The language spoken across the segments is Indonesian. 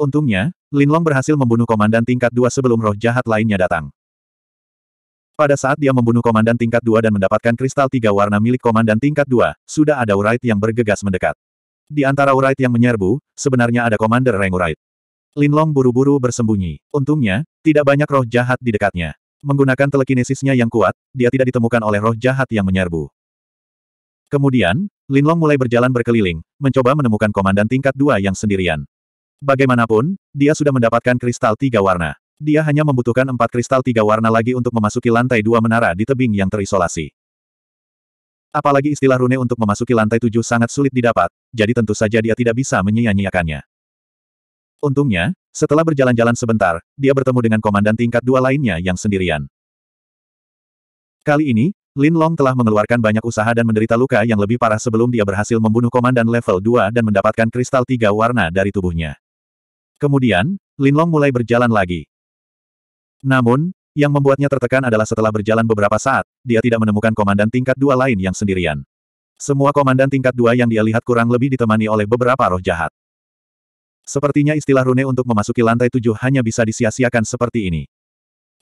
Untungnya, Linlong berhasil membunuh komandan tingkat dua sebelum roh jahat lainnya datang. Pada saat dia membunuh komandan tingkat dua dan mendapatkan kristal tiga warna milik komandan tingkat dua, sudah ada urait yang bergegas mendekat. Di antara urait yang menyerbu, sebenarnya ada komander Reng Lin Linlong buru-buru bersembunyi. Untungnya, tidak banyak roh jahat di dekatnya. Menggunakan telekinesisnya yang kuat, dia tidak ditemukan oleh roh jahat yang menyerbu. Kemudian, Linlong mulai berjalan berkeliling, mencoba menemukan komandan tingkat dua yang sendirian. Bagaimanapun, dia sudah mendapatkan kristal tiga warna. Dia hanya membutuhkan empat kristal tiga warna lagi untuk memasuki lantai dua menara di tebing yang terisolasi. Apalagi istilah rune untuk memasuki lantai tujuh sangat sulit didapat, jadi tentu saja dia tidak bisa menyia-nyiakannya. Untungnya, setelah berjalan-jalan sebentar, dia bertemu dengan komandan tingkat dua lainnya yang sendirian. Kali ini, Lin Long telah mengeluarkan banyak usaha dan menderita luka yang lebih parah sebelum dia berhasil membunuh komandan level 2 dan mendapatkan kristal tiga warna dari tubuhnya. Kemudian, Linlong mulai berjalan lagi. Namun, yang membuatnya tertekan adalah setelah berjalan beberapa saat, dia tidak menemukan komandan tingkat dua lain yang sendirian. Semua komandan tingkat dua yang dia lihat kurang lebih ditemani oleh beberapa roh jahat. Sepertinya istilah rune untuk memasuki lantai tujuh hanya bisa disia-siakan seperti ini.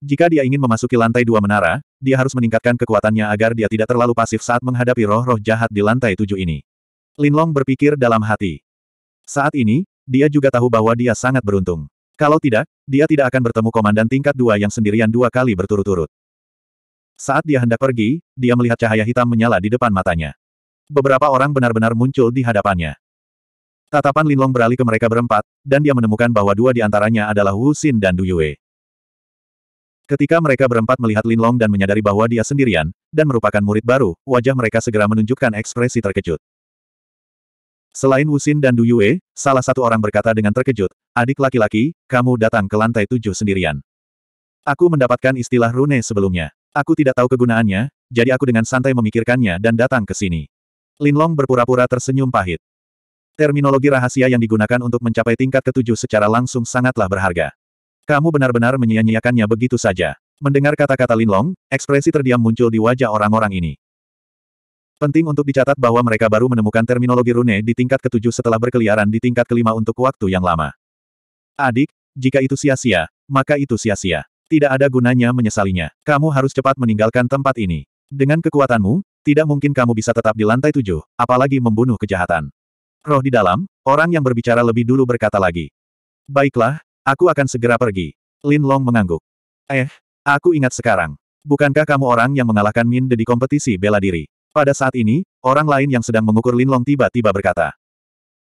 Jika dia ingin memasuki lantai dua menara, dia harus meningkatkan kekuatannya agar dia tidak terlalu pasif saat menghadapi roh-roh jahat di lantai tujuh ini. Linlong berpikir dalam hati. Saat ini, dia juga tahu bahwa dia sangat beruntung. Kalau tidak, dia tidak akan bertemu komandan tingkat dua yang sendirian dua kali berturut-turut. Saat dia hendak pergi, dia melihat cahaya hitam menyala di depan matanya. Beberapa orang benar-benar muncul di hadapannya. Tatapan Linlong beralih ke mereka berempat, dan dia menemukan bahwa dua di antaranya adalah Wu Xin dan Du Yue. Ketika mereka berempat melihat Linlong dan menyadari bahwa dia sendirian, dan merupakan murid baru, wajah mereka segera menunjukkan ekspresi terkejut. Selain Wusin dan Du Yue, salah satu orang berkata dengan terkejut, adik laki-laki, kamu datang ke lantai tujuh sendirian. Aku mendapatkan istilah rune sebelumnya. Aku tidak tahu kegunaannya, jadi aku dengan santai memikirkannya dan datang ke sini. Linlong berpura-pura tersenyum pahit. Terminologi rahasia yang digunakan untuk mencapai tingkat ketujuh secara langsung sangatlah berharga. Kamu benar-benar menyia-nyiakannya begitu saja. Mendengar kata-kata Linlong, ekspresi terdiam muncul di wajah orang-orang ini. Penting untuk dicatat bahwa mereka baru menemukan terminologi rune di tingkat ketujuh setelah berkeliaran di tingkat kelima untuk waktu yang lama. Adik, jika itu sia-sia, maka itu sia-sia. Tidak ada gunanya menyesalinya. Kamu harus cepat meninggalkan tempat ini. Dengan kekuatanmu, tidak mungkin kamu bisa tetap di lantai tujuh, apalagi membunuh kejahatan. Roh di dalam, orang yang berbicara lebih dulu berkata lagi. Baiklah, aku akan segera pergi. Lin Long mengangguk. Eh, aku ingat sekarang. Bukankah kamu orang yang mengalahkan Min De di kompetisi bela diri? Pada saat ini, orang lain yang sedang mengukur Linlong tiba-tiba berkata.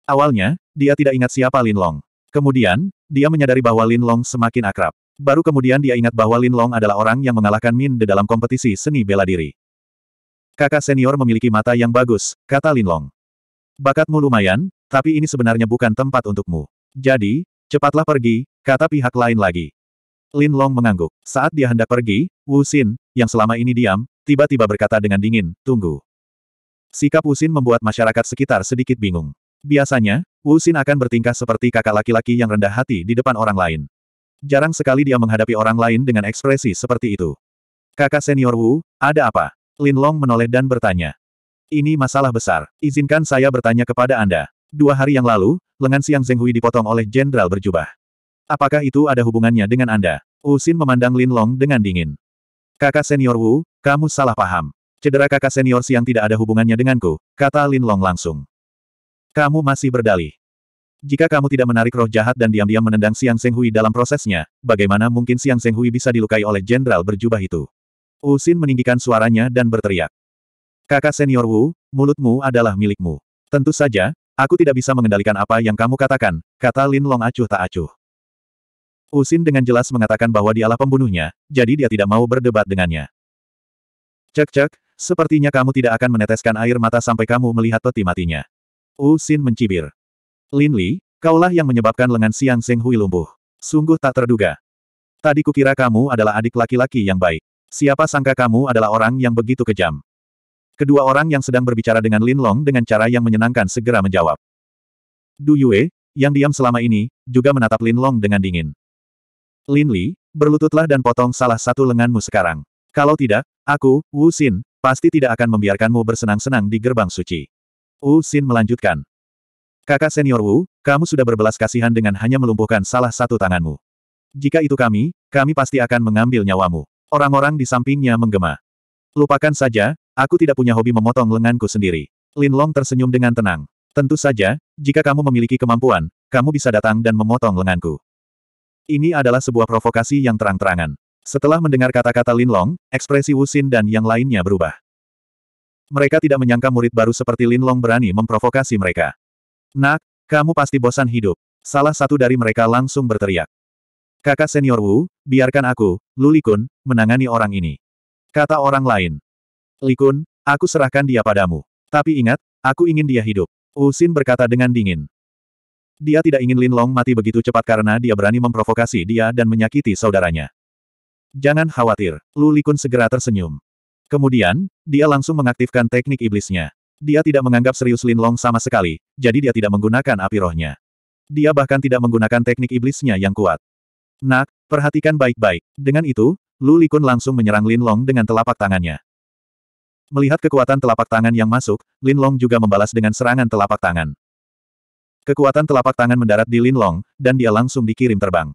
Awalnya, dia tidak ingat siapa Linlong. Kemudian, dia menyadari bahwa Linlong semakin akrab. Baru kemudian dia ingat bahwa Linlong adalah orang yang mengalahkan Min di dalam kompetisi seni bela diri. Kakak senior memiliki mata yang bagus, kata Linlong. Bakatmu lumayan, tapi ini sebenarnya bukan tempat untukmu. Jadi, cepatlah pergi, kata pihak lain lagi. Lin Long mengangguk. Saat dia hendak pergi, Wu Xin, yang selama ini diam, tiba-tiba berkata dengan dingin, tunggu. Sikap Wu Xin membuat masyarakat sekitar sedikit bingung. Biasanya, Wu Xin akan bertingkah seperti kakak laki-laki yang rendah hati di depan orang lain. Jarang sekali dia menghadapi orang lain dengan ekspresi seperti itu. Kakak senior Wu, ada apa? Lin Long menoleh dan bertanya. Ini masalah besar. Izinkan saya bertanya kepada Anda. Dua hari yang lalu, lengan siang Zeng Hui dipotong oleh jenderal berjubah. Apakah itu ada hubungannya dengan Anda? Usin memandang Lin Long dengan dingin. Kakak senior Wu, kamu salah paham. Cedera kakak senior siang tidak ada hubungannya denganku, kata Lin Long langsung. Kamu masih berdalih. Jika kamu tidak menarik roh jahat dan diam-diam menendang Siang Seng Hui dalam prosesnya, bagaimana mungkin Siang Seng Hui bisa dilukai oleh jenderal berjubah itu? Usin meninggikan suaranya dan berteriak. Kakak senior Wu, mulutmu adalah milikmu. Tentu saja, aku tidak bisa mengendalikan apa yang kamu katakan, kata Lin Long acuh tak acuh. Usin dengan jelas mengatakan bahwa dialah pembunuhnya, jadi dia tidak mau berdebat dengannya. Cek-cek, sepertinya kamu tidak akan meneteskan air mata sampai kamu melihat peti matinya. Usin mencibir. Lin Li, kaulah yang menyebabkan lengan Siang Seng Hui lumpuh. Sungguh tak terduga. Tadi kukira kamu adalah adik laki-laki yang baik. Siapa sangka kamu adalah orang yang begitu kejam. Kedua orang yang sedang berbicara dengan Lin Long dengan cara yang menyenangkan segera menjawab. Du Yue, yang diam selama ini, juga menatap Lin Long dengan dingin. Lin Li, berlututlah dan potong salah satu lenganmu sekarang. Kalau tidak, aku, Wu Xin, pasti tidak akan membiarkanmu bersenang-senang di gerbang suci. Wu Xin melanjutkan. Kakak senior Wu, kamu sudah berbelas kasihan dengan hanya melumpuhkan salah satu tanganmu. Jika itu kami, kami pasti akan mengambil nyawamu. Orang-orang di sampingnya menggema. Lupakan saja, aku tidak punya hobi memotong lenganku sendiri. Lin Long tersenyum dengan tenang. Tentu saja, jika kamu memiliki kemampuan, kamu bisa datang dan memotong lenganku. Ini adalah sebuah provokasi yang terang-terangan. Setelah mendengar kata-kata Lin Long, ekspresi Wu Xin dan yang lainnya berubah. Mereka tidak menyangka murid baru seperti Lin Long berani memprovokasi mereka. Nak, kamu pasti bosan hidup. Salah satu dari mereka langsung berteriak. Kakak senior Wu, biarkan aku, Kun, menangani orang ini. Kata orang lain. Likun, aku serahkan dia padamu. Tapi ingat, aku ingin dia hidup. Wu Xin berkata dengan dingin. Dia tidak ingin Lin Long mati begitu cepat karena dia berani memprovokasi dia dan menyakiti saudaranya. Jangan khawatir, Lu Likun segera tersenyum. Kemudian, dia langsung mengaktifkan teknik iblisnya. Dia tidak menganggap serius Lin Long sama sekali, jadi dia tidak menggunakan api rohnya. Dia bahkan tidak menggunakan teknik iblisnya yang kuat. Nak, perhatikan baik-baik. Dengan itu, Lu Likun langsung menyerang Lin Long dengan telapak tangannya. Melihat kekuatan telapak tangan yang masuk, Lin Long juga membalas dengan serangan telapak tangan. Kekuatan telapak tangan mendarat di Lin Long, dan dia langsung dikirim terbang.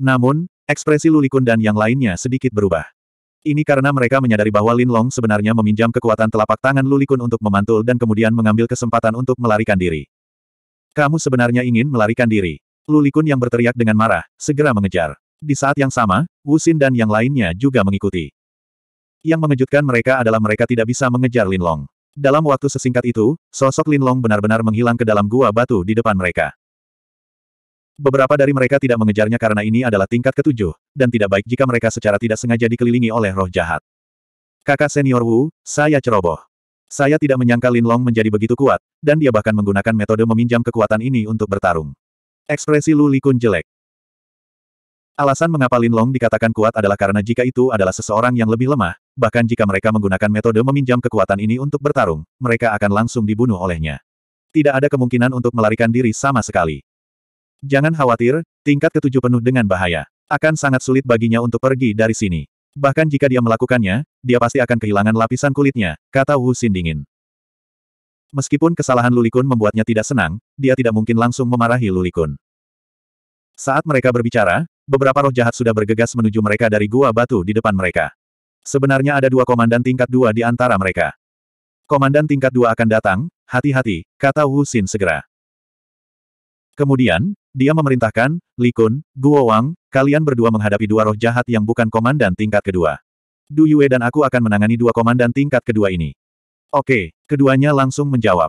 Namun, ekspresi Lulikun dan yang lainnya sedikit berubah. Ini karena mereka menyadari bahwa Lin Long sebenarnya meminjam kekuatan telapak tangan Lulikun untuk memantul dan kemudian mengambil kesempatan untuk melarikan diri. Kamu sebenarnya ingin melarikan diri. Lulikun yang berteriak dengan marah, segera mengejar. Di saat yang sama, Wu Xin dan yang lainnya juga mengikuti. Yang mengejutkan mereka adalah mereka tidak bisa mengejar Lin Long. Dalam waktu sesingkat itu, sosok Linlong benar-benar menghilang ke dalam gua batu di depan mereka. Beberapa dari mereka tidak mengejarnya karena ini adalah tingkat ketujuh, dan tidak baik jika mereka secara tidak sengaja dikelilingi oleh roh jahat. Kakak senior Wu, saya ceroboh. Saya tidak menyangka Lin Long menjadi begitu kuat, dan dia bahkan menggunakan metode meminjam kekuatan ini untuk bertarung. Ekspresi Lu Likun jelek. Alasan mengapa Lin Long dikatakan kuat adalah karena jika itu adalah seseorang yang lebih lemah, bahkan jika mereka menggunakan metode meminjam kekuatan ini untuk bertarung, mereka akan langsung dibunuh olehnya. Tidak ada kemungkinan untuk melarikan diri sama sekali. Jangan khawatir, tingkat ketujuh penuh dengan bahaya. Akan sangat sulit baginya untuk pergi dari sini. Bahkan jika dia melakukannya, dia pasti akan kehilangan lapisan kulitnya, kata Wu Xin dingin. Meskipun kesalahan Lulikun membuatnya tidak senang, dia tidak mungkin langsung memarahi Lulikun. Saat mereka berbicara, beberapa roh jahat sudah bergegas menuju mereka dari gua batu di depan mereka. Sebenarnya ada dua komandan tingkat dua di antara mereka. Komandan tingkat dua akan datang, hati-hati, kata Wu Xin segera. Kemudian, dia memerintahkan, Li Kun, Guo Wang, kalian berdua menghadapi dua roh jahat yang bukan komandan tingkat kedua. Du Yue dan aku akan menangani dua komandan tingkat kedua ini. Oke, keduanya langsung menjawab.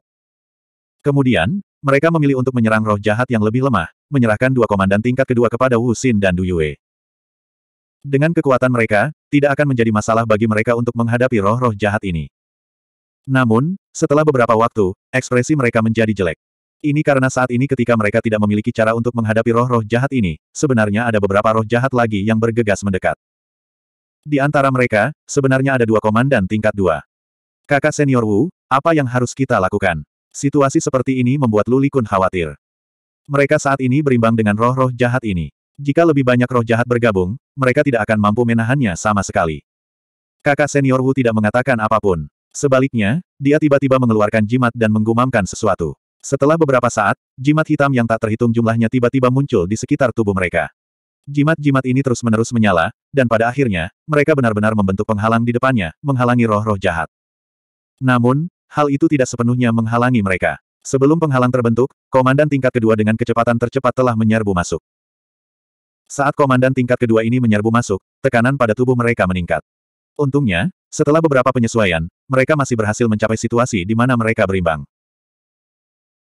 Kemudian, mereka memilih untuk menyerang roh jahat yang lebih lemah, menyerahkan dua komandan tingkat kedua kepada Wu Xin dan Du Yue. Dengan kekuatan mereka, tidak akan menjadi masalah bagi mereka untuk menghadapi roh-roh jahat ini. Namun, setelah beberapa waktu, ekspresi mereka menjadi jelek. Ini karena saat ini ketika mereka tidak memiliki cara untuk menghadapi roh-roh jahat ini, sebenarnya ada beberapa roh jahat lagi yang bergegas mendekat. Di antara mereka, sebenarnya ada dua komandan tingkat dua. Kakak senior Wu, apa yang harus kita lakukan? Situasi seperti ini membuat Luli Kun khawatir. Mereka saat ini berimbang dengan roh-roh jahat ini. Jika lebih banyak roh jahat bergabung, mereka tidak akan mampu menahannya sama sekali. Kakak senior Wu tidak mengatakan apapun. Sebaliknya, dia tiba-tiba mengeluarkan jimat dan menggumamkan sesuatu. Setelah beberapa saat, jimat hitam yang tak terhitung jumlahnya tiba-tiba muncul di sekitar tubuh mereka. Jimat-jimat ini terus-menerus menyala, dan pada akhirnya, mereka benar-benar membentuk penghalang di depannya, menghalangi roh-roh jahat. Namun, hal itu tidak sepenuhnya menghalangi mereka. Sebelum penghalang terbentuk, komandan tingkat kedua dengan kecepatan tercepat telah menyerbu masuk. Saat komandan tingkat kedua ini menyerbu masuk, tekanan pada tubuh mereka meningkat. Untungnya, setelah beberapa penyesuaian, mereka masih berhasil mencapai situasi di mana mereka berimbang.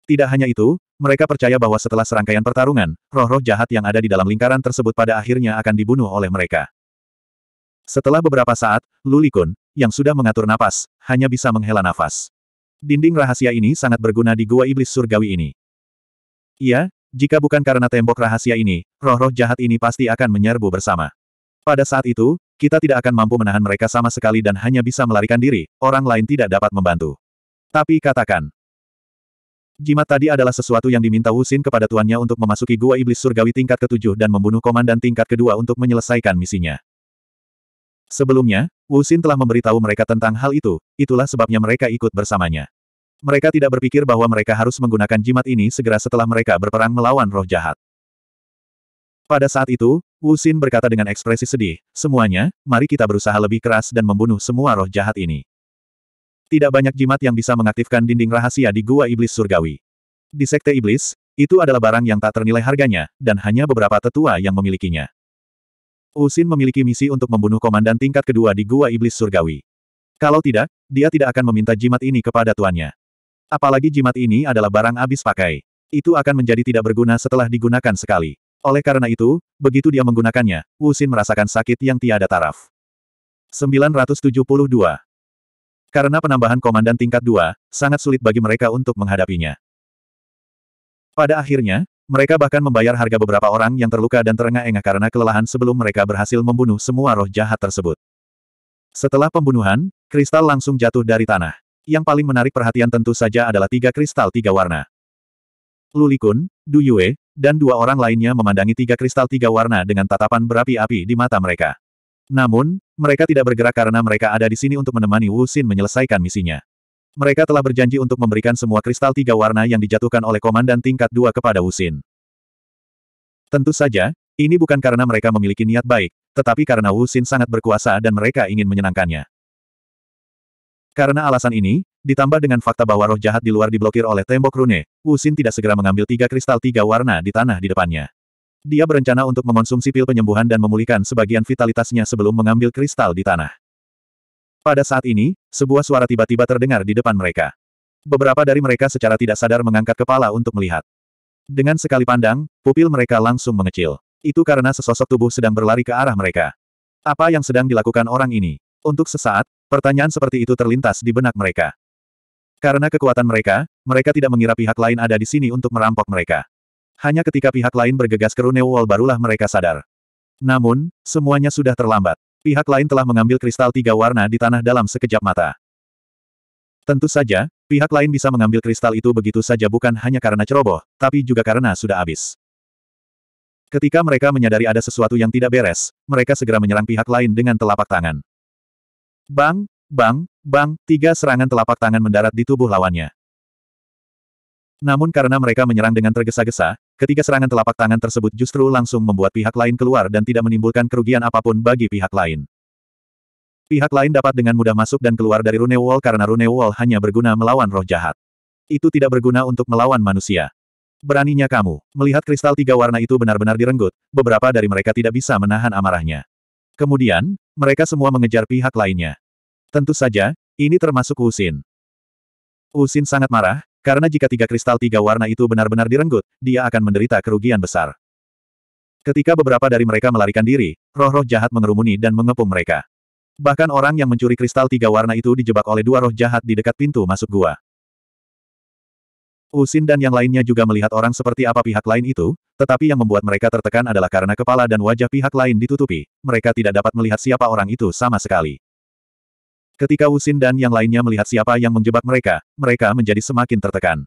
Tidak hanya itu, mereka percaya bahwa setelah serangkaian pertarungan, roh-roh jahat yang ada di dalam lingkaran tersebut pada akhirnya akan dibunuh oleh mereka. Setelah beberapa saat, Lulikun, yang sudah mengatur napas, hanya bisa menghela nafas. Dinding rahasia ini sangat berguna di gua iblis surgawi ini. Iya, jika bukan karena tembok rahasia ini, roh-roh jahat ini pasti akan menyerbu bersama. Pada saat itu, kita tidak akan mampu menahan mereka sama sekali dan hanya bisa melarikan diri, orang lain tidak dapat membantu. Tapi katakan, Jimat tadi adalah sesuatu yang diminta Wusin kepada tuannya untuk memasuki gua iblis surgawi tingkat ketujuh dan membunuh komandan tingkat kedua untuk menyelesaikan misinya. Sebelumnya, Wu Xin telah memberitahu mereka tentang hal itu, itulah sebabnya mereka ikut bersamanya. Mereka tidak berpikir bahwa mereka harus menggunakan jimat ini segera setelah mereka berperang melawan roh jahat. Pada saat itu, Wu Xin berkata dengan ekspresi sedih, semuanya, mari kita berusaha lebih keras dan membunuh semua roh jahat ini. Tidak banyak jimat yang bisa mengaktifkan dinding rahasia di Gua Iblis Surgawi. Di Sekte Iblis, itu adalah barang yang tak ternilai harganya, dan hanya beberapa tetua yang memilikinya. Usin memiliki misi untuk membunuh komandan tingkat kedua di Gua Iblis Surgawi. Kalau tidak, dia tidak akan meminta jimat ini kepada tuannya. Apalagi jimat ini adalah barang habis pakai. Itu akan menjadi tidak berguna setelah digunakan sekali. Oleh karena itu, begitu dia menggunakannya, Usin merasakan sakit yang tiada taraf. 972 Karena penambahan komandan tingkat 2, sangat sulit bagi mereka untuk menghadapinya. Pada akhirnya, mereka bahkan membayar harga beberapa orang yang terluka dan terengah-engah karena kelelahan sebelum mereka berhasil membunuh semua roh jahat tersebut. Setelah pembunuhan, kristal langsung jatuh dari tanah. Yang paling menarik perhatian tentu saja adalah tiga kristal tiga warna. Lulikun, Du Yue, dan dua orang lainnya memandangi tiga kristal tiga warna dengan tatapan berapi-api di mata mereka. Namun, mereka tidak bergerak karena mereka ada di sini untuk menemani Wu Xin menyelesaikan misinya. Mereka telah berjanji untuk memberikan semua kristal tiga warna yang dijatuhkan oleh komandan tingkat dua kepada Wusin. Tentu saja, ini bukan karena mereka memiliki niat baik, tetapi karena Wusin sangat berkuasa dan mereka ingin menyenangkannya. Karena alasan ini, ditambah dengan fakta bahwa roh jahat di luar diblokir oleh tembok rune, Wusin tidak segera mengambil tiga kristal tiga warna di tanah di depannya. Dia berencana untuk mengonsumsi pil penyembuhan dan memulihkan sebagian vitalitasnya sebelum mengambil kristal di tanah. Pada saat ini, sebuah suara tiba-tiba terdengar di depan mereka. Beberapa dari mereka secara tidak sadar mengangkat kepala untuk melihat. Dengan sekali pandang, pupil mereka langsung mengecil. Itu karena sesosok tubuh sedang berlari ke arah mereka. Apa yang sedang dilakukan orang ini? Untuk sesaat, pertanyaan seperti itu terlintas di benak mereka. Karena kekuatan mereka, mereka tidak mengira pihak lain ada di sini untuk merampok mereka. Hanya ketika pihak lain bergegas ke Runewall barulah mereka sadar. Namun, semuanya sudah terlambat. Pihak lain telah mengambil kristal tiga warna di tanah dalam sekejap mata. Tentu saja, pihak lain bisa mengambil kristal itu begitu saja bukan hanya karena ceroboh, tapi juga karena sudah habis. Ketika mereka menyadari ada sesuatu yang tidak beres, mereka segera menyerang pihak lain dengan telapak tangan. Bang, bang, bang, tiga serangan telapak tangan mendarat di tubuh lawannya. Namun karena mereka menyerang dengan tergesa-gesa, ketiga serangan telapak tangan tersebut justru langsung membuat pihak lain keluar dan tidak menimbulkan kerugian apapun bagi pihak lain. Pihak lain dapat dengan mudah masuk dan keluar dari Rune Wall karena Rune Wall hanya berguna melawan roh jahat. Itu tidak berguna untuk melawan manusia. Beraninya kamu, melihat kristal tiga warna itu benar-benar direnggut, beberapa dari mereka tidak bisa menahan amarahnya. Kemudian, mereka semua mengejar pihak lainnya. Tentu saja, ini termasuk Usin. Usin sangat marah, karena jika tiga kristal tiga warna itu benar-benar direnggut, dia akan menderita kerugian besar. Ketika beberapa dari mereka melarikan diri, roh-roh jahat mengerumuni dan mengepung mereka. Bahkan orang yang mencuri kristal tiga warna itu dijebak oleh dua roh jahat di dekat pintu masuk gua. Usin dan yang lainnya juga melihat orang seperti apa pihak lain itu, tetapi yang membuat mereka tertekan adalah karena kepala dan wajah pihak lain ditutupi, mereka tidak dapat melihat siapa orang itu sama sekali. Ketika Usin dan yang lainnya melihat siapa yang menjebak mereka, mereka menjadi semakin tertekan.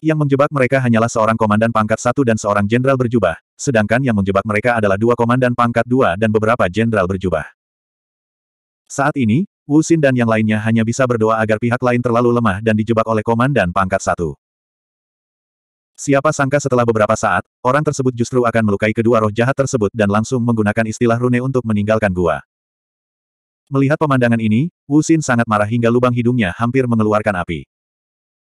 Yang menjebak mereka hanyalah seorang komandan pangkat satu dan seorang jenderal berjubah, sedangkan yang menjebak mereka adalah dua komandan pangkat dua dan beberapa jenderal berjubah. Saat ini, Wu dan yang lainnya hanya bisa berdoa agar pihak lain terlalu lemah dan dijebak oleh komandan pangkat satu. Siapa sangka setelah beberapa saat, orang tersebut justru akan melukai kedua roh jahat tersebut dan langsung menggunakan istilah rune untuk meninggalkan gua. Melihat pemandangan ini, Wu Xin sangat marah hingga lubang hidungnya hampir mengeluarkan api.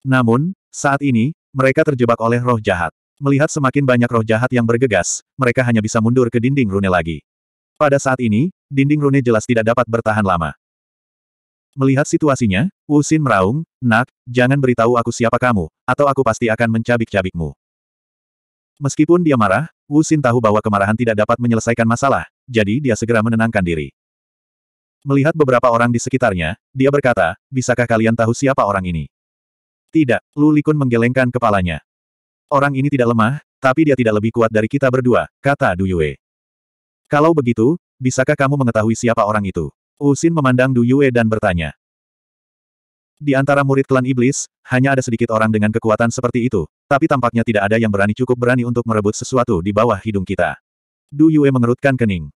Namun, saat ini, mereka terjebak oleh roh jahat. Melihat semakin banyak roh jahat yang bergegas, mereka hanya bisa mundur ke dinding rune lagi. Pada saat ini, dinding rune jelas tidak dapat bertahan lama. Melihat situasinya, Wu Xin meraung, Nak, jangan beritahu aku siapa kamu, atau aku pasti akan mencabik-cabikmu. Meskipun dia marah, Wu Xin tahu bahwa kemarahan tidak dapat menyelesaikan masalah, jadi dia segera menenangkan diri. Melihat beberapa orang di sekitarnya, dia berkata, bisakah kalian tahu siapa orang ini? Tidak, Lu Likun menggelengkan kepalanya. Orang ini tidak lemah, tapi dia tidak lebih kuat dari kita berdua, kata Du Yue. Kalau begitu, bisakah kamu mengetahui siapa orang itu? Usin memandang Du Yue dan bertanya. Di antara murid klan iblis, hanya ada sedikit orang dengan kekuatan seperti itu, tapi tampaknya tidak ada yang berani cukup berani untuk merebut sesuatu di bawah hidung kita. Du Yue mengerutkan kening.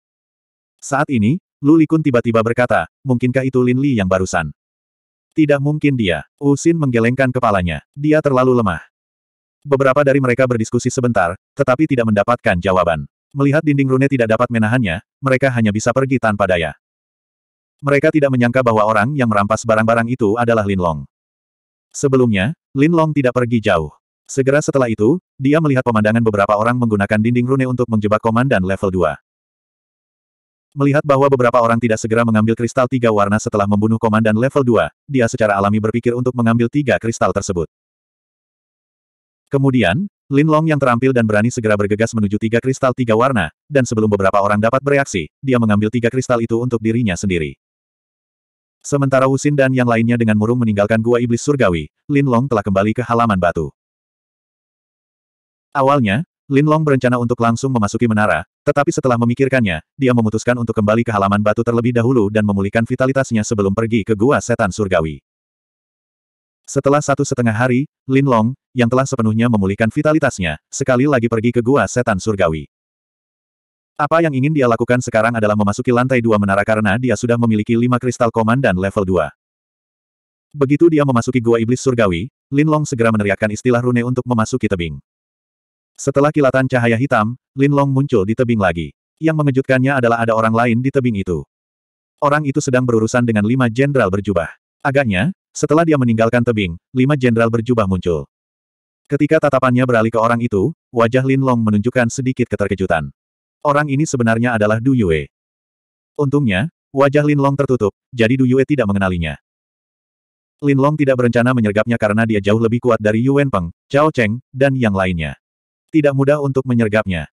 Saat ini, Lu Likun tiba-tiba berkata, mungkinkah itu Lin Li yang barusan? Tidak mungkin dia. Usin menggelengkan kepalanya. Dia terlalu lemah. Beberapa dari mereka berdiskusi sebentar, tetapi tidak mendapatkan jawaban. Melihat dinding rune tidak dapat menahannya, mereka hanya bisa pergi tanpa daya. Mereka tidak menyangka bahwa orang yang merampas barang-barang itu adalah Lin Long. Sebelumnya, Lin Long tidak pergi jauh. Segera setelah itu, dia melihat pemandangan beberapa orang menggunakan dinding rune untuk menjebak komandan level 2. Melihat bahwa beberapa orang tidak segera mengambil kristal tiga warna setelah membunuh komandan level 2, dia secara alami berpikir untuk mengambil tiga kristal tersebut. Kemudian, Lin Long yang terampil dan berani segera bergegas menuju tiga kristal tiga warna, dan sebelum beberapa orang dapat bereaksi, dia mengambil tiga kristal itu untuk dirinya sendiri. Sementara Wu Xin dan yang lainnya dengan murung meninggalkan gua iblis surgawi, Lin Long telah kembali ke halaman batu. Awalnya, Lin Long berencana untuk langsung memasuki menara, tetapi setelah memikirkannya, dia memutuskan untuk kembali ke halaman batu terlebih dahulu dan memulihkan vitalitasnya sebelum pergi ke gua setan surgawi. Setelah satu setengah hari, Lin Long, yang telah sepenuhnya memulihkan vitalitasnya, sekali lagi pergi ke gua setan surgawi. Apa yang ingin dia lakukan sekarang adalah memasuki lantai dua menara karena dia sudah memiliki lima kristal komandan level dua. Begitu dia memasuki gua iblis surgawi, Lin Long segera meneriakkan istilah rune untuk memasuki tebing. Setelah kilatan cahaya hitam, Lin Long muncul di tebing lagi. Yang mengejutkannya adalah ada orang lain di tebing itu. Orang itu sedang berurusan dengan lima jenderal berjubah. Agaknya, setelah dia meninggalkan tebing, lima jenderal berjubah muncul. Ketika tatapannya beralih ke orang itu, wajah Lin Long menunjukkan sedikit keterkejutan. Orang ini sebenarnya adalah Du Yue. Untungnya, wajah Lin Long tertutup, jadi Du Yue tidak mengenalinya. Lin Long tidak berencana menyergapnya karena dia jauh lebih kuat dari Yuan Peng, Cao Cheng, dan yang lainnya. Tidak mudah untuk menyergapnya.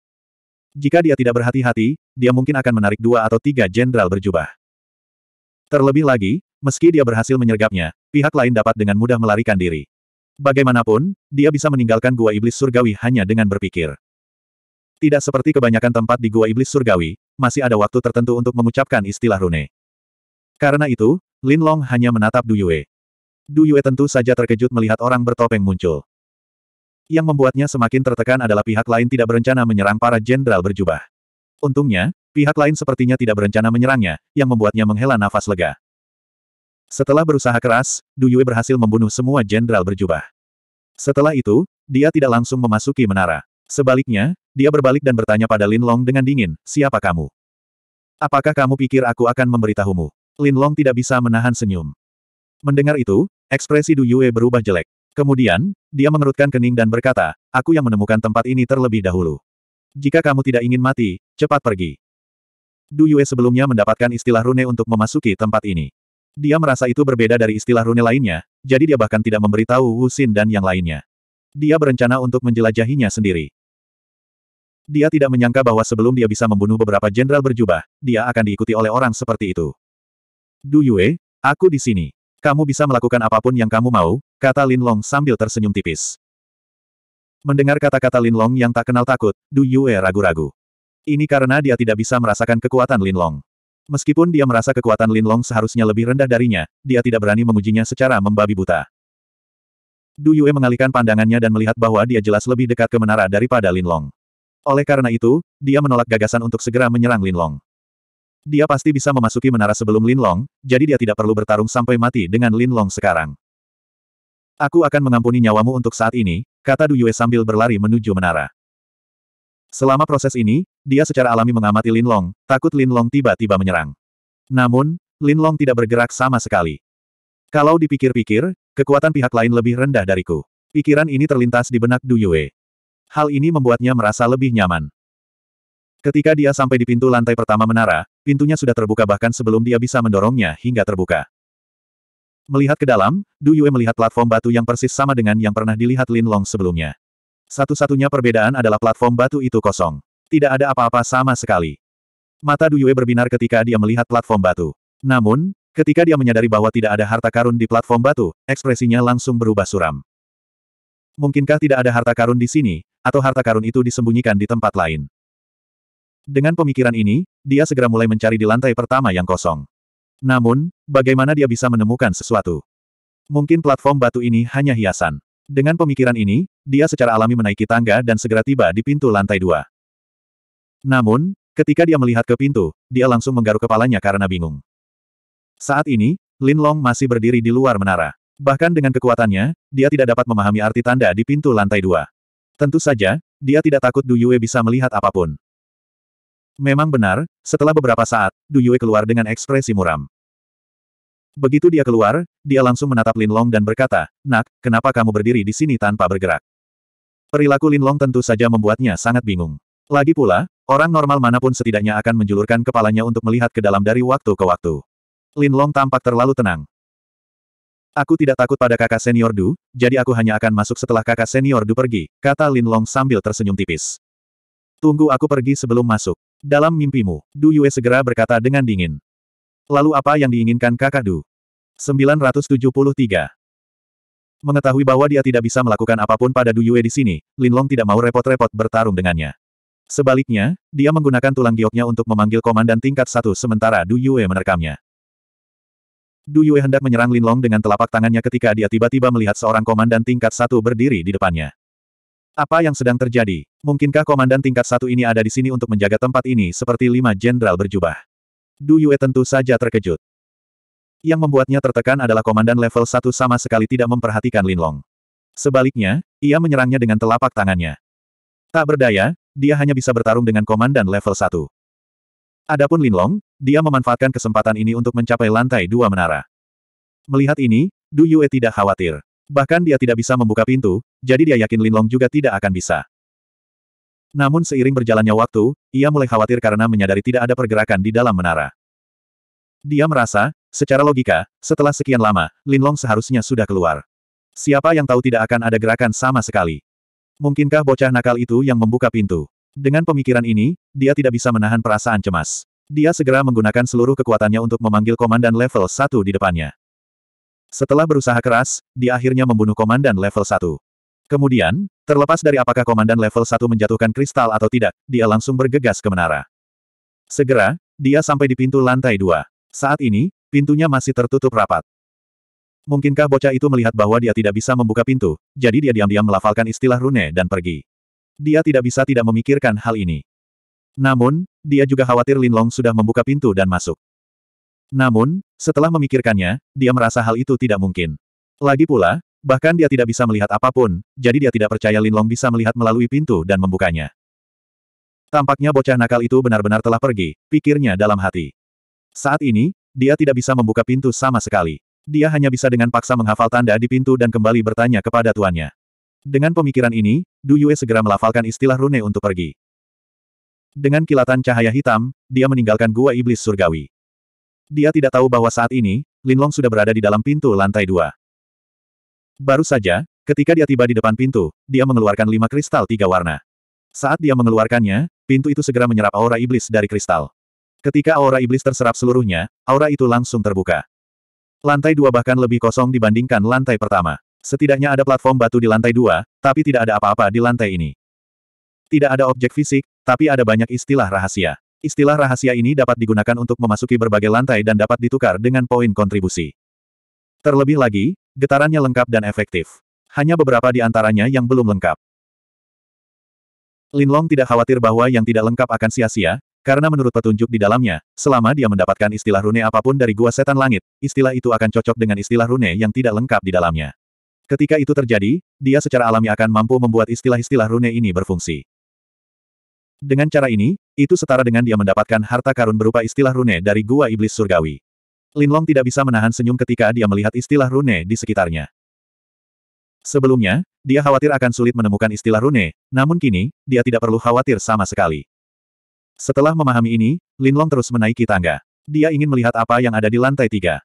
Jika dia tidak berhati-hati, dia mungkin akan menarik dua atau tiga jenderal berjubah. Terlebih lagi, meski dia berhasil menyergapnya, pihak lain dapat dengan mudah melarikan diri. Bagaimanapun, dia bisa meninggalkan gua iblis surgawi hanya dengan berpikir. Tidak seperti kebanyakan tempat di gua iblis surgawi, masih ada waktu tertentu untuk mengucapkan istilah rune. Karena itu, Lin Long hanya menatap Du Yue. Du Yue tentu saja terkejut melihat orang bertopeng muncul. Yang membuatnya semakin tertekan adalah pihak lain tidak berencana menyerang para jenderal berjubah. Untungnya, pihak lain sepertinya tidak berencana menyerangnya, yang membuatnya menghela nafas lega. Setelah berusaha keras, Du Yue berhasil membunuh semua jenderal berjubah. Setelah itu, dia tidak langsung memasuki menara. Sebaliknya, dia berbalik dan bertanya pada Lin Long dengan dingin, siapa kamu? Apakah kamu pikir aku akan memberitahumu? Lin Long tidak bisa menahan senyum. Mendengar itu, ekspresi Du Yue berubah jelek. Kemudian, dia mengerutkan kening dan berkata, aku yang menemukan tempat ini terlebih dahulu. Jika kamu tidak ingin mati, cepat pergi. Du Yue sebelumnya mendapatkan istilah rune untuk memasuki tempat ini. Dia merasa itu berbeda dari istilah rune lainnya, jadi dia bahkan tidak memberitahu Wu Xin dan yang lainnya. Dia berencana untuk menjelajahinya sendiri. Dia tidak menyangka bahwa sebelum dia bisa membunuh beberapa jenderal berjubah, dia akan diikuti oleh orang seperti itu. Du Yue, aku di sini. Kamu bisa melakukan apapun yang kamu mau, kata Lin Long sambil tersenyum tipis. Mendengar kata-kata Lin Long yang tak kenal takut, Du Yue ragu-ragu. Ini karena dia tidak bisa merasakan kekuatan Lin Long. Meskipun dia merasa kekuatan Lin Long seharusnya lebih rendah darinya, dia tidak berani mengujinya secara membabi buta. Du Yue mengalihkan pandangannya dan melihat bahwa dia jelas lebih dekat ke menara daripada Lin Long. Oleh karena itu, dia menolak gagasan untuk segera menyerang Lin Long. Dia pasti bisa memasuki menara sebelum Lin Long, jadi dia tidak perlu bertarung sampai mati dengan Lin Long sekarang. Aku akan mengampuni nyawamu untuk saat ini, kata Du Yue sambil berlari menuju menara. Selama proses ini, dia secara alami mengamati Lin Long, takut Lin Long tiba-tiba menyerang. Namun, Lin Long tidak bergerak sama sekali. Kalau dipikir-pikir, kekuatan pihak lain lebih rendah dariku. Pikiran ini terlintas di benak Du Yue. Hal ini membuatnya merasa lebih nyaman. Ketika dia sampai di pintu lantai pertama menara, pintunya sudah terbuka bahkan sebelum dia bisa mendorongnya hingga terbuka. Melihat ke dalam, Du Yue melihat platform batu yang persis sama dengan yang pernah dilihat Lin Long sebelumnya. Satu-satunya perbedaan adalah platform batu itu kosong. Tidak ada apa-apa sama sekali. Mata Du Yue berbinar ketika dia melihat platform batu. Namun, ketika dia menyadari bahwa tidak ada harta karun di platform batu, ekspresinya langsung berubah suram. Mungkinkah tidak ada harta karun di sini, atau harta karun itu disembunyikan di tempat lain? Dengan pemikiran ini, dia segera mulai mencari di lantai pertama yang kosong. Namun, bagaimana dia bisa menemukan sesuatu? Mungkin platform batu ini hanya hiasan. Dengan pemikiran ini, dia secara alami menaiki tangga dan segera tiba di pintu lantai dua. Namun, ketika dia melihat ke pintu, dia langsung menggaruk kepalanya karena bingung. Saat ini, Lin Long masih berdiri di luar menara. Bahkan dengan kekuatannya, dia tidak dapat memahami arti tanda di pintu lantai dua. Tentu saja, dia tidak takut Du Yue bisa melihat apapun. Memang benar, setelah beberapa saat, Du Yue keluar dengan ekspresi muram. Begitu dia keluar, dia langsung menatap Lin Long dan berkata, Nak, kenapa kamu berdiri di sini tanpa bergerak? Perilaku Lin Long tentu saja membuatnya sangat bingung. Lagi pula, orang normal manapun setidaknya akan menjulurkan kepalanya untuk melihat ke dalam dari waktu ke waktu. Lin Long tampak terlalu tenang. Aku tidak takut pada kakak senior Du, jadi aku hanya akan masuk setelah kakak senior Du pergi, kata Lin Long sambil tersenyum tipis. Tunggu aku pergi sebelum masuk. Dalam mimpimu, Du Yue segera berkata dengan dingin. Lalu apa yang diinginkan kakak Du? 973. Mengetahui bahwa dia tidak bisa melakukan apapun pada Du Yue di sini, Lin Long tidak mau repot-repot bertarung dengannya. Sebaliknya, dia menggunakan tulang gioknya untuk memanggil komandan tingkat satu sementara Du Yue menerkamnya. Du Yue hendak menyerang Lin Long dengan telapak tangannya ketika dia tiba-tiba melihat seorang komandan tingkat satu berdiri di depannya. Apa yang sedang terjadi? Mungkinkah komandan tingkat satu ini ada di sini untuk menjaga tempat ini seperti lima jenderal berjubah? Du Yue tentu saja terkejut. Yang membuatnya tertekan adalah komandan level satu sama sekali tidak memperhatikan Linlong. Sebaliknya, ia menyerangnya dengan telapak tangannya. Tak berdaya, dia hanya bisa bertarung dengan komandan level satu. Adapun Linlong, dia memanfaatkan kesempatan ini untuk mencapai lantai dua menara. Melihat ini, Du Yue tidak khawatir. Bahkan dia tidak bisa membuka pintu, jadi dia yakin Linlong juga tidak akan bisa. Namun seiring berjalannya waktu, ia mulai khawatir karena menyadari tidak ada pergerakan di dalam menara. Dia merasa, secara logika, setelah sekian lama, Linlong seharusnya sudah keluar. Siapa yang tahu tidak akan ada gerakan sama sekali. Mungkinkah bocah nakal itu yang membuka pintu? Dengan pemikiran ini, dia tidak bisa menahan perasaan cemas. Dia segera menggunakan seluruh kekuatannya untuk memanggil komandan level 1 di depannya. Setelah berusaha keras, dia akhirnya membunuh komandan level 1. Kemudian, terlepas dari apakah komandan level 1 menjatuhkan kristal atau tidak, dia langsung bergegas ke menara. Segera, dia sampai di pintu lantai dua. Saat ini, pintunya masih tertutup rapat. Mungkinkah bocah itu melihat bahwa dia tidak bisa membuka pintu, jadi dia diam-diam melafalkan istilah rune dan pergi. Dia tidak bisa tidak memikirkan hal ini. Namun, dia juga khawatir Linlong sudah membuka pintu dan masuk. Namun, setelah memikirkannya, dia merasa hal itu tidak mungkin. Lagi pula, bahkan dia tidak bisa melihat apapun, jadi dia tidak percaya Lin Long bisa melihat melalui pintu dan membukanya. Tampaknya bocah nakal itu benar-benar telah pergi, pikirnya dalam hati. Saat ini, dia tidak bisa membuka pintu sama sekali. Dia hanya bisa dengan paksa menghafal tanda di pintu dan kembali bertanya kepada tuannya. Dengan pemikiran ini, Du Yue segera melafalkan istilah rune untuk pergi. Dengan kilatan cahaya hitam, dia meninggalkan gua iblis surgawi. Dia tidak tahu bahwa saat ini, Linlong sudah berada di dalam pintu lantai dua. Baru saja, ketika dia tiba di depan pintu, dia mengeluarkan lima kristal tiga warna. Saat dia mengeluarkannya, pintu itu segera menyerap aura iblis dari kristal. Ketika aura iblis terserap seluruhnya, aura itu langsung terbuka. Lantai dua bahkan lebih kosong dibandingkan lantai pertama. Setidaknya ada platform batu di lantai dua, tapi tidak ada apa-apa di lantai ini. Tidak ada objek fisik, tapi ada banyak istilah rahasia. Istilah rahasia ini dapat digunakan untuk memasuki berbagai lantai dan dapat ditukar dengan poin kontribusi. Terlebih lagi, getarannya lengkap dan efektif. Hanya beberapa di antaranya yang belum lengkap. Linlong tidak khawatir bahwa yang tidak lengkap akan sia-sia, karena menurut petunjuk di dalamnya, selama dia mendapatkan istilah rune apapun dari gua setan langit, istilah itu akan cocok dengan istilah rune yang tidak lengkap di dalamnya. Ketika itu terjadi, dia secara alami akan mampu membuat istilah-istilah rune ini berfungsi. Dengan cara ini, itu setara dengan dia mendapatkan harta karun berupa istilah rune dari gua iblis surgawi. Linlong tidak bisa menahan senyum ketika dia melihat istilah rune di sekitarnya. Sebelumnya, dia khawatir akan sulit menemukan istilah rune, namun kini, dia tidak perlu khawatir sama sekali. Setelah memahami ini, Linlong terus menaiki tangga. Dia ingin melihat apa yang ada di lantai tiga.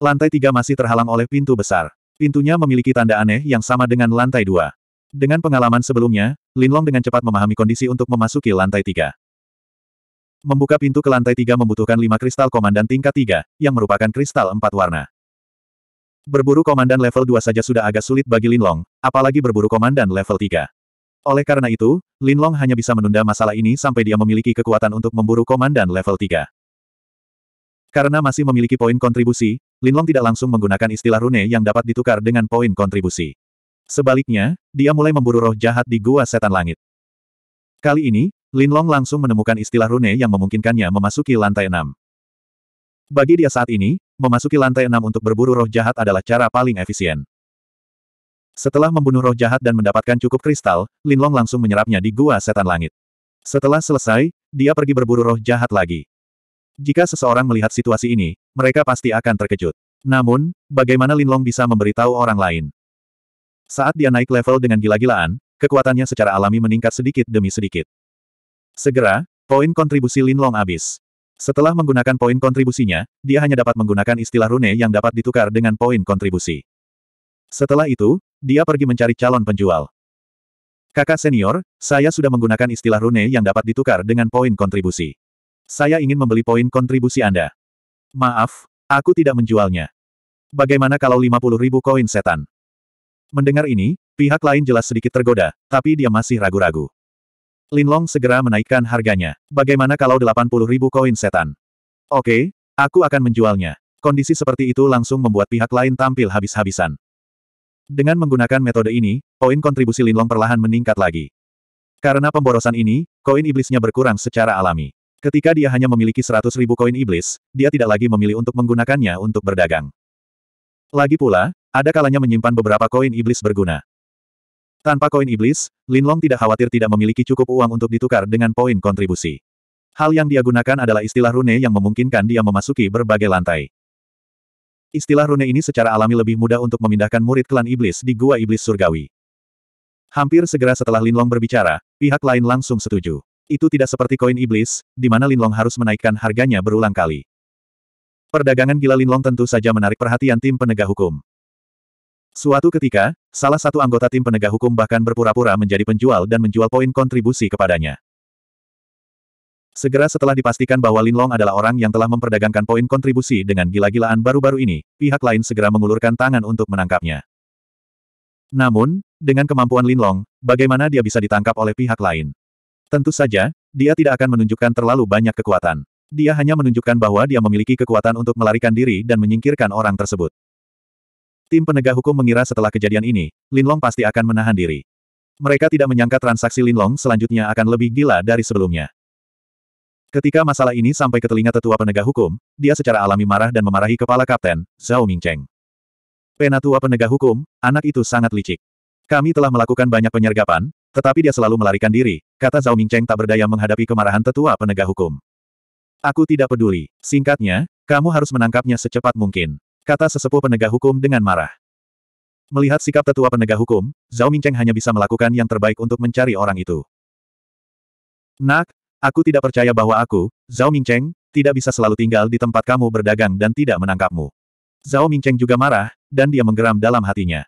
Lantai tiga masih terhalang oleh pintu besar. Pintunya memiliki tanda aneh yang sama dengan lantai dua. Dengan pengalaman sebelumnya, Linlong dengan cepat memahami kondisi untuk memasuki lantai tiga. Membuka pintu ke lantai tiga membutuhkan lima kristal komandan tingkat tiga, yang merupakan kristal empat warna. Berburu komandan level dua saja sudah agak sulit bagi Linlong, apalagi berburu komandan level tiga. Oleh karena itu, Linlong hanya bisa menunda masalah ini sampai dia memiliki kekuatan untuk memburu komandan level tiga. Karena masih memiliki poin kontribusi, Linlong tidak langsung menggunakan istilah rune yang dapat ditukar dengan poin kontribusi. Sebaliknya, dia mulai memburu roh jahat di Gua Setan Langit. Kali ini, Linlong langsung menemukan istilah rune yang memungkinkannya memasuki lantai enam. Bagi dia saat ini, memasuki lantai enam untuk berburu roh jahat adalah cara paling efisien. Setelah membunuh roh jahat dan mendapatkan cukup kristal, Linlong langsung menyerapnya di gua setan langit. Setelah selesai, dia pergi berburu roh jahat lagi. Jika seseorang melihat situasi ini, mereka pasti akan terkejut. Namun, bagaimana Linlong bisa memberitahu orang lain? Saat dia naik level dengan gila-gilaan, kekuatannya secara alami meningkat sedikit demi sedikit. Segera, poin kontribusi Lin Long habis. Setelah menggunakan poin kontribusinya, dia hanya dapat menggunakan istilah rune yang dapat ditukar dengan poin kontribusi. Setelah itu, dia pergi mencari calon penjual. Kakak senior, saya sudah menggunakan istilah rune yang dapat ditukar dengan poin kontribusi. Saya ingin membeli poin kontribusi Anda. Maaf, aku tidak menjualnya. Bagaimana kalau 50 ribu koin setan? Mendengar ini, pihak lain jelas sedikit tergoda, tapi dia masih ragu-ragu. Linlong segera menaikkan harganya. Bagaimana kalau 80 ribu koin setan? Oke, aku akan menjualnya. Kondisi seperti itu langsung membuat pihak lain tampil habis-habisan. Dengan menggunakan metode ini, poin kontribusi Linlong perlahan meningkat lagi. Karena pemborosan ini, koin iblisnya berkurang secara alami. Ketika dia hanya memiliki 100 ribu koin iblis, dia tidak lagi memilih untuk menggunakannya untuk berdagang. Lagi pula, ada kalanya menyimpan beberapa koin iblis berguna. Tanpa koin iblis, Linlong tidak khawatir tidak memiliki cukup uang untuk ditukar dengan poin kontribusi. Hal yang dia gunakan adalah istilah rune yang memungkinkan dia memasuki berbagai lantai. Istilah rune ini secara alami lebih mudah untuk memindahkan murid klan iblis di gua iblis surgawi. Hampir segera setelah Linlong berbicara, pihak lain langsung setuju. Itu tidak seperti koin iblis, di mana Linlong harus menaikkan harganya berulang kali. Perdagangan gila Linlong tentu saja menarik perhatian tim penegak hukum. Suatu ketika, salah satu anggota tim penegak hukum bahkan berpura-pura menjadi penjual dan menjual poin kontribusi kepadanya. Segera setelah dipastikan bahwa Lin Long adalah orang yang telah memperdagangkan poin kontribusi dengan gila-gilaan baru-baru ini, pihak lain segera mengulurkan tangan untuk menangkapnya. Namun, dengan kemampuan Lin Long, bagaimana dia bisa ditangkap oleh pihak lain? Tentu saja, dia tidak akan menunjukkan terlalu banyak kekuatan. Dia hanya menunjukkan bahwa dia memiliki kekuatan untuk melarikan diri dan menyingkirkan orang tersebut. Tim penegak hukum mengira setelah kejadian ini, Linlong pasti akan menahan diri. Mereka tidak menyangka transaksi Linlong selanjutnya akan lebih gila dari sebelumnya. Ketika masalah ini sampai ke telinga tetua penegak hukum, dia secara alami marah dan memarahi kepala kapten, Zhao Mingcheng. Penatua penegak hukum, anak itu sangat licik. Kami telah melakukan banyak penyergapan, tetapi dia selalu melarikan diri, kata Zhao Mingcheng tak berdaya menghadapi kemarahan tetua penegak hukum. Aku tidak peduli. Singkatnya, kamu harus menangkapnya secepat mungkin. Kata sesepuh penegak hukum dengan marah. Melihat sikap tetua penegak hukum, Zhao Mingcheng hanya bisa melakukan yang terbaik untuk mencari orang itu. Nak, aku tidak percaya bahwa aku, Zhao Mingcheng, tidak bisa selalu tinggal di tempat kamu berdagang dan tidak menangkapmu. Zhao Mingcheng juga marah, dan dia menggeram dalam hatinya.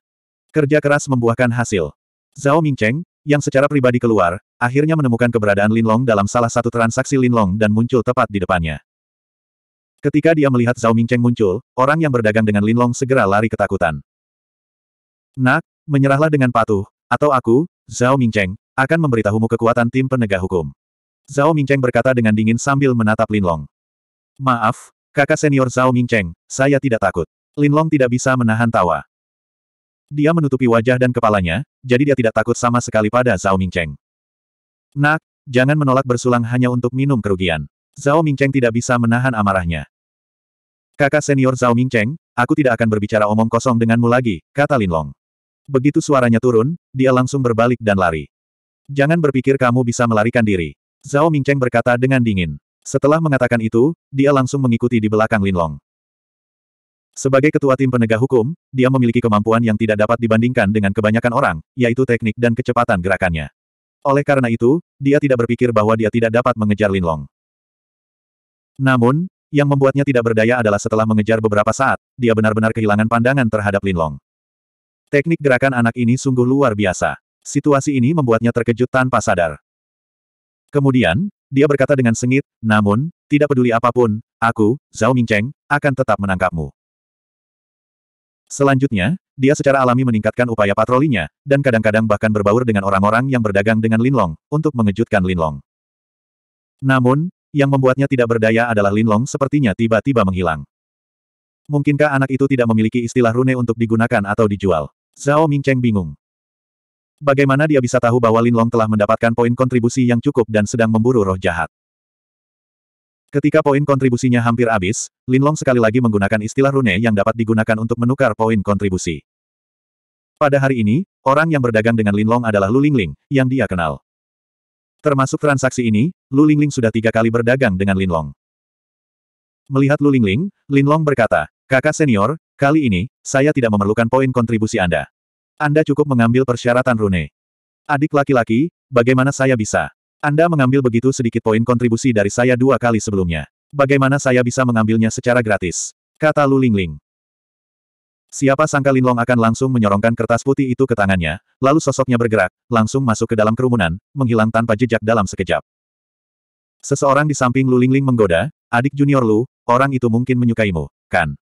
Kerja keras membuahkan hasil. Zhao Mingcheng, yang secara pribadi keluar, akhirnya menemukan keberadaan Linlong dalam salah satu transaksi Linlong dan muncul tepat di depannya. Ketika dia melihat Zhao Mingcheng muncul, orang yang berdagang dengan Linlong segera lari ketakutan. Nak, menyerahlah dengan patuh, atau aku, Zhao Mingcheng, akan memberitahumu kekuatan tim penegak hukum. Zhao Mingcheng berkata dengan dingin sambil menatap Linlong. Maaf, kakak senior Zhao Mingcheng, saya tidak takut. Linlong tidak bisa menahan tawa. Dia menutupi wajah dan kepalanya, jadi dia tidak takut sama sekali pada Zhao Mingcheng. Nak, jangan menolak bersulang hanya untuk minum kerugian. Zhao Mingcheng tidak bisa menahan amarahnya. Kakak senior Zhao Mingcheng, aku tidak akan berbicara omong kosong denganmu lagi, kata Lin Long. Begitu suaranya turun, dia langsung berbalik dan lari. Jangan berpikir kamu bisa melarikan diri. Zhao Mingcheng berkata dengan dingin. Setelah mengatakan itu, dia langsung mengikuti di belakang Lin Long. Sebagai ketua tim penegak hukum, dia memiliki kemampuan yang tidak dapat dibandingkan dengan kebanyakan orang, yaitu teknik dan kecepatan gerakannya. Oleh karena itu, dia tidak berpikir bahwa dia tidak dapat mengejar Lin Long. Namun, yang membuatnya tidak berdaya adalah setelah mengejar beberapa saat, dia benar-benar kehilangan pandangan terhadap Linlong. Teknik gerakan anak ini sungguh luar biasa. Situasi ini membuatnya terkejut tanpa sadar. Kemudian, dia berkata dengan sengit, namun, tidak peduli apapun, aku, Zhao Mingcheng, akan tetap menangkapmu. Selanjutnya, dia secara alami meningkatkan upaya patrolinya, dan kadang-kadang bahkan berbaur dengan orang-orang yang berdagang dengan Linlong, untuk mengejutkan Linlong. Namun, yang membuatnya tidak berdaya adalah Linlong sepertinya tiba-tiba menghilang. Mungkinkah anak itu tidak memiliki istilah rune untuk digunakan atau dijual? Zhao Mingcheng bingung. Bagaimana dia bisa tahu bahwa Linlong telah mendapatkan poin kontribusi yang cukup dan sedang memburu roh jahat? Ketika poin kontribusinya hampir habis, Linlong sekali lagi menggunakan istilah rune yang dapat digunakan untuk menukar poin kontribusi. Pada hari ini, orang yang berdagang dengan Linlong adalah Lu Lingling, yang dia kenal. Termasuk transaksi ini, Lu Lingling sudah tiga kali berdagang dengan Linlong. Melihat Lu Lingling, Linlong berkata, Kakak senior, kali ini, saya tidak memerlukan poin kontribusi Anda. Anda cukup mengambil persyaratan Rune. Adik laki-laki, bagaimana saya bisa? Anda mengambil begitu sedikit poin kontribusi dari saya dua kali sebelumnya. Bagaimana saya bisa mengambilnya secara gratis? Kata Lu Lingling. Siapa sangka Linlong akan langsung menyorongkan kertas putih itu ke tangannya, lalu sosoknya bergerak, langsung masuk ke dalam kerumunan, menghilang tanpa jejak dalam sekejap. Seseorang di samping Lu Lingling menggoda, adik junior Lu, orang itu mungkin menyukaimu, kan?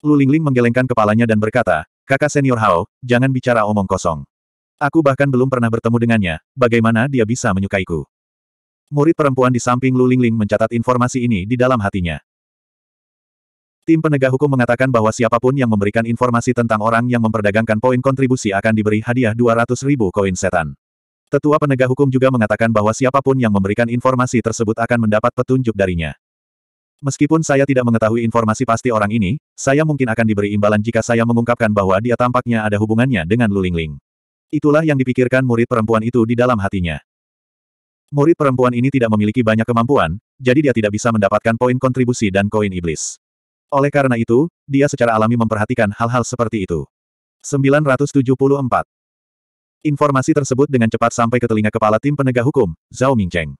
Lu Lingling menggelengkan kepalanya dan berkata, kakak senior Hao, jangan bicara omong kosong. Aku bahkan belum pernah bertemu dengannya, bagaimana dia bisa menyukaiku? Murid perempuan di samping Lu Lingling mencatat informasi ini di dalam hatinya. Tim penegak hukum mengatakan bahwa siapapun yang memberikan informasi tentang orang yang memperdagangkan poin kontribusi akan diberi hadiah 200 ribu koin setan. Tetua penegak hukum juga mengatakan bahwa siapapun yang memberikan informasi tersebut akan mendapat petunjuk darinya. Meskipun saya tidak mengetahui informasi pasti orang ini, saya mungkin akan diberi imbalan jika saya mengungkapkan bahwa dia tampaknya ada hubungannya dengan Lulingling. Itulah yang dipikirkan murid perempuan itu di dalam hatinya. Murid perempuan ini tidak memiliki banyak kemampuan, jadi dia tidak bisa mendapatkan poin kontribusi dan koin iblis. Oleh karena itu, dia secara alami memperhatikan hal-hal seperti itu. 974. Informasi tersebut dengan cepat sampai ke telinga kepala tim penegak hukum, Zhao Mingcheng.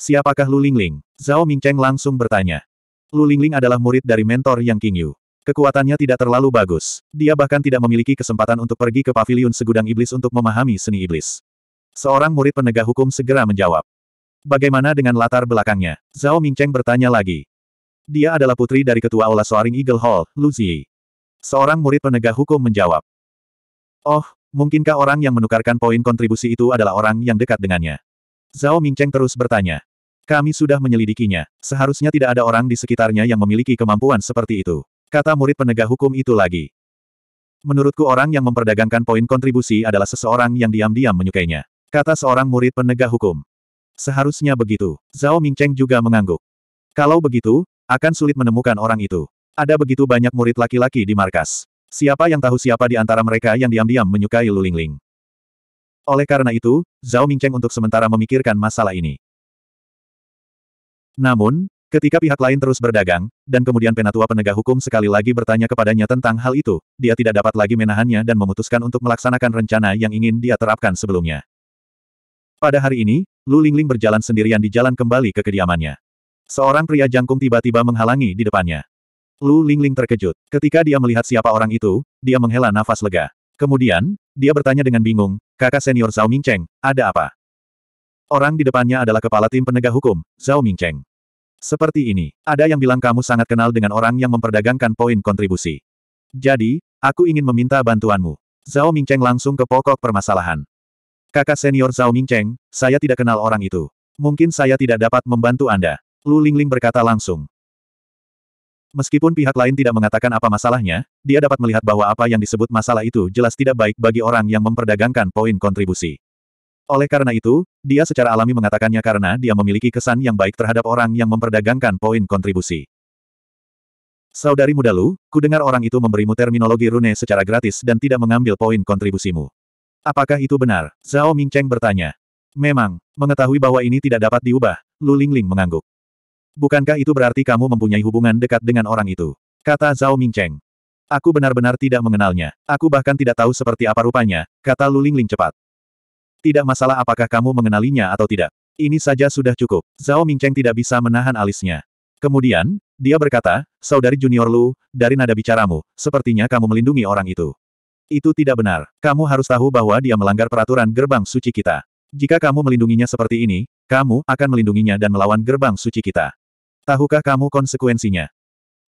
Siapakah Lu Lingling? Zhao Mingcheng langsung bertanya. Lu Lingling adalah murid dari mentor Yang Qingyu. Kekuatannya tidak terlalu bagus. Dia bahkan tidak memiliki kesempatan untuk pergi ke paviliun segudang iblis untuk memahami seni iblis. Seorang murid penegak hukum segera menjawab. Bagaimana dengan latar belakangnya? Zhao Mingcheng bertanya lagi. Dia adalah putri dari ketua Ola Soaring Eagle Hall, Luzi. Seorang murid penegak hukum menjawab. Oh, mungkinkah orang yang menukarkan poin kontribusi itu adalah orang yang dekat dengannya? Zhao Mingcheng terus bertanya. Kami sudah menyelidikinya. Seharusnya tidak ada orang di sekitarnya yang memiliki kemampuan seperti itu. Kata murid penegak hukum itu lagi. Menurutku orang yang memperdagangkan poin kontribusi adalah seseorang yang diam-diam menyukainya. Kata seorang murid penegak hukum. Seharusnya begitu. Zhao Mingcheng juga mengangguk. Kalau begitu, akan sulit menemukan orang itu. Ada begitu banyak murid laki-laki di markas. Siapa yang tahu siapa di antara mereka yang diam-diam menyukai Lu Lingling. Oleh karena itu, Zhao Mingcheng untuk sementara memikirkan masalah ini. Namun, ketika pihak lain terus berdagang, dan kemudian penatua penegak hukum sekali lagi bertanya kepadanya tentang hal itu, dia tidak dapat lagi menahannya dan memutuskan untuk melaksanakan rencana yang ingin dia terapkan sebelumnya. Pada hari ini, Lu Lingling berjalan sendirian di jalan kembali ke kediamannya. Seorang pria jangkung tiba-tiba menghalangi di depannya. Lu Lingling terkejut. Ketika dia melihat siapa orang itu, dia menghela nafas lega. Kemudian, dia bertanya dengan bingung, kakak senior Zhao Mingcheng, ada apa? Orang di depannya adalah kepala tim penegak hukum, Zhao Mingcheng. Seperti ini, ada yang bilang kamu sangat kenal dengan orang yang memperdagangkan poin kontribusi. Jadi, aku ingin meminta bantuanmu. Zhao Mingcheng langsung ke pokok permasalahan. Kakak senior Zhao Mingcheng, saya tidak kenal orang itu. Mungkin saya tidak dapat membantu Anda. Lu Lingling berkata langsung. Meskipun pihak lain tidak mengatakan apa masalahnya, dia dapat melihat bahwa apa yang disebut masalah itu jelas tidak baik bagi orang yang memperdagangkan poin kontribusi. Oleh karena itu, dia secara alami mengatakannya karena dia memiliki kesan yang baik terhadap orang yang memperdagangkan poin kontribusi. Saudari muda Lu, kudengar orang itu memberimu terminologi rune secara gratis dan tidak mengambil poin kontribusimu. Apakah itu benar? Zhao Mingcheng bertanya. Memang, mengetahui bahwa ini tidak dapat diubah, Lu Lingling mengangguk. Bukankah itu berarti kamu mempunyai hubungan dekat dengan orang itu? Kata Zhao Mingcheng. Aku benar-benar tidak mengenalnya. Aku bahkan tidak tahu seperti apa rupanya, kata Lu Lingling cepat. Tidak masalah apakah kamu mengenalinya atau tidak. Ini saja sudah cukup. Zhao Mingcheng tidak bisa menahan alisnya. Kemudian, dia berkata, Saudari junior Lu, dari nada bicaramu, sepertinya kamu melindungi orang itu. Itu tidak benar. Kamu harus tahu bahwa dia melanggar peraturan gerbang suci kita. Jika kamu melindunginya seperti ini, kamu akan melindunginya dan melawan gerbang suci kita. Tahukah kamu konsekuensinya?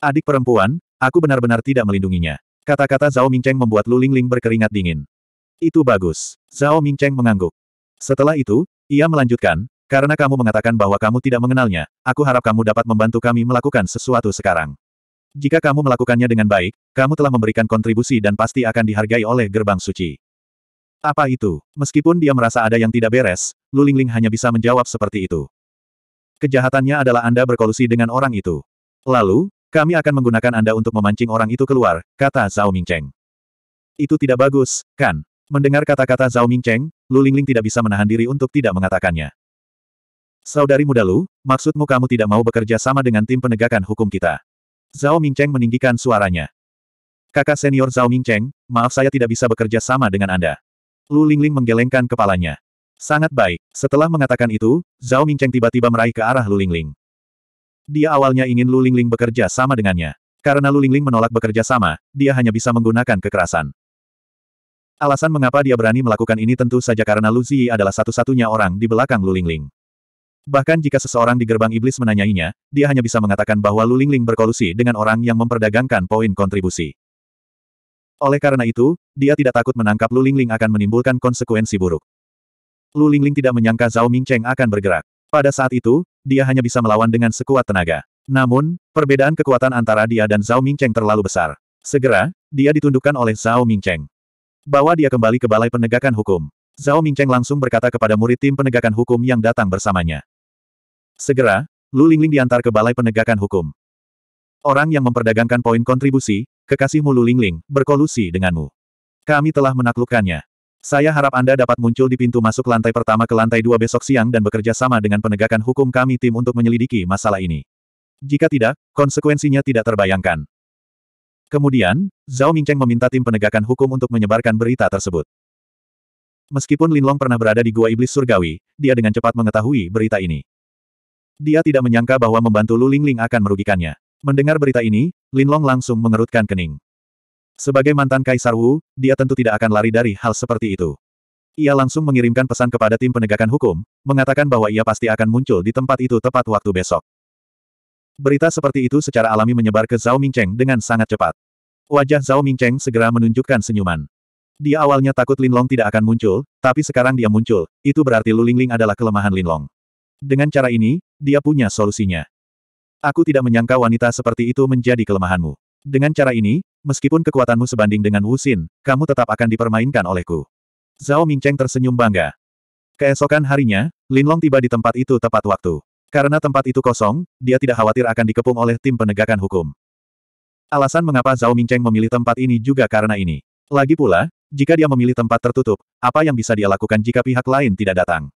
Adik perempuan, aku benar-benar tidak melindunginya. Kata-kata Zhao Mingcheng membuat Lu Lingling berkeringat dingin. Itu bagus. Zhao Mingcheng mengangguk. Setelah itu, ia melanjutkan, karena kamu mengatakan bahwa kamu tidak mengenalnya, aku harap kamu dapat membantu kami melakukan sesuatu sekarang. Jika kamu melakukannya dengan baik, kamu telah memberikan kontribusi dan pasti akan dihargai oleh gerbang suci. Apa itu? Meskipun dia merasa ada yang tidak beres, Lu Lingling hanya bisa menjawab seperti itu. Kejahatannya adalah Anda berkolusi dengan orang itu. Lalu, kami akan menggunakan Anda untuk memancing orang itu keluar, kata Zhao Mingcheng. Itu tidak bagus, kan? Mendengar kata-kata Zhao Mingcheng, Lu Lingling tidak bisa menahan diri untuk tidak mengatakannya. Saudari muda Lu, maksudmu kamu tidak mau bekerja sama dengan tim penegakan hukum kita? Zhao Mingcheng meninggikan suaranya. Kakak senior Zhao Mingcheng, maaf saya tidak bisa bekerja sama dengan Anda. Lu Lingling menggelengkan kepalanya. Sangat baik. Setelah mengatakan itu, Zhao Mingcheng tiba-tiba meraih ke arah Lulingling. Dia awalnya ingin Lulingling bekerja sama dengannya. Karena Lulingling menolak bekerja sama, dia hanya bisa menggunakan kekerasan. Alasan mengapa dia berani melakukan ini tentu saja karena Lu Ziyi adalah satu-satunya orang di belakang Lulingling. Bahkan jika seseorang di gerbang iblis menanyainya, dia hanya bisa mengatakan bahwa Lulingling berkolusi dengan orang yang memperdagangkan poin kontribusi. Oleh karena itu, dia tidak takut menangkap Lulingling akan menimbulkan konsekuensi buruk. Lu Lingling tidak menyangka Zhao Mingcheng akan bergerak. Pada saat itu, dia hanya bisa melawan dengan sekuat tenaga. Namun, perbedaan kekuatan antara dia dan Zhao Mingcheng terlalu besar. Segera, dia ditundukkan oleh Zhao Mingcheng. Bawa dia kembali ke Balai Penegakan Hukum. Zhao Mingcheng langsung berkata kepada murid tim penegakan hukum yang datang bersamanya. Segera, Lu Lingling diantar ke Balai Penegakan Hukum. Orang yang memperdagangkan poin kontribusi, kekasihmu Lu Lingling, berkolusi denganmu. Kami telah menaklukkannya. Saya harap Anda dapat muncul di pintu masuk lantai pertama ke lantai dua besok siang dan bekerja sama dengan penegakan hukum kami tim untuk menyelidiki masalah ini. Jika tidak, konsekuensinya tidak terbayangkan. Kemudian, Zhao Mingcheng meminta tim penegakan hukum untuk menyebarkan berita tersebut. Meskipun Linlong pernah berada di Gua Iblis Surgawi, dia dengan cepat mengetahui berita ini. Dia tidak menyangka bahwa membantu Lu Lingling akan merugikannya. Mendengar berita ini, Linlong langsung mengerutkan kening. Sebagai mantan Kaisar Wu, dia tentu tidak akan lari dari hal seperti itu. Ia langsung mengirimkan pesan kepada tim penegakan hukum, mengatakan bahwa ia pasti akan muncul di tempat itu tepat waktu besok. Berita seperti itu secara alami menyebar ke Zhao Mingcheng dengan sangat cepat. Wajah Zhao Mingcheng segera menunjukkan senyuman. Dia awalnya takut Lin Long tidak akan muncul, tapi sekarang dia muncul, itu berarti Lu Lingling adalah kelemahan Lin Long. Dengan cara ini, dia punya solusinya. Aku tidak menyangka wanita seperti itu menjadi kelemahanmu. Dengan cara ini, Meskipun kekuatanmu sebanding dengan Wu Xin, kamu tetap akan dipermainkan olehku. Zhao Mingcheng tersenyum bangga. Keesokan harinya, Lin Long tiba di tempat itu tepat waktu. Karena tempat itu kosong, dia tidak khawatir akan dikepung oleh tim penegakan hukum. Alasan mengapa Zhao Mingcheng memilih tempat ini juga karena ini. Lagi pula, jika dia memilih tempat tertutup, apa yang bisa dia lakukan jika pihak lain tidak datang?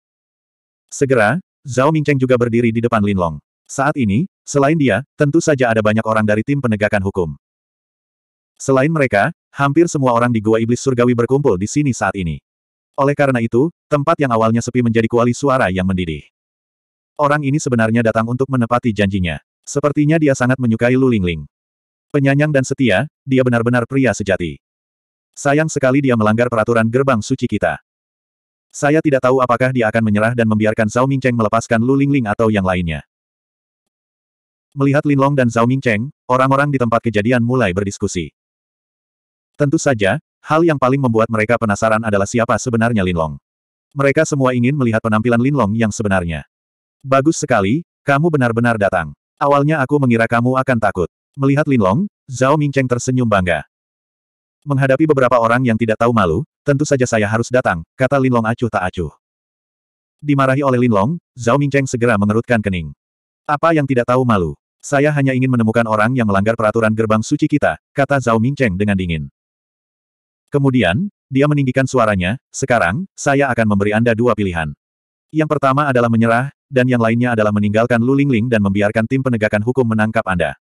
Segera, Zhao Mingcheng juga berdiri di depan Lin Long. Saat ini, selain dia, tentu saja ada banyak orang dari tim penegakan hukum. Selain mereka, hampir semua orang di Gua Iblis Surgawi berkumpul di sini saat ini. Oleh karena itu, tempat yang awalnya sepi menjadi kuali suara yang mendidih. Orang ini sebenarnya datang untuk menepati janjinya. Sepertinya dia sangat menyukai Lu Lingling. Penyanyang dan setia, dia benar-benar pria sejati. Sayang sekali dia melanggar peraturan gerbang suci kita. Saya tidak tahu apakah dia akan menyerah dan membiarkan Zhao Mingcheng melepaskan Lu Lingling atau yang lainnya. Melihat Lin Long dan Zhao Mingcheng, orang-orang di tempat kejadian mulai berdiskusi. Tentu saja, hal yang paling membuat mereka penasaran adalah siapa sebenarnya Linlong. Mereka semua ingin melihat penampilan Linlong yang sebenarnya. Bagus sekali, kamu benar-benar datang. Awalnya aku mengira kamu akan takut. Melihat Linlong, Zhao Mingcheng tersenyum bangga. Menghadapi beberapa orang yang tidak tahu malu, tentu saja saya harus datang, kata Linlong acuh tak acuh. Dimarahi oleh Linlong, Zhao Mingcheng segera mengerutkan kening. Apa yang tidak tahu malu? Saya hanya ingin menemukan orang yang melanggar peraturan gerbang suci kita, kata Zhao Mingcheng dengan dingin. Kemudian, dia meninggikan suaranya, sekarang, saya akan memberi Anda dua pilihan. Yang pertama adalah menyerah, dan yang lainnya adalah meninggalkan Lu Lingling dan membiarkan tim penegakan hukum menangkap Anda.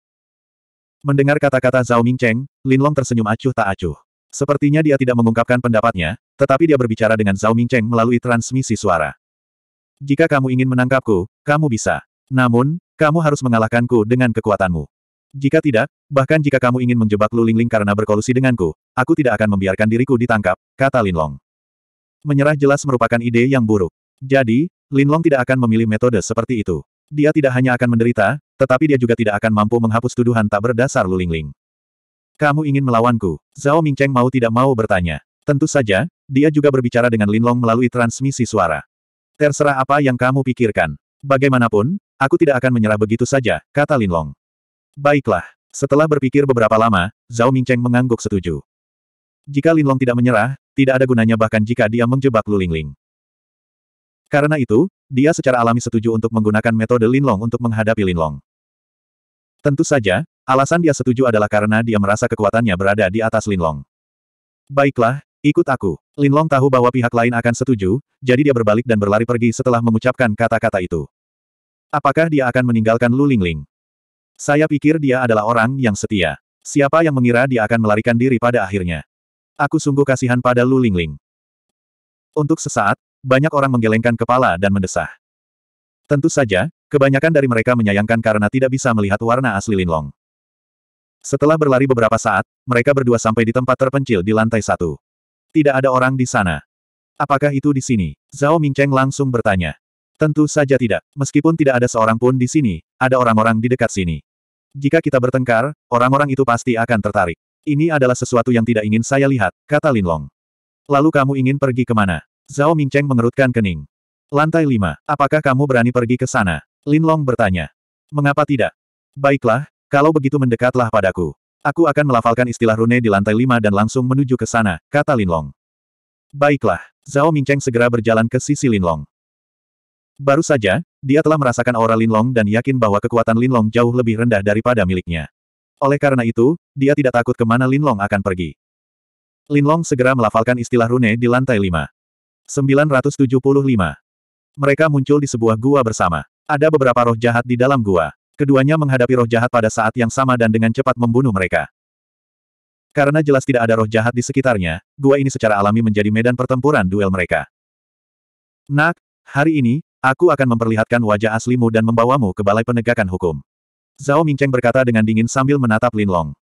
Mendengar kata-kata Zhao Mingcheng, Long tersenyum acuh tak acuh. Sepertinya dia tidak mengungkapkan pendapatnya, tetapi dia berbicara dengan Zhao Mingcheng melalui transmisi suara. Jika kamu ingin menangkapku, kamu bisa. Namun, kamu harus mengalahkanku dengan kekuatanmu. Jika tidak, bahkan jika kamu ingin menjebak Lu Lingling karena berkolusi denganku, aku tidak akan membiarkan diriku ditangkap, kata Linlong. Menyerah jelas merupakan ide yang buruk. Jadi, Linlong tidak akan memilih metode seperti itu. Dia tidak hanya akan menderita, tetapi dia juga tidak akan mampu menghapus tuduhan tak berdasar Lu Lingling. Kamu ingin melawanku? Zhao Mingcheng mau tidak mau bertanya. Tentu saja, dia juga berbicara dengan Linlong melalui transmisi suara. Terserah apa yang kamu pikirkan. Bagaimanapun, aku tidak akan menyerah begitu saja, kata Linlong. Baiklah. Setelah berpikir beberapa lama, Zhao Mingcheng mengangguk setuju. Jika Linlong tidak menyerah, tidak ada gunanya bahkan jika dia menjebak Lu Lingling. Karena itu, dia secara alami setuju untuk menggunakan metode Linlong untuk menghadapi Linlong. Tentu saja, alasan dia setuju adalah karena dia merasa kekuatannya berada di atas Linlong. Baiklah, ikut aku. Linlong tahu bahwa pihak lain akan setuju, jadi dia berbalik dan berlari pergi setelah mengucapkan kata-kata itu. Apakah dia akan meninggalkan Lu Lingling? Saya pikir dia adalah orang yang setia. Siapa yang mengira dia akan melarikan diri pada akhirnya? Aku sungguh kasihan pada Lu Lingling. Untuk sesaat, banyak orang menggelengkan kepala dan mendesah. Tentu saja, kebanyakan dari mereka menyayangkan karena tidak bisa melihat warna asli Linlong. Setelah berlari beberapa saat, mereka berdua sampai di tempat terpencil di lantai satu. Tidak ada orang di sana. Apakah itu di sini? Zhao Mingcheng langsung bertanya. Tentu saja tidak. Meskipun tidak ada seorang pun di sini, ada orang-orang di dekat sini. Jika kita bertengkar, orang-orang itu pasti akan tertarik. Ini adalah sesuatu yang tidak ingin saya lihat, kata Lin Long. Lalu kamu ingin pergi ke mana? Zhao Mingcheng mengerutkan kening. Lantai 5. Apakah kamu berani pergi ke sana? Lin Long bertanya. Mengapa tidak? Baiklah, kalau begitu mendekatlah padaku. Aku akan melafalkan istilah rune di lantai 5 dan langsung menuju ke sana, kata Lin Long. Baiklah. Zhao Mingcheng segera berjalan ke sisi Lin Long. Baru saja, dia telah merasakan aura Linlong dan yakin bahwa kekuatan Linlong jauh lebih rendah daripada miliknya. Oleh karena itu, dia tidak takut kemana Linlong akan pergi. Linlong segera melafalkan istilah rune di lantai 5. 975. Mereka muncul di sebuah gua bersama. Ada beberapa roh jahat di dalam gua. Keduanya menghadapi roh jahat pada saat yang sama dan dengan cepat membunuh mereka. Karena jelas tidak ada roh jahat di sekitarnya, gua ini secara alami menjadi medan pertempuran duel mereka. Nak, hari ini, Aku akan memperlihatkan wajah aslimu dan membawamu ke balai penegakan hukum. Zhao Mingcheng berkata dengan dingin sambil menatap Lin Long.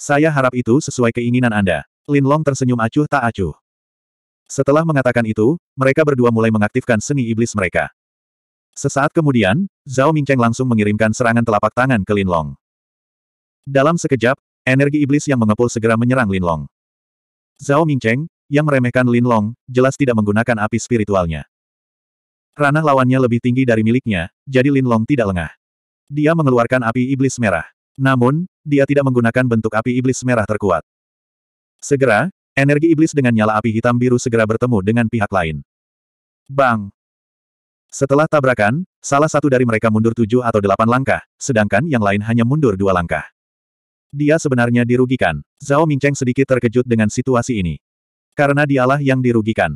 Saya harap itu sesuai keinginan Anda. Lin Long tersenyum acuh tak acuh. Setelah mengatakan itu, mereka berdua mulai mengaktifkan seni iblis mereka. Sesaat kemudian, Zhao Mingcheng langsung mengirimkan serangan telapak tangan ke Lin Long. Dalam sekejap, energi iblis yang mengepul segera menyerang Lin Long. Zhao Mingcheng, yang meremehkan Lin Long, jelas tidak menggunakan api spiritualnya. Ranah lawannya lebih tinggi dari miliknya, jadi Lin Long tidak lengah. Dia mengeluarkan api iblis merah. Namun, dia tidak menggunakan bentuk api iblis merah terkuat. Segera, energi iblis dengan nyala api hitam biru segera bertemu dengan pihak lain. Bang! Setelah tabrakan, salah satu dari mereka mundur tujuh atau delapan langkah, sedangkan yang lain hanya mundur dua langkah. Dia sebenarnya dirugikan. Zhao Mingcheng sedikit terkejut dengan situasi ini. Karena dialah yang dirugikan.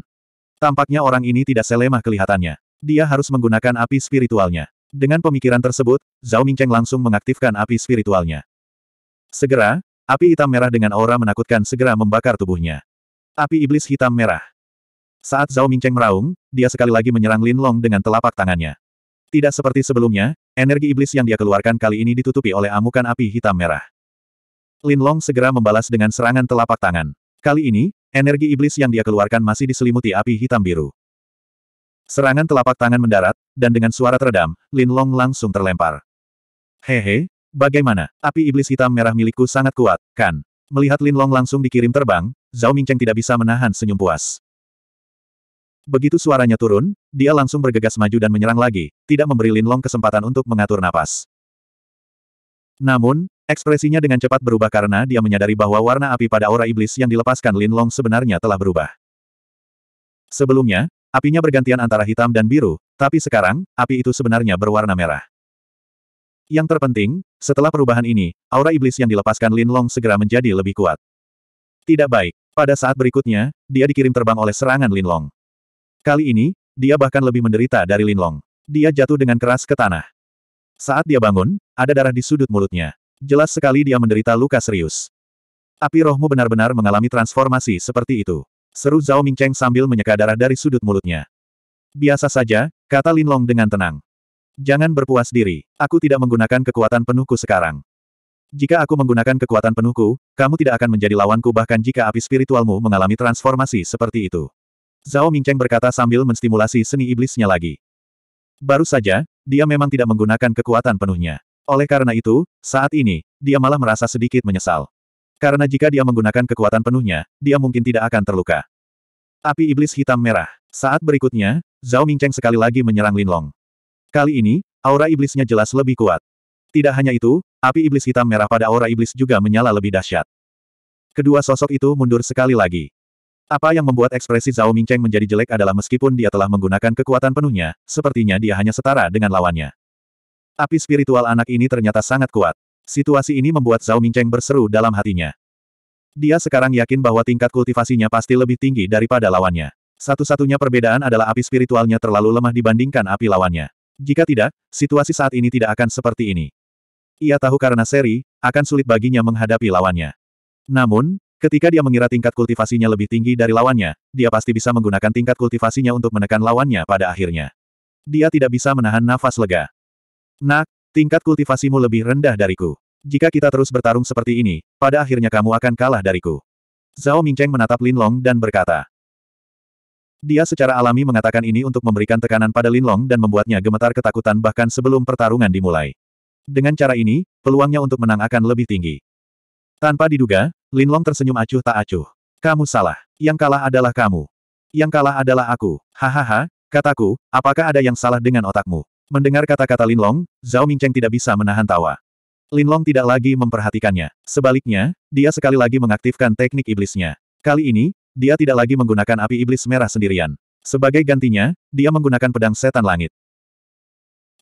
Tampaknya orang ini tidak selemah kelihatannya. Dia harus menggunakan api spiritualnya. Dengan pemikiran tersebut, Zhao Mingcheng langsung mengaktifkan api spiritualnya. Segera, api hitam merah dengan aura menakutkan segera membakar tubuhnya. Api iblis hitam merah. Saat Zhao Mingcheng meraung, dia sekali lagi menyerang Lin Long dengan telapak tangannya. Tidak seperti sebelumnya, energi iblis yang dia keluarkan kali ini ditutupi oleh amukan api hitam merah. Lin Long segera membalas dengan serangan telapak tangan. Kali ini, energi iblis yang dia keluarkan masih diselimuti api hitam biru. Serangan telapak tangan mendarat, dan dengan suara teredam, Lin Long langsung terlempar. Hehe, bagaimana? Api iblis hitam merah milikku sangat kuat, kan? Melihat Lin Long langsung dikirim terbang, Zhao Mingcheng tidak bisa menahan senyum puas. Begitu suaranya turun, dia langsung bergegas maju dan menyerang lagi, tidak memberi Lin Long kesempatan untuk mengatur napas. Namun, ekspresinya dengan cepat berubah karena dia menyadari bahwa warna api pada aura iblis yang dilepaskan Lin Long sebenarnya telah berubah. Sebelumnya, Apinya bergantian antara hitam dan biru, tapi sekarang, api itu sebenarnya berwarna merah. Yang terpenting, setelah perubahan ini, aura iblis yang dilepaskan Lin Long segera menjadi lebih kuat. Tidak baik. Pada saat berikutnya, dia dikirim terbang oleh serangan Lin Long. Kali ini, dia bahkan lebih menderita dari Lin Long. Dia jatuh dengan keras ke tanah. Saat dia bangun, ada darah di sudut mulutnya. Jelas sekali dia menderita luka serius. Api rohmu benar-benar mengalami transformasi seperti itu. Seru Zhao Mingcheng sambil menyeka darah dari sudut mulutnya. Biasa saja, kata Lin Long dengan tenang. Jangan berpuas diri, aku tidak menggunakan kekuatan penuhku sekarang. Jika aku menggunakan kekuatan penuhku, kamu tidak akan menjadi lawanku bahkan jika api spiritualmu mengalami transformasi seperti itu. Zhao Mingcheng berkata sambil menstimulasi seni iblisnya lagi. Baru saja, dia memang tidak menggunakan kekuatan penuhnya. Oleh karena itu, saat ini, dia malah merasa sedikit menyesal. Karena jika dia menggunakan kekuatan penuhnya, dia mungkin tidak akan terluka. Api iblis hitam merah. Saat berikutnya, Zhao Mingcheng sekali lagi menyerang Lin Long. Kali ini, aura iblisnya jelas lebih kuat. Tidak hanya itu, api iblis hitam merah pada aura iblis juga menyala lebih dahsyat. Kedua sosok itu mundur sekali lagi. Apa yang membuat ekspresi Zhao Mingcheng menjadi jelek adalah meskipun dia telah menggunakan kekuatan penuhnya, sepertinya dia hanya setara dengan lawannya. Api spiritual anak ini ternyata sangat kuat. Situasi ini membuat Zhao Mingcheng berseru dalam hatinya. Dia sekarang yakin bahwa tingkat kultivasinya pasti lebih tinggi daripada lawannya. Satu-satunya perbedaan adalah api spiritualnya terlalu lemah dibandingkan api lawannya. Jika tidak, situasi saat ini tidak akan seperti ini. Ia tahu karena seri, akan sulit baginya menghadapi lawannya. Namun, ketika dia mengira tingkat kultivasinya lebih tinggi dari lawannya, dia pasti bisa menggunakan tingkat kultivasinya untuk menekan lawannya pada akhirnya. Dia tidak bisa menahan nafas lega. Nak, Tingkat kultivasimu lebih rendah dariku. Jika kita terus bertarung seperti ini, pada akhirnya kamu akan kalah dariku. Zhao Mingcheng menatap Lin Long dan berkata. Dia secara alami mengatakan ini untuk memberikan tekanan pada Lin Long dan membuatnya gemetar ketakutan bahkan sebelum pertarungan dimulai. Dengan cara ini, peluangnya untuk menang akan lebih tinggi. Tanpa diduga, Lin Long tersenyum acuh tak acuh. Kamu salah. Yang kalah adalah kamu. Yang kalah adalah aku. Hahaha, kataku, apakah ada yang salah dengan otakmu? Mendengar kata-kata Lin Long, Zhao Mingcheng tidak bisa menahan tawa. Lin Long tidak lagi memperhatikannya. Sebaliknya, dia sekali lagi mengaktifkan teknik iblisnya. Kali ini, dia tidak lagi menggunakan api iblis merah sendirian. Sebagai gantinya, dia menggunakan pedang setan langit.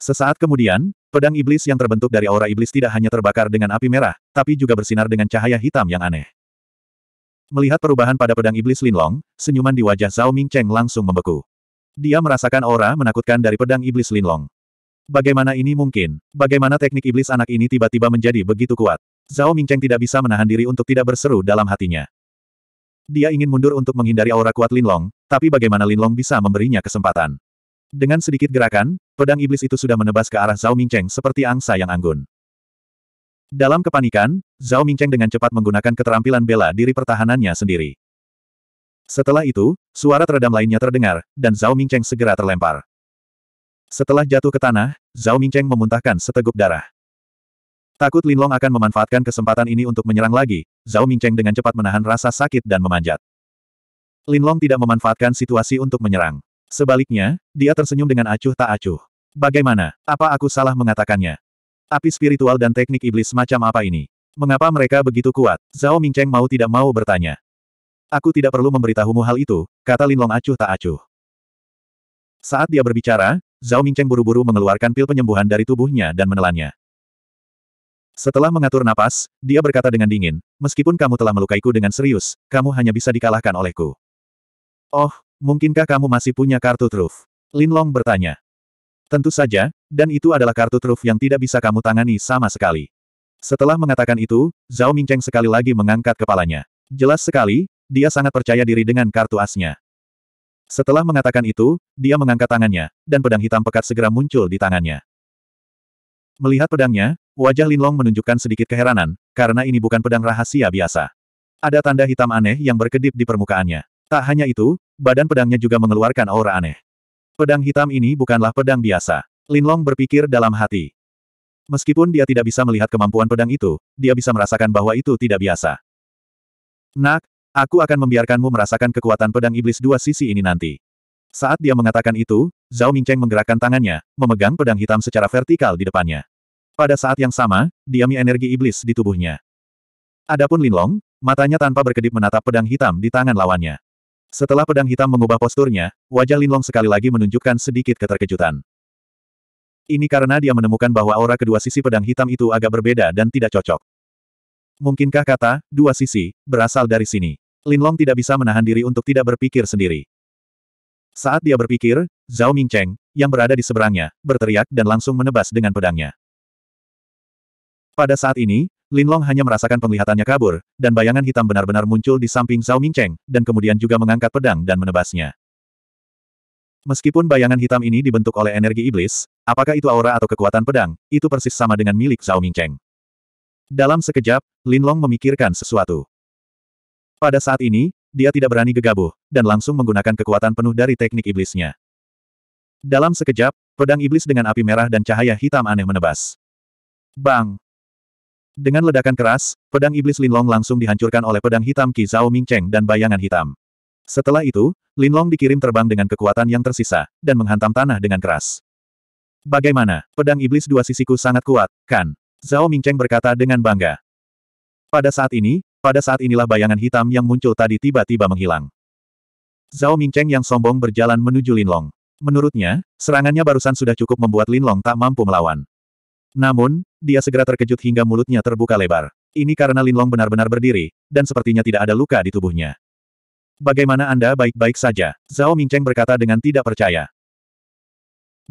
Sesaat kemudian, pedang iblis yang terbentuk dari aura iblis tidak hanya terbakar dengan api merah, tapi juga bersinar dengan cahaya hitam yang aneh. Melihat perubahan pada pedang iblis Lin Long, senyuman di wajah Zhao Mingcheng langsung membeku. Dia merasakan aura menakutkan dari pedang iblis Lin Long. Bagaimana ini mungkin? Bagaimana teknik iblis anak ini tiba-tiba menjadi begitu kuat? Zhao Mingcheng tidak bisa menahan diri untuk tidak berseru dalam hatinya. Dia ingin mundur untuk menghindari aura kuat Linlong, tapi bagaimana Linlong bisa memberinya kesempatan? Dengan sedikit gerakan, pedang iblis itu sudah menebas ke arah Zhao Mingcheng seperti angsa yang anggun. Dalam kepanikan, Zhao Mingcheng dengan cepat menggunakan keterampilan bela diri pertahanannya sendiri. Setelah itu, suara teredam lainnya terdengar, dan Zhao Mingcheng segera terlempar. Setelah jatuh ke tanah, Zhao Mingcheng memuntahkan seteguk darah. Takut Lin Long akan memanfaatkan kesempatan ini untuk menyerang lagi, Zhao Mingcheng dengan cepat menahan rasa sakit dan memanjat. Lin Long tidak memanfaatkan situasi untuk menyerang. Sebaliknya, dia tersenyum dengan acuh tak acuh. Bagaimana? Apa aku salah mengatakannya? Api spiritual dan teknik iblis macam apa ini? Mengapa mereka begitu kuat? Zhao Mingcheng mau tidak mau bertanya. Aku tidak perlu memberitahumu hal itu, kata Lin Long acuh tak acuh. Saat dia berbicara, Zhao Mingcheng buru-buru mengeluarkan pil penyembuhan dari tubuhnya dan menelannya. Setelah mengatur napas, dia berkata dengan dingin, meskipun kamu telah melukaiku dengan serius, kamu hanya bisa dikalahkan olehku. Oh, mungkinkah kamu masih punya kartu truf? Lin Long bertanya. Tentu saja, dan itu adalah kartu truf yang tidak bisa kamu tangani sama sekali. Setelah mengatakan itu, Zhao Mingcheng sekali lagi mengangkat kepalanya. Jelas sekali, dia sangat percaya diri dengan kartu asnya. Setelah mengatakan itu, dia mengangkat tangannya, dan pedang hitam pekat segera muncul di tangannya. Melihat pedangnya, wajah Linlong menunjukkan sedikit keheranan, karena ini bukan pedang rahasia biasa. Ada tanda hitam aneh yang berkedip di permukaannya. Tak hanya itu, badan pedangnya juga mengeluarkan aura aneh. Pedang hitam ini bukanlah pedang biasa. Linlong berpikir dalam hati. Meskipun dia tidak bisa melihat kemampuan pedang itu, dia bisa merasakan bahwa itu tidak biasa. Nak, Aku akan membiarkanmu merasakan kekuatan pedang iblis dua sisi ini nanti. Saat dia mengatakan itu, Zhao Mingcheng menggerakkan tangannya, memegang pedang hitam secara vertikal di depannya. Pada saat yang sama, diami energi iblis di tubuhnya. Adapun Linlong, matanya tanpa berkedip menatap pedang hitam di tangan lawannya. Setelah pedang hitam mengubah posturnya, wajah Linlong sekali lagi menunjukkan sedikit keterkejutan. Ini karena dia menemukan bahwa aura kedua sisi pedang hitam itu agak berbeda dan tidak cocok. Mungkinkah kata, dua sisi, berasal dari sini? Linlong tidak bisa menahan diri untuk tidak berpikir sendiri. Saat dia berpikir, Zhao Mingcheng, yang berada di seberangnya, berteriak dan langsung menebas dengan pedangnya. Pada saat ini, Linlong hanya merasakan penglihatannya kabur, dan bayangan hitam benar-benar muncul di samping Zhao Mingcheng, dan kemudian juga mengangkat pedang dan menebasnya. Meskipun bayangan hitam ini dibentuk oleh energi iblis, apakah itu aura atau kekuatan pedang, itu persis sama dengan milik Zhao Mingcheng. Dalam sekejap, Linlong memikirkan sesuatu. Pada saat ini, dia tidak berani gegabah, dan langsung menggunakan kekuatan penuh dari teknik iblisnya. Dalam sekejap, pedang iblis dengan api merah dan cahaya hitam aneh menebas. Bang! Dengan ledakan keras, pedang iblis Linlong langsung dihancurkan oleh pedang hitam Ki Zhao Mingcheng dan bayangan hitam. Setelah itu, Linlong dikirim terbang dengan kekuatan yang tersisa, dan menghantam tanah dengan keras. Bagaimana, pedang iblis dua sisiku sangat kuat, kan? Zhao Mingcheng berkata dengan bangga. Pada saat ini, pada saat inilah bayangan hitam yang muncul tadi tiba-tiba menghilang. Zhao Mingcheng yang sombong berjalan menuju Linlong. Menurutnya, serangannya barusan sudah cukup membuat Linlong tak mampu melawan. Namun, dia segera terkejut hingga mulutnya terbuka lebar. Ini karena Linlong benar-benar berdiri, dan sepertinya tidak ada luka di tubuhnya. Bagaimana Anda baik-baik saja? Zhao Mingcheng berkata dengan tidak percaya.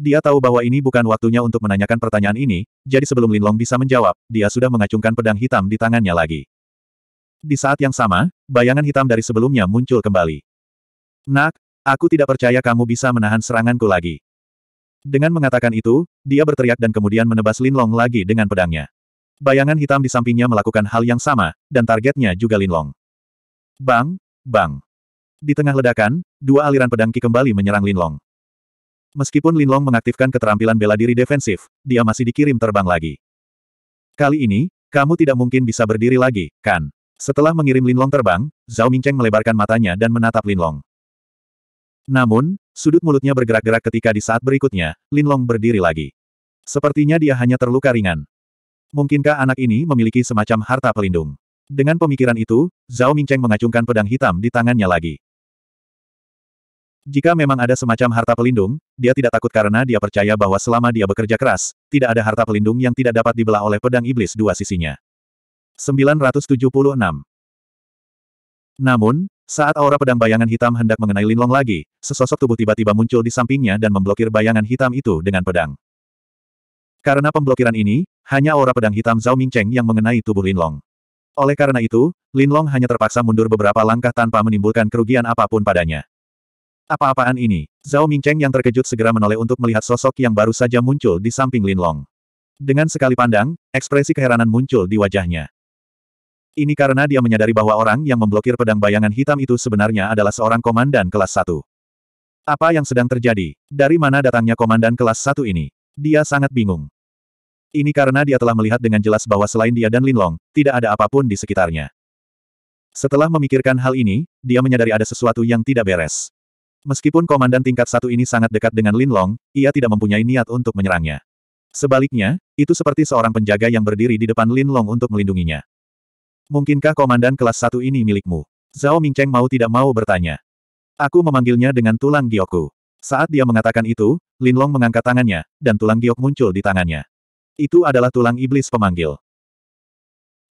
Dia tahu bahwa ini bukan waktunya untuk menanyakan pertanyaan ini, jadi sebelum Linlong bisa menjawab, dia sudah mengacungkan pedang hitam di tangannya lagi. Di saat yang sama, bayangan hitam dari sebelumnya muncul kembali. Nak, aku tidak percaya kamu bisa menahan seranganku lagi. Dengan mengatakan itu, dia berteriak dan kemudian menebas Linlong lagi dengan pedangnya. Bayangan hitam di sampingnya melakukan hal yang sama, dan targetnya juga Linlong. Bang, bang. Di tengah ledakan, dua aliran pedang Ki kembali menyerang Linlong. Meskipun Linlong mengaktifkan keterampilan bela diri defensif, dia masih dikirim terbang lagi. Kali ini, kamu tidak mungkin bisa berdiri lagi, kan? Setelah mengirim Linlong terbang, Zhao Mingcheng melebarkan matanya dan menatap Linlong. Namun, sudut mulutnya bergerak-gerak ketika di saat berikutnya, Linlong berdiri lagi. Sepertinya dia hanya terluka ringan. Mungkinkah anak ini memiliki semacam harta pelindung? Dengan pemikiran itu, Zhao Mingcheng mengacungkan pedang hitam di tangannya lagi. Jika memang ada semacam harta pelindung, dia tidak takut karena dia percaya bahwa selama dia bekerja keras, tidak ada harta pelindung yang tidak dapat dibelah oleh pedang iblis dua sisinya. 976. Namun, saat aura pedang bayangan hitam hendak mengenai Linlong lagi, sesosok tubuh tiba-tiba muncul di sampingnya dan memblokir bayangan hitam itu dengan pedang. Karena pemblokiran ini, hanya aura pedang hitam Zhao Mingcheng yang mengenai tubuh Linlong. Oleh karena itu, Linlong hanya terpaksa mundur beberapa langkah tanpa menimbulkan kerugian apapun padanya. Apa-apaan ini? Zhao Mingcheng yang terkejut segera menoleh untuk melihat sosok yang baru saja muncul di samping Linlong. Dengan sekali pandang, ekspresi keheranan muncul di wajahnya. Ini karena dia menyadari bahwa orang yang memblokir pedang bayangan hitam itu sebenarnya adalah seorang komandan kelas 1. Apa yang sedang terjadi? Dari mana datangnya komandan kelas 1 ini? Dia sangat bingung. Ini karena dia telah melihat dengan jelas bahwa selain dia dan Linlong, tidak ada apapun di sekitarnya. Setelah memikirkan hal ini, dia menyadari ada sesuatu yang tidak beres. Meskipun komandan tingkat satu ini sangat dekat dengan Linlong, ia tidak mempunyai niat untuk menyerangnya. Sebaliknya, itu seperti seorang penjaga yang berdiri di depan Linlong untuk melindunginya. Mungkinkah komandan kelas satu ini milikmu? Zhao Mingcheng mau tidak mau bertanya. Aku memanggilnya dengan tulang giokku. Saat dia mengatakan itu, Lin Long mengangkat tangannya, dan tulang giok muncul di tangannya. Itu adalah tulang iblis pemanggil.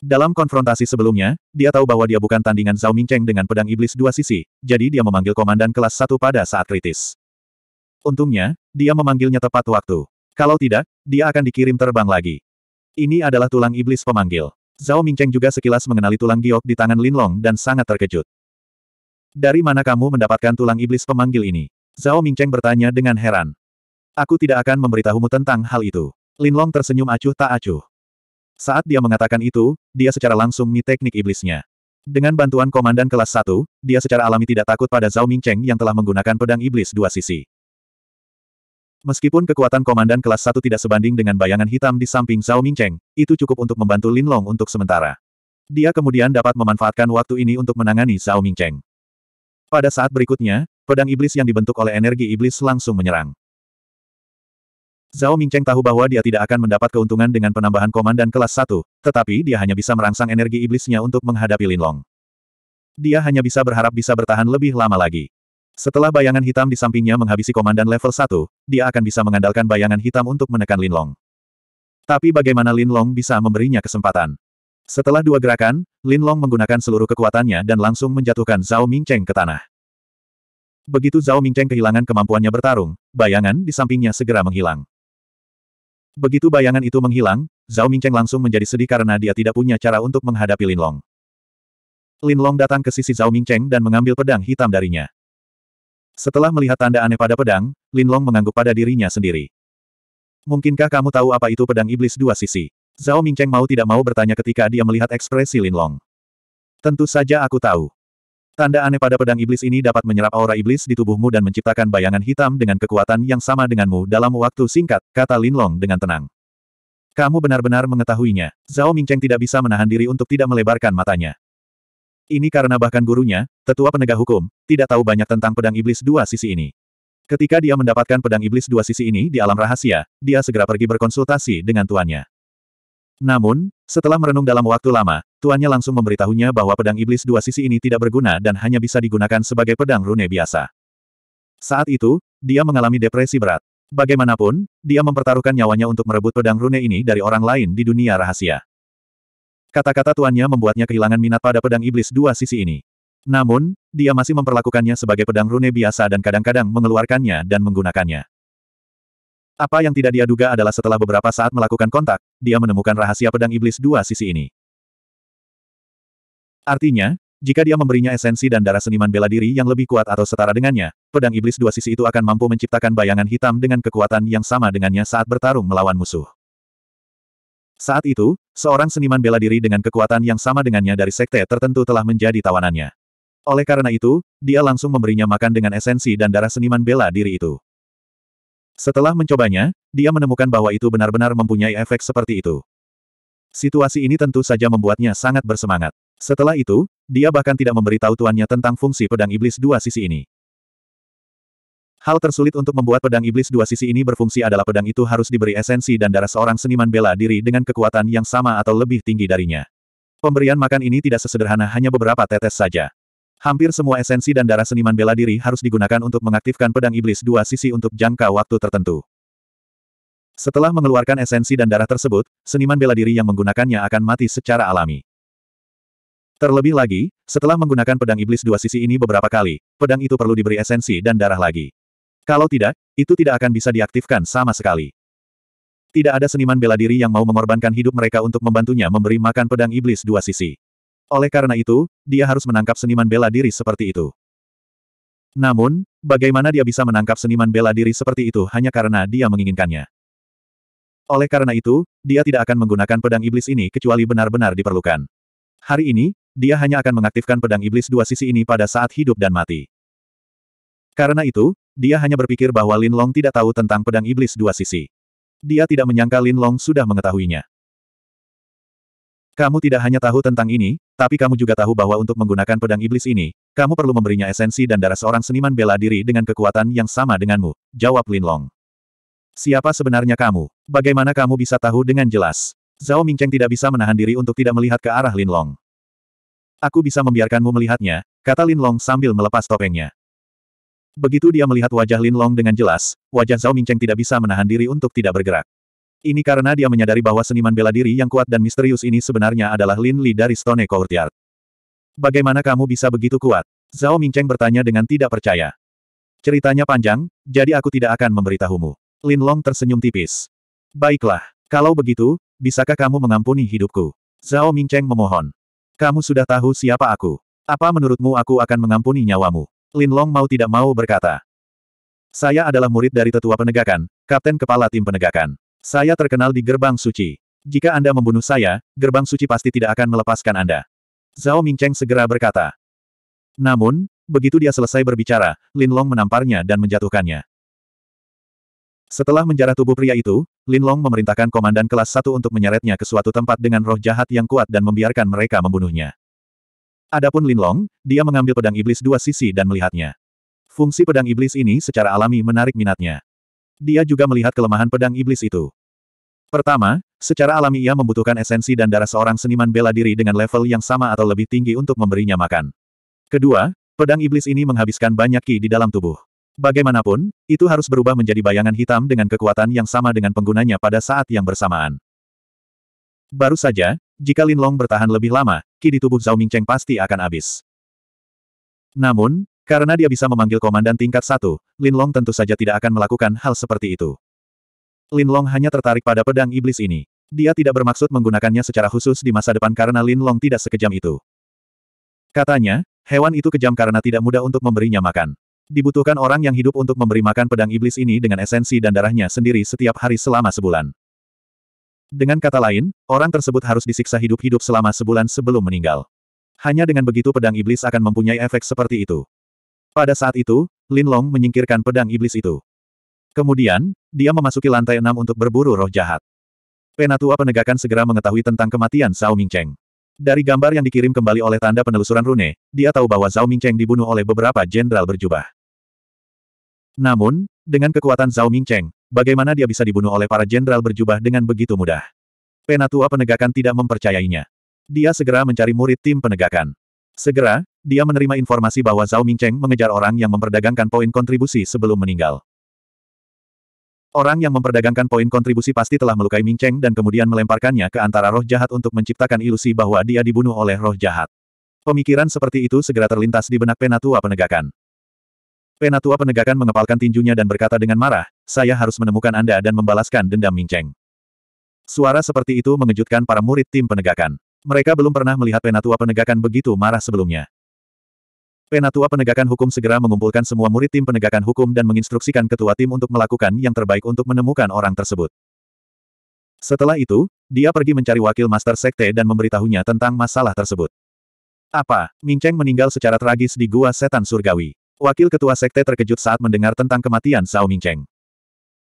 Dalam konfrontasi sebelumnya, dia tahu bahwa dia bukan tandingan Zhao Mingcheng dengan pedang iblis dua sisi, jadi dia memanggil komandan kelas satu pada saat kritis. Untungnya, dia memanggilnya tepat waktu. Kalau tidak, dia akan dikirim terbang lagi. Ini adalah tulang iblis pemanggil. Zhao Mingcheng juga sekilas mengenali tulang giok di tangan Linlong dan sangat terkejut. Dari mana kamu mendapatkan tulang iblis pemanggil ini? Zhao Mingcheng bertanya dengan heran. Aku tidak akan memberitahumu tentang hal itu. Lin Long tersenyum acuh tak acuh. Saat dia mengatakan itu, dia secara langsung mi teknik iblisnya. Dengan bantuan komandan kelas 1, dia secara alami tidak takut pada Zhao Mingcheng yang telah menggunakan pedang iblis dua sisi. Meskipun kekuatan komandan kelas 1 tidak sebanding dengan bayangan hitam di samping Zhao Mingcheng, itu cukup untuk membantu Lin Long untuk sementara. Dia kemudian dapat memanfaatkan waktu ini untuk menangani Zhao Mingcheng. Pada saat berikutnya, pedang iblis yang dibentuk oleh energi iblis langsung menyerang. Zhao Mingcheng tahu bahwa dia tidak akan mendapat keuntungan dengan penambahan komandan kelas 1, tetapi dia hanya bisa merangsang energi iblisnya untuk menghadapi Lin Long. Dia hanya bisa berharap bisa bertahan lebih lama lagi. Setelah bayangan hitam di sampingnya menghabisi komandan level 1, dia akan bisa mengandalkan bayangan hitam untuk menekan Lin Long. Tapi bagaimana Lin Long bisa memberinya kesempatan? Setelah dua gerakan, Lin Long menggunakan seluruh kekuatannya dan langsung menjatuhkan Zhao Mingcheng ke tanah. Begitu Zhao Mingcheng kehilangan kemampuannya bertarung, bayangan di sampingnya segera menghilang. Begitu bayangan itu menghilang, Zhao Mingcheng langsung menjadi sedih karena dia tidak punya cara untuk menghadapi Lin Long. Lin Long datang ke sisi Zhao Mingcheng dan mengambil pedang hitam darinya. Setelah melihat tanda aneh pada pedang, Lin Long mengangguk pada dirinya sendiri. Mungkinkah kamu tahu apa itu pedang iblis dua sisi? Zhao Mingcheng mau tidak mau bertanya ketika dia melihat ekspresi Lin Long. Tentu saja aku tahu. Tanda aneh pada pedang iblis ini dapat menyerap aura iblis di tubuhmu dan menciptakan bayangan hitam dengan kekuatan yang sama denganmu dalam waktu singkat, kata Lin Long dengan tenang. Kamu benar-benar mengetahuinya. Zhao Mingcheng tidak bisa menahan diri untuk tidak melebarkan matanya. Ini karena bahkan gurunya, tetua penegak hukum, tidak tahu banyak tentang pedang iblis dua sisi ini. Ketika dia mendapatkan pedang iblis dua sisi ini di alam rahasia, dia segera pergi berkonsultasi dengan tuannya. Namun, setelah merenung dalam waktu lama, tuannya langsung memberitahunya bahwa pedang iblis dua sisi ini tidak berguna dan hanya bisa digunakan sebagai pedang rune biasa. Saat itu, dia mengalami depresi berat. Bagaimanapun, dia mempertaruhkan nyawanya untuk merebut pedang rune ini dari orang lain di dunia rahasia. Kata-kata tuannya membuatnya kehilangan minat pada pedang iblis dua sisi ini. Namun, dia masih memperlakukannya sebagai pedang rune biasa dan kadang-kadang mengeluarkannya dan menggunakannya. Apa yang tidak dia duga adalah setelah beberapa saat melakukan kontak, dia menemukan rahasia pedang iblis dua sisi ini. Artinya, jika dia memberinya esensi dan darah seniman bela diri yang lebih kuat atau setara dengannya, pedang iblis dua sisi itu akan mampu menciptakan bayangan hitam dengan kekuatan yang sama dengannya saat bertarung melawan musuh. Saat itu, seorang seniman bela diri dengan kekuatan yang sama dengannya dari sekte tertentu telah menjadi tawanannya. Oleh karena itu, dia langsung memberinya makan dengan esensi dan darah seniman bela diri itu. Setelah mencobanya, dia menemukan bahwa itu benar-benar mempunyai efek seperti itu. Situasi ini tentu saja membuatnya sangat bersemangat. Setelah itu, dia bahkan tidak memberitahu tuannya tentang fungsi pedang iblis dua sisi ini. Hal tersulit untuk membuat pedang iblis dua sisi ini berfungsi adalah pedang itu harus diberi esensi dan darah seorang seniman bela diri dengan kekuatan yang sama atau lebih tinggi darinya. Pemberian makan ini tidak sesederhana hanya beberapa tetes saja. Hampir semua esensi dan darah seniman bela diri harus digunakan untuk mengaktifkan pedang iblis dua sisi untuk jangka waktu tertentu. Setelah mengeluarkan esensi dan darah tersebut, seniman bela diri yang menggunakannya akan mati secara alami. Terlebih lagi, setelah menggunakan pedang iblis dua sisi ini beberapa kali, pedang itu perlu diberi esensi dan darah lagi. Kalau tidak, itu tidak akan bisa diaktifkan sama sekali. Tidak ada seniman bela diri yang mau mengorbankan hidup mereka untuk membantunya memberi makan pedang iblis dua sisi. Oleh karena itu, dia harus menangkap seniman bela diri seperti itu. Namun, bagaimana dia bisa menangkap seniman bela diri seperti itu hanya karena dia menginginkannya. Oleh karena itu, dia tidak akan menggunakan pedang iblis ini kecuali benar-benar diperlukan. Hari ini, dia hanya akan mengaktifkan pedang iblis dua sisi ini pada saat hidup dan mati. Karena itu, dia hanya berpikir bahwa Lin Long tidak tahu tentang pedang iblis dua sisi. Dia tidak menyangka Lin Long sudah mengetahuinya. Kamu tidak hanya tahu tentang ini, tapi kamu juga tahu bahwa untuk menggunakan pedang iblis ini, kamu perlu memberinya esensi dan darah seorang seniman bela diri dengan kekuatan yang sama denganmu, jawab Lin Long. Siapa sebenarnya kamu? Bagaimana kamu bisa tahu dengan jelas? Zhao Mingcheng tidak bisa menahan diri untuk tidak melihat ke arah Lin Long. Aku bisa membiarkanmu melihatnya, kata Lin Long sambil melepas topengnya. Begitu dia melihat wajah Lin Long dengan jelas, wajah Zhao Mingcheng tidak bisa menahan diri untuk tidak bergerak. Ini karena dia menyadari bahwa seniman bela diri yang kuat dan misterius ini sebenarnya adalah Lin Li dari Stone Courtyard. Bagaimana kamu bisa begitu kuat? Zhao Mingcheng bertanya dengan tidak percaya. Ceritanya panjang, jadi aku tidak akan memberitahumu. Lin Long tersenyum tipis. Baiklah, kalau begitu, bisakah kamu mengampuni hidupku? Zhao Mingcheng memohon. Kamu sudah tahu siapa aku. Apa menurutmu aku akan mengampuni nyawamu? Lin Long mau tidak mau berkata. Saya adalah murid dari tetua penegakan, kapten kepala tim penegakan. Saya terkenal di gerbang suci. Jika Anda membunuh saya, gerbang suci pasti tidak akan melepaskan Anda. Zhao Mingcheng segera berkata. Namun, begitu dia selesai berbicara, Lin Long menamparnya dan menjatuhkannya. Setelah menjarah tubuh pria itu, Lin Long memerintahkan komandan kelas 1 untuk menyeretnya ke suatu tempat dengan roh jahat yang kuat dan membiarkan mereka membunuhnya. Adapun Lin Long, dia mengambil pedang iblis dua sisi dan melihatnya. Fungsi pedang iblis ini secara alami menarik minatnya. Dia juga melihat kelemahan pedang iblis itu. Pertama, secara alami ia membutuhkan esensi dan darah seorang seniman bela diri dengan level yang sama atau lebih tinggi untuk memberinya makan. Kedua, pedang iblis ini menghabiskan banyak ki di dalam tubuh. Bagaimanapun, itu harus berubah menjadi bayangan hitam dengan kekuatan yang sama dengan penggunanya pada saat yang bersamaan. Baru saja, jika Lin Long bertahan lebih lama, ki di tubuh Zhao Mingcheng pasti akan habis. Namun, karena dia bisa memanggil komandan tingkat satu, Lin Long tentu saja tidak akan melakukan hal seperti itu. Lin Long hanya tertarik pada pedang iblis ini. Dia tidak bermaksud menggunakannya secara khusus di masa depan karena Lin Long tidak sekejam itu. Katanya, hewan itu kejam karena tidak mudah untuk memberinya makan. Dibutuhkan orang yang hidup untuk memberi makan pedang iblis ini dengan esensi dan darahnya sendiri setiap hari selama sebulan. Dengan kata lain, orang tersebut harus disiksa hidup-hidup selama sebulan sebelum meninggal. Hanya dengan begitu pedang iblis akan mempunyai efek seperti itu. Pada saat itu, Lin Long menyingkirkan pedang iblis itu. Kemudian, dia memasuki lantai enam untuk berburu roh jahat. Penatua penegakan segera mengetahui tentang kematian Zhao Mingcheng. Dari gambar yang dikirim kembali oleh tanda penelusuran rune, dia tahu bahwa Zhao Mingcheng dibunuh oleh beberapa jenderal berjubah. Namun, dengan kekuatan Zhao Mingcheng, Bagaimana dia bisa dibunuh oleh para jenderal berjubah dengan begitu mudah? Penatua penegakan tidak mempercayainya. Dia segera mencari murid tim penegakan. Segera, dia menerima informasi bahwa Zhao Mingcheng mengejar orang yang memperdagangkan poin kontribusi sebelum meninggal. Orang yang memperdagangkan poin kontribusi pasti telah melukai Mingcheng dan kemudian melemparkannya ke antara roh jahat untuk menciptakan ilusi bahwa dia dibunuh oleh roh jahat. Pemikiran seperti itu segera terlintas di benak penatua penegakan. Penatua penegakan mengepalkan tinjunya dan berkata dengan marah, saya harus menemukan Anda dan membalaskan dendam Ming Cheng. Suara seperti itu mengejutkan para murid tim penegakan. Mereka belum pernah melihat penatua penegakan begitu marah sebelumnya. Penatua penegakan hukum segera mengumpulkan semua murid tim penegakan hukum dan menginstruksikan ketua tim untuk melakukan yang terbaik untuk menemukan orang tersebut. Setelah itu, dia pergi mencari wakil master sekte dan memberitahunya tentang masalah tersebut. Apa, Ming Cheng meninggal secara tragis di Gua Setan Surgawi. Wakil ketua sekte terkejut saat mendengar tentang kematian Zhao Mingcheng.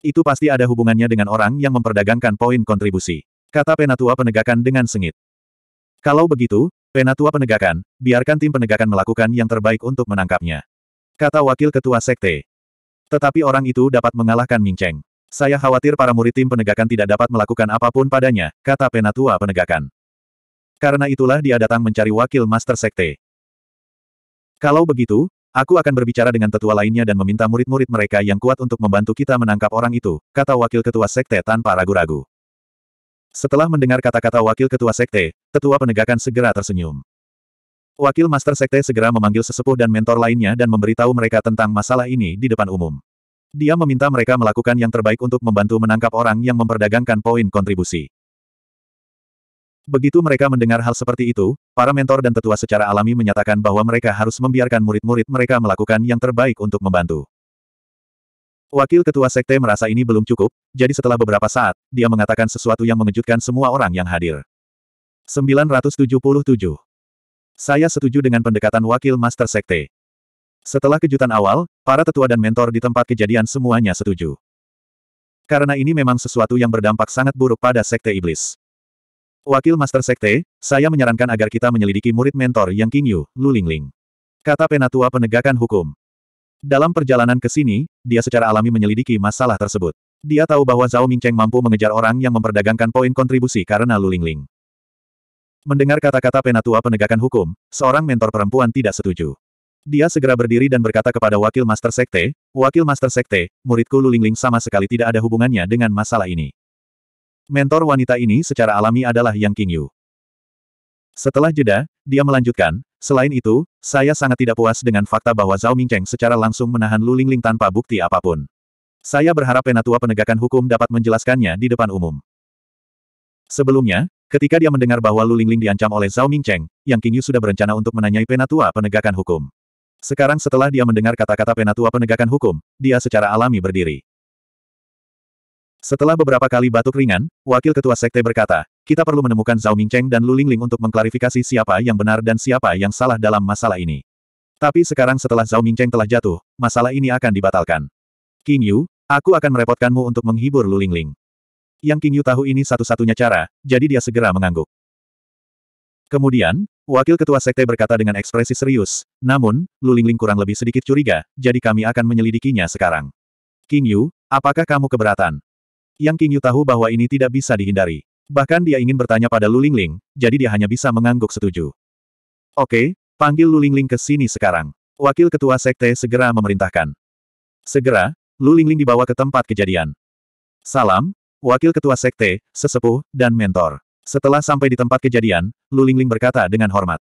Itu pasti ada hubungannya dengan orang yang memperdagangkan poin kontribusi. Kata penatua penegakan dengan sengit. Kalau begitu, penatua penegakan, biarkan tim penegakan melakukan yang terbaik untuk menangkapnya. Kata wakil ketua sekte. Tetapi orang itu dapat mengalahkan Mingcheng. Saya khawatir para murid tim penegakan tidak dapat melakukan apapun padanya, kata penatua penegakan. Karena itulah dia datang mencari wakil master sekte. Kalau begitu, Aku akan berbicara dengan tetua lainnya dan meminta murid-murid mereka yang kuat untuk membantu kita menangkap orang itu, kata wakil ketua sekte tanpa ragu-ragu. Setelah mendengar kata-kata wakil ketua sekte, tetua penegakan segera tersenyum. Wakil master sekte segera memanggil sesepuh dan mentor lainnya dan memberitahu mereka tentang masalah ini di depan umum. Dia meminta mereka melakukan yang terbaik untuk membantu menangkap orang yang memperdagangkan poin kontribusi. Begitu mereka mendengar hal seperti itu, para mentor dan tetua secara alami menyatakan bahwa mereka harus membiarkan murid-murid mereka melakukan yang terbaik untuk membantu. Wakil Ketua Sekte merasa ini belum cukup, jadi setelah beberapa saat, dia mengatakan sesuatu yang mengejutkan semua orang yang hadir. 977. Saya setuju dengan pendekatan Wakil Master Sekte. Setelah kejutan awal, para tetua dan mentor di tempat kejadian semuanya setuju. Karena ini memang sesuatu yang berdampak sangat buruk pada Sekte Iblis. Wakil Master Sekte, saya menyarankan agar kita menyelidiki murid mentor Yang King Yu, Lu Lingling. Kata Penatua Penegakan Hukum. Dalam perjalanan ke sini, dia secara alami menyelidiki masalah tersebut. Dia tahu bahwa Zhao Mingcheng mampu mengejar orang yang memperdagangkan poin kontribusi karena Lu Lingling. Mendengar kata-kata Penatua Penegakan Hukum, seorang mentor perempuan tidak setuju. Dia segera berdiri dan berkata kepada Wakil Master Sekte, Wakil Master Sekte, muridku Lu Lingling sama sekali tidak ada hubungannya dengan masalah ini. Mentor wanita ini secara alami adalah Yang Qingyu. Setelah jeda, dia melanjutkan, selain itu, saya sangat tidak puas dengan fakta bahwa Zhao Mingcheng secara langsung menahan Lu Lingling tanpa bukti apapun. Saya berharap penatua penegakan hukum dapat menjelaskannya di depan umum. Sebelumnya, ketika dia mendengar bahwa Lu Lingling diancam oleh Zhao Mingcheng, Yang Qingyu sudah berencana untuk menanyai penatua penegakan hukum. Sekarang setelah dia mendengar kata-kata penatua penegakan hukum, dia secara alami berdiri. Setelah beberapa kali batuk ringan, Wakil Ketua Sekte berkata, kita perlu menemukan Zhao Mingcheng dan Lu Lingling untuk mengklarifikasi siapa yang benar dan siapa yang salah dalam masalah ini. Tapi sekarang setelah Zhao Mingcheng telah jatuh, masalah ini akan dibatalkan. King Yu, aku akan merepotkanmu untuk menghibur Lu Lingling. Yang King Yu tahu ini satu-satunya cara, jadi dia segera mengangguk. Kemudian, Wakil Ketua Sekte berkata dengan ekspresi serius, namun, Lu Lingling kurang lebih sedikit curiga, jadi kami akan menyelidikinya sekarang. King Yu, apakah kamu keberatan? Yang Qingyu tahu bahwa ini tidak bisa dihindari. Bahkan dia ingin bertanya pada Lu Lingling, jadi dia hanya bisa mengangguk setuju. Oke, panggil Lu Lingling ke sini sekarang. Wakil Ketua Sekte segera memerintahkan. Segera, Lu Lingling dibawa ke tempat kejadian. Salam, Wakil Ketua Sekte, Sesepuh, dan Mentor. Setelah sampai di tempat kejadian, Lu Lingling berkata dengan hormat.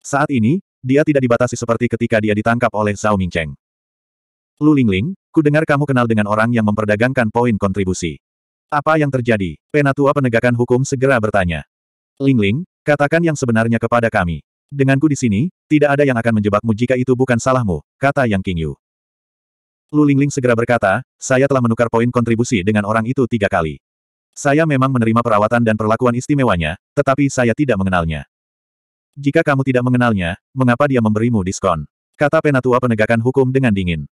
Saat ini, dia tidak dibatasi seperti ketika dia ditangkap oleh Zhao Mingcheng. Lu Lingling, ku dengar kamu kenal dengan orang yang memperdagangkan poin kontribusi. Apa yang terjadi? Penatua penegakan hukum segera bertanya. Lingling, katakan yang sebenarnya kepada kami. Denganku di sini, tidak ada yang akan menjebakmu jika itu bukan salahmu, kata Yang King Yu. Lu Lingling segera berkata, saya telah menukar poin kontribusi dengan orang itu tiga kali. Saya memang menerima perawatan dan perlakuan istimewanya, tetapi saya tidak mengenalnya. Jika kamu tidak mengenalnya, mengapa dia memberimu diskon? Kata penatua penegakan hukum dengan dingin.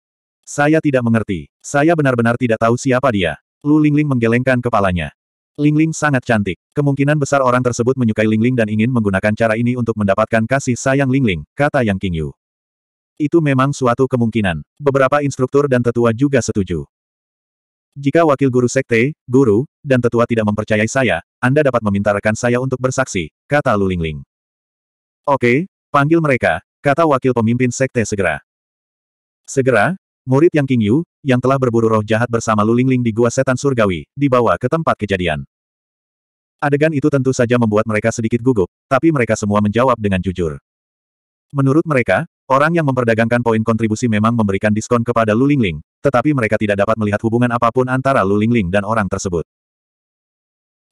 Saya tidak mengerti. Saya benar-benar tidak tahu siapa dia. Lu Lingling menggelengkan kepalanya. Lingling sangat cantik. Kemungkinan besar orang tersebut menyukai Lingling dan ingin menggunakan cara ini untuk mendapatkan kasih sayang Lingling, kata Yang Qingyu. Itu memang suatu kemungkinan. Beberapa instruktur dan tetua juga setuju. Jika wakil guru sekte, guru, dan tetua tidak mempercayai saya, Anda dapat meminta rekan saya untuk bersaksi, kata Lu Lingling. Oke, panggil mereka, kata wakil pemimpin sekte segera. Segera, Murid Yang King Yu, yang telah berburu roh jahat bersama Lu Lingling di Gua Setan Surgawi, dibawa ke tempat kejadian. Adegan itu tentu saja membuat mereka sedikit gugup, tapi mereka semua menjawab dengan jujur. Menurut mereka, orang yang memperdagangkan poin kontribusi memang memberikan diskon kepada Lu Lingling, tetapi mereka tidak dapat melihat hubungan apapun antara Lu Lingling dan orang tersebut.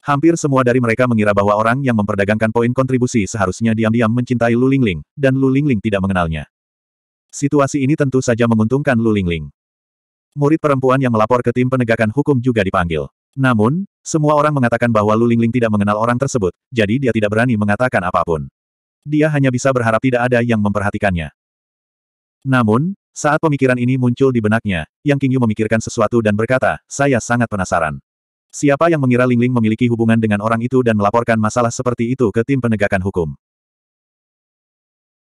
Hampir semua dari mereka mengira bahwa orang yang memperdagangkan poin kontribusi seharusnya diam-diam mencintai Lu Lingling, dan Lu Lingling tidak mengenalnya. Situasi ini tentu saja menguntungkan Lu Lingling. Murid perempuan yang melapor ke tim penegakan hukum juga dipanggil. Namun, semua orang mengatakan bahwa Lu Lingling tidak mengenal orang tersebut, jadi dia tidak berani mengatakan apapun. Dia hanya bisa berharap tidak ada yang memperhatikannya. Namun, saat pemikiran ini muncul di benaknya, Yang Qingyu memikirkan sesuatu dan berkata, saya sangat penasaran. Siapa yang mengira Lingling memiliki hubungan dengan orang itu dan melaporkan masalah seperti itu ke tim penegakan hukum?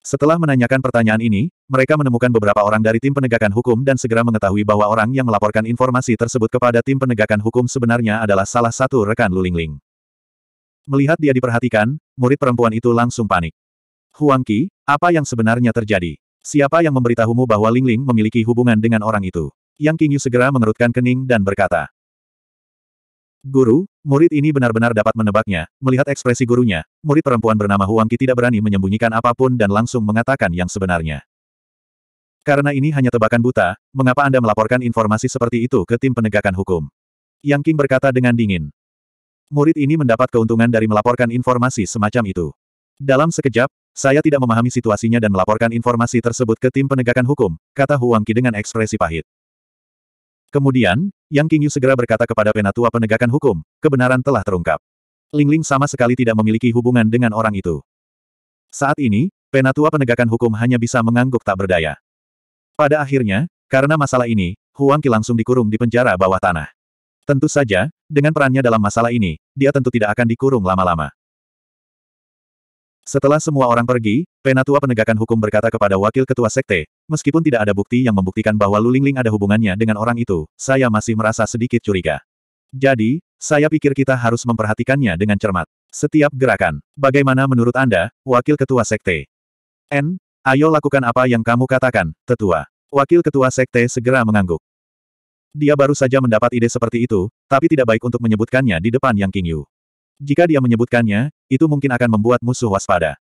Setelah menanyakan pertanyaan ini, mereka menemukan beberapa orang dari tim penegakan hukum dan segera mengetahui bahwa orang yang melaporkan informasi tersebut kepada tim penegakan hukum sebenarnya adalah salah satu rekan Lulingling. Melihat dia diperhatikan, murid perempuan itu langsung panik. Huang Qi, apa yang sebenarnya terjadi? Siapa yang memberitahumu bahwa Lingling memiliki hubungan dengan orang itu? Yang Qingyu segera mengerutkan kening dan berkata, Guru, murid ini benar-benar dapat menebaknya. Melihat ekspresi gurunya, murid perempuan bernama Huang Huangki tidak berani menyembunyikan apapun dan langsung mengatakan yang sebenarnya. Karena ini hanya tebakan buta, mengapa Anda melaporkan informasi seperti itu ke tim penegakan hukum? Yang King berkata dengan dingin. Murid ini mendapat keuntungan dari melaporkan informasi semacam itu. Dalam sekejap, saya tidak memahami situasinya dan melaporkan informasi tersebut ke tim penegakan hukum, kata Huang Qi dengan ekspresi pahit. Kemudian, yang Qingyu segera berkata kepada penatua penegakan hukum, kebenaran telah terungkap. Lingling sama sekali tidak memiliki hubungan dengan orang itu. Saat ini, penatua penegakan hukum hanya bisa mengangguk tak berdaya. Pada akhirnya, karena masalah ini, Huang Qi langsung dikurung di penjara bawah tanah. Tentu saja, dengan perannya dalam masalah ini, dia tentu tidak akan dikurung lama-lama. Setelah semua orang pergi, Penatua Penegakan Hukum berkata kepada Wakil Ketua Sekte, meskipun tidak ada bukti yang membuktikan bahwa Lulingling ada hubungannya dengan orang itu, saya masih merasa sedikit curiga. Jadi, saya pikir kita harus memperhatikannya dengan cermat. Setiap gerakan, bagaimana menurut Anda, Wakil Ketua Sekte? N, ayo lakukan apa yang kamu katakan, Tetua. Wakil Ketua Sekte segera mengangguk. Dia baru saja mendapat ide seperti itu, tapi tidak baik untuk menyebutkannya di depan Yang King Yu. Jika dia menyebutkannya, itu mungkin akan membuat musuh waspada.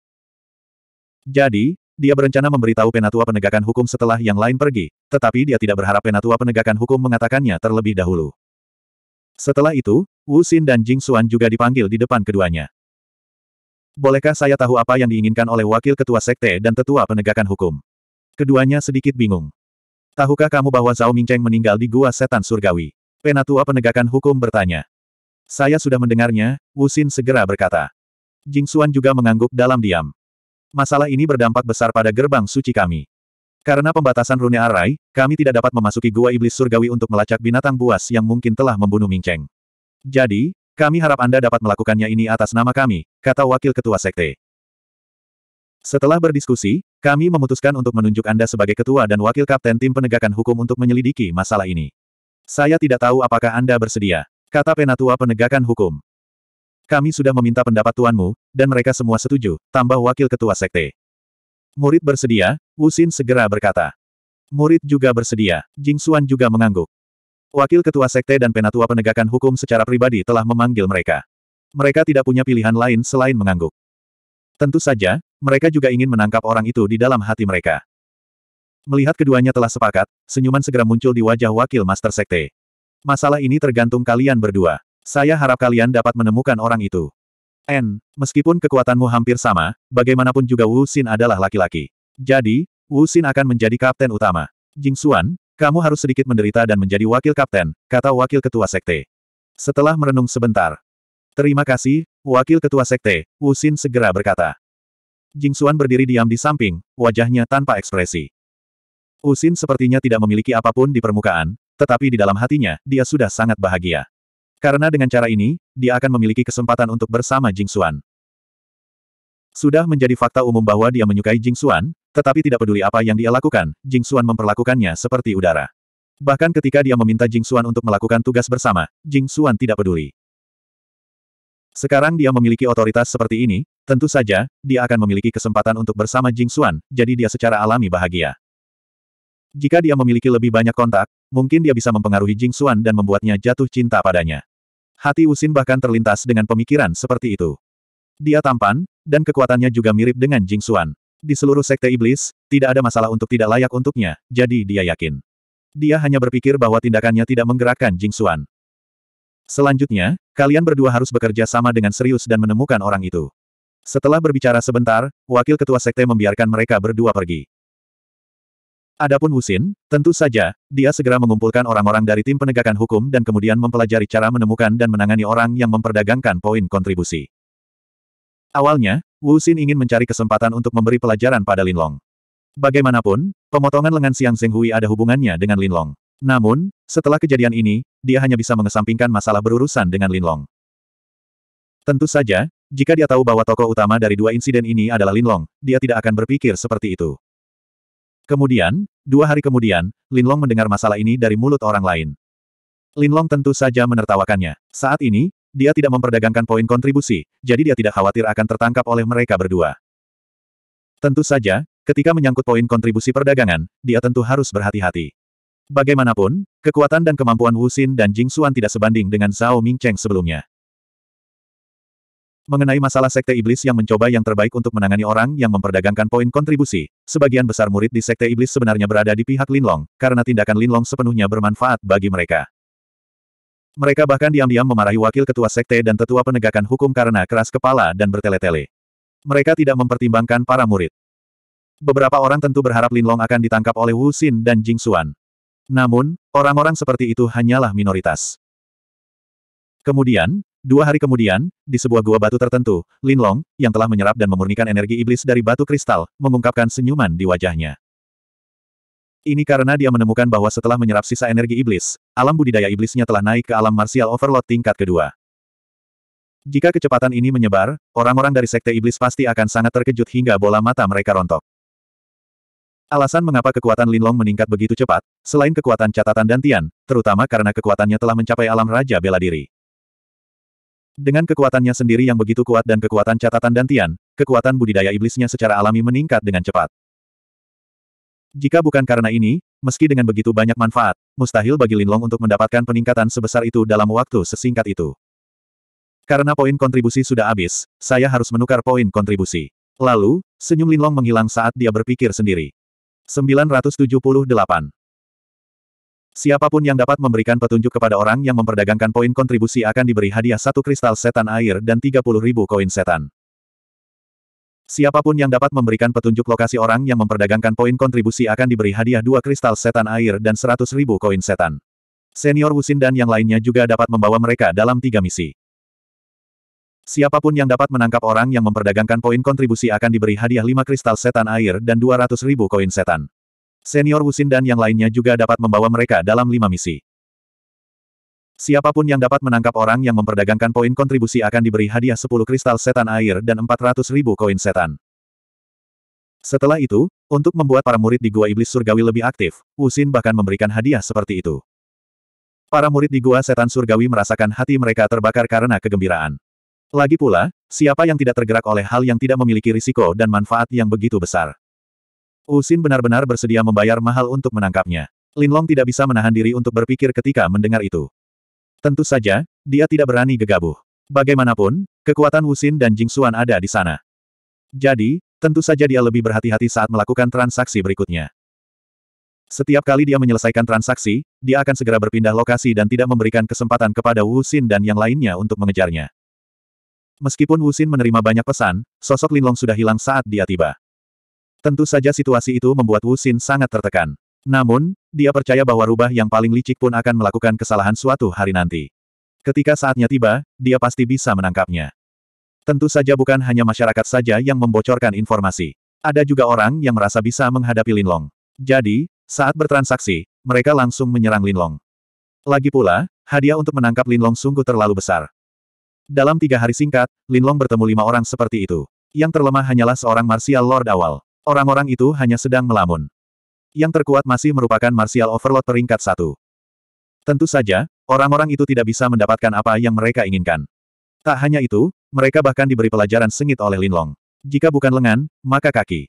Jadi, dia berencana memberitahu penatua penegakan hukum setelah yang lain pergi, tetapi dia tidak berharap penatua penegakan hukum mengatakannya terlebih dahulu. Setelah itu, Wu Xin dan Jing Xuan juga dipanggil di depan keduanya. Bolehkah saya tahu apa yang diinginkan oleh wakil ketua sekte dan tetua penegakan hukum? Keduanya sedikit bingung. Tahukah kamu bahwa Zhao Mingcheng meninggal di Gua Setan Surgawi? Penatua penegakan hukum bertanya. Saya sudah mendengarnya, Wusin segera berkata. Jing Xuan juga mengangguk dalam diam. Masalah ini berdampak besar pada gerbang suci kami. Karena pembatasan rune arai, kami tidak dapat memasuki gua iblis surgawi untuk melacak binatang buas yang mungkin telah membunuh Mingcheng. Jadi, kami harap Anda dapat melakukannya ini atas nama kami, kata Wakil Ketua Sekte. Setelah berdiskusi, kami memutuskan untuk menunjuk Anda sebagai ketua dan wakil kapten tim penegakan hukum untuk menyelidiki masalah ini. Saya tidak tahu apakah Anda bersedia. Kata Penatua Penegakan Hukum. Kami sudah meminta pendapat tuanmu, dan mereka semua setuju, tambah wakil ketua sekte. Murid bersedia, usin segera berkata. Murid juga bersedia, Jing Xuan juga mengangguk. Wakil ketua sekte dan penatua penegakan hukum secara pribadi telah memanggil mereka. Mereka tidak punya pilihan lain selain mengangguk. Tentu saja, mereka juga ingin menangkap orang itu di dalam hati mereka. Melihat keduanya telah sepakat, senyuman segera muncul di wajah wakil master sekte. Masalah ini tergantung kalian berdua. Saya harap kalian dapat menemukan orang itu. N, meskipun kekuatanmu hampir sama, bagaimanapun juga Wu Xin adalah laki-laki. Jadi, Wu Xin akan menjadi kapten utama. Jing Xuan, kamu harus sedikit menderita dan menjadi wakil kapten, kata wakil ketua sekte. Setelah merenung sebentar. Terima kasih, wakil ketua sekte, Wu Xin segera berkata. Jing Xuan berdiri diam di samping, wajahnya tanpa ekspresi. Wu Usin sepertinya tidak memiliki apapun di permukaan, tetapi di dalam hatinya, dia sudah sangat bahagia. Karena dengan cara ini, dia akan memiliki kesempatan untuk bersama Jing Xuan. Sudah menjadi fakta umum bahwa dia menyukai Jing Xuan, tetapi tidak peduli apa yang dia lakukan, Jing Xuan memperlakukannya seperti udara. Bahkan ketika dia meminta Jing Xuan untuk melakukan tugas bersama, Jing Xuan tidak peduli. Sekarang dia memiliki otoritas seperti ini, tentu saja, dia akan memiliki kesempatan untuk bersama Jing Xuan, jadi dia secara alami bahagia. Jika dia memiliki lebih banyak kontak, mungkin dia bisa mempengaruhi Jing Xuan dan membuatnya jatuh cinta padanya. Hati Usin bahkan terlintas dengan pemikiran seperti itu. Dia tampan, dan kekuatannya juga mirip dengan Jing Xuan. Di seluruh sekte iblis, tidak ada masalah untuk tidak layak untuknya, jadi dia yakin. Dia hanya berpikir bahwa tindakannya tidak menggerakkan Jing Xuan. Selanjutnya, kalian berdua harus bekerja sama dengan serius dan menemukan orang itu. Setelah berbicara sebentar, wakil ketua sekte membiarkan mereka berdua pergi. Adapun Wusin, tentu saja, dia segera mengumpulkan orang-orang dari tim penegakan hukum dan kemudian mempelajari cara menemukan dan menangani orang yang memperdagangkan poin kontribusi. Awalnya, Wusin ingin mencari kesempatan untuk memberi pelajaran pada Linlong. Bagaimanapun, pemotongan lengan Siang Hui ada hubungannya dengan Linlong. Namun, setelah kejadian ini, dia hanya bisa mengesampingkan masalah berurusan dengan Linlong. Tentu saja, jika dia tahu bahwa tokoh utama dari dua insiden ini adalah Linlong, dia tidak akan berpikir seperti itu. Kemudian, Dua hari kemudian, Linlong mendengar masalah ini dari mulut orang lain. Linlong tentu saja menertawakannya. Saat ini, dia tidak memperdagangkan poin kontribusi, jadi dia tidak khawatir akan tertangkap oleh mereka berdua. Tentu saja, ketika menyangkut poin kontribusi perdagangan, dia tentu harus berhati-hati. Bagaimanapun, kekuatan dan kemampuan Wu Xin dan Jing Xuan tidak sebanding dengan Zhao Mingcheng sebelumnya. Mengenai masalah Sekte Iblis yang mencoba yang terbaik untuk menangani orang yang memperdagangkan poin kontribusi, sebagian besar murid di Sekte Iblis sebenarnya berada di pihak Linlong, karena tindakan Linlong sepenuhnya bermanfaat bagi mereka. Mereka bahkan diam-diam memarahi wakil ketua Sekte dan tetua penegakan hukum karena keras kepala dan bertele-tele. Mereka tidak mempertimbangkan para murid. Beberapa orang tentu berharap Linlong akan ditangkap oleh Wu Xin dan Jing Xuan. Namun, orang-orang seperti itu hanyalah minoritas. Kemudian, Dua hari kemudian, di sebuah gua batu tertentu, Lin Long, yang telah menyerap dan memurnikan energi iblis dari batu kristal, mengungkapkan senyuman di wajahnya. Ini karena dia menemukan bahwa setelah menyerap sisa energi iblis, alam budidaya iblisnya telah naik ke alam martial overload tingkat kedua. Jika kecepatan ini menyebar, orang-orang dari sekte iblis pasti akan sangat terkejut hingga bola mata mereka rontok. Alasan mengapa kekuatan Linlong meningkat begitu cepat, selain kekuatan catatan dan Tian, terutama karena kekuatannya telah mencapai alam Raja Bela Diri. Dengan kekuatannya sendiri yang begitu kuat dan kekuatan catatan dantian, kekuatan budidaya iblisnya secara alami meningkat dengan cepat. Jika bukan karena ini, meski dengan begitu banyak manfaat, mustahil bagi Linlong untuk mendapatkan peningkatan sebesar itu dalam waktu sesingkat itu. Karena poin kontribusi sudah habis, saya harus menukar poin kontribusi. Lalu, senyum Linlong menghilang saat dia berpikir sendiri. 978. Siapapun yang dapat memberikan petunjuk kepada orang yang memperdagangkan poin kontribusi akan diberi hadiah satu kristal setan air dan 30 ribu koin setan. Siapapun yang dapat memberikan petunjuk lokasi orang yang memperdagangkan poin kontribusi akan diberi hadiah dua kristal setan air dan 100 ribu koin setan. Senior Wusin dan yang lainnya juga dapat membawa mereka dalam tiga misi. Siapapun yang dapat menangkap orang yang memperdagangkan poin kontribusi akan diberi hadiah lima kristal setan air dan 200 ribu koin setan. Senior Wusin dan yang lainnya juga dapat membawa mereka dalam lima misi. Siapapun yang dapat menangkap orang yang memperdagangkan poin kontribusi akan diberi hadiah 10 kristal setan air dan 400 ribu koin setan. Setelah itu, untuk membuat para murid di Gua Iblis Surgawi lebih aktif, Wusin bahkan memberikan hadiah seperti itu. Para murid di Gua Setan Surgawi merasakan hati mereka terbakar karena kegembiraan. Lagi pula, siapa yang tidak tergerak oleh hal yang tidak memiliki risiko dan manfaat yang begitu besar? Usin benar-benar bersedia membayar mahal untuk menangkapnya. Linlong tidak bisa menahan diri untuk berpikir ketika mendengar itu. Tentu saja, dia tidak berani gegabah. Bagaimanapun, kekuatan Usin dan Jing Jingxuan ada di sana. Jadi, tentu saja dia lebih berhati-hati saat melakukan transaksi berikutnya. Setiap kali dia menyelesaikan transaksi, dia akan segera berpindah lokasi dan tidak memberikan kesempatan kepada Wu Xin dan yang lainnya untuk mengejarnya. Meskipun Wu Xin menerima banyak pesan, sosok Linlong sudah hilang saat dia tiba. Tentu saja situasi itu membuat Wu Xin sangat tertekan. Namun, dia percaya bahwa rubah yang paling licik pun akan melakukan kesalahan suatu hari nanti. Ketika saatnya tiba, dia pasti bisa menangkapnya. Tentu saja bukan hanya masyarakat saja yang membocorkan informasi. Ada juga orang yang merasa bisa menghadapi Linlong. Jadi, saat bertransaksi, mereka langsung menyerang Linlong. Lagi pula, hadiah untuk menangkap Linlong sungguh terlalu besar. Dalam tiga hari singkat, Linlong bertemu lima orang seperti itu. Yang terlemah hanyalah seorang martial lord awal. Orang-orang itu hanya sedang melamun. Yang terkuat masih merupakan Martial Overload peringkat satu. Tentu saja, orang-orang itu tidak bisa mendapatkan apa yang mereka inginkan. Tak hanya itu, mereka bahkan diberi pelajaran sengit oleh Linlong. Jika bukan lengan, maka kaki.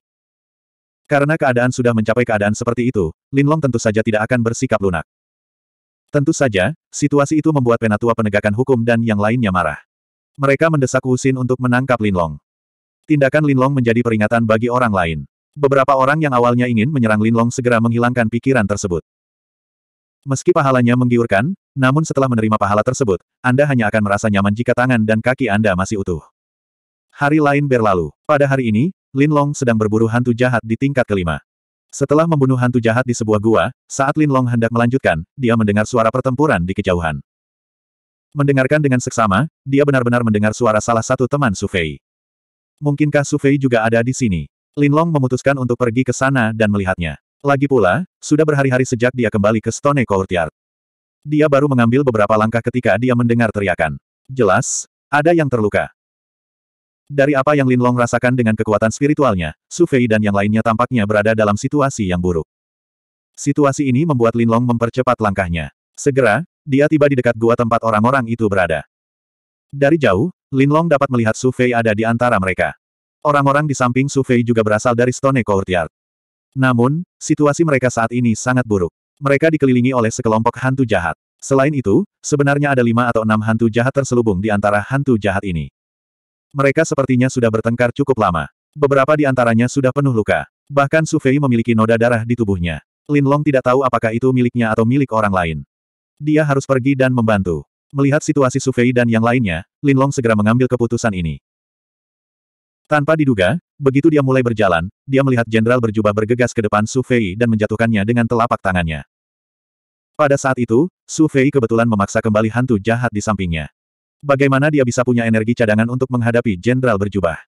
Karena keadaan sudah mencapai keadaan seperti itu, Linlong tentu saja tidak akan bersikap lunak. Tentu saja, situasi itu membuat penatua penegakan hukum dan yang lainnya marah. Mereka mendesak Xin untuk menangkap Linlong. Tindakan Linlong menjadi peringatan bagi orang lain. Beberapa orang yang awalnya ingin menyerang Linlong segera menghilangkan pikiran tersebut. Meski pahalanya menggiurkan, namun setelah menerima pahala tersebut, Anda hanya akan merasa nyaman jika tangan dan kaki Anda masih utuh. Hari lain berlalu. Pada hari ini, Linlong sedang berburu hantu jahat di tingkat kelima. Setelah membunuh hantu jahat di sebuah gua, saat Linlong hendak melanjutkan, dia mendengar suara pertempuran di kejauhan. Mendengarkan dengan seksama, dia benar-benar mendengar suara salah satu teman Su Fei. Mungkinkah Su Fei juga ada di sini? Linlong memutuskan untuk pergi ke sana dan melihatnya. Lagi pula, sudah berhari-hari sejak dia kembali ke Stone Courtyard. Dia baru mengambil beberapa langkah ketika dia mendengar teriakan. Jelas, ada yang terluka. Dari apa yang Linlong rasakan dengan kekuatan spiritualnya, Su Fei dan yang lainnya tampaknya berada dalam situasi yang buruk. Situasi ini membuat Linlong mempercepat langkahnya. Segera, dia tiba di dekat gua tempat orang-orang itu berada. Dari jauh, Linlong dapat melihat Su Fei ada di antara mereka. Orang-orang di samping Sufei juga berasal dari Stone Courtyard. Namun, situasi mereka saat ini sangat buruk. Mereka dikelilingi oleh sekelompok hantu jahat. Selain itu, sebenarnya ada lima atau enam hantu jahat terselubung di antara hantu jahat ini. Mereka sepertinya sudah bertengkar cukup lama. Beberapa di antaranya sudah penuh luka. Bahkan Sufei memiliki noda darah di tubuhnya. Lin Long tidak tahu apakah itu miliknya atau milik orang lain. Dia harus pergi dan membantu. Melihat situasi Sufei dan yang lainnya, Lin Long segera mengambil keputusan ini. Tanpa diduga, begitu dia mulai berjalan, dia melihat jenderal berjubah bergegas ke depan Su Fei dan menjatuhkannya dengan telapak tangannya. Pada saat itu, Su Fei kebetulan memaksa kembali hantu jahat di sampingnya. Bagaimana dia bisa punya energi cadangan untuk menghadapi jenderal berjubah?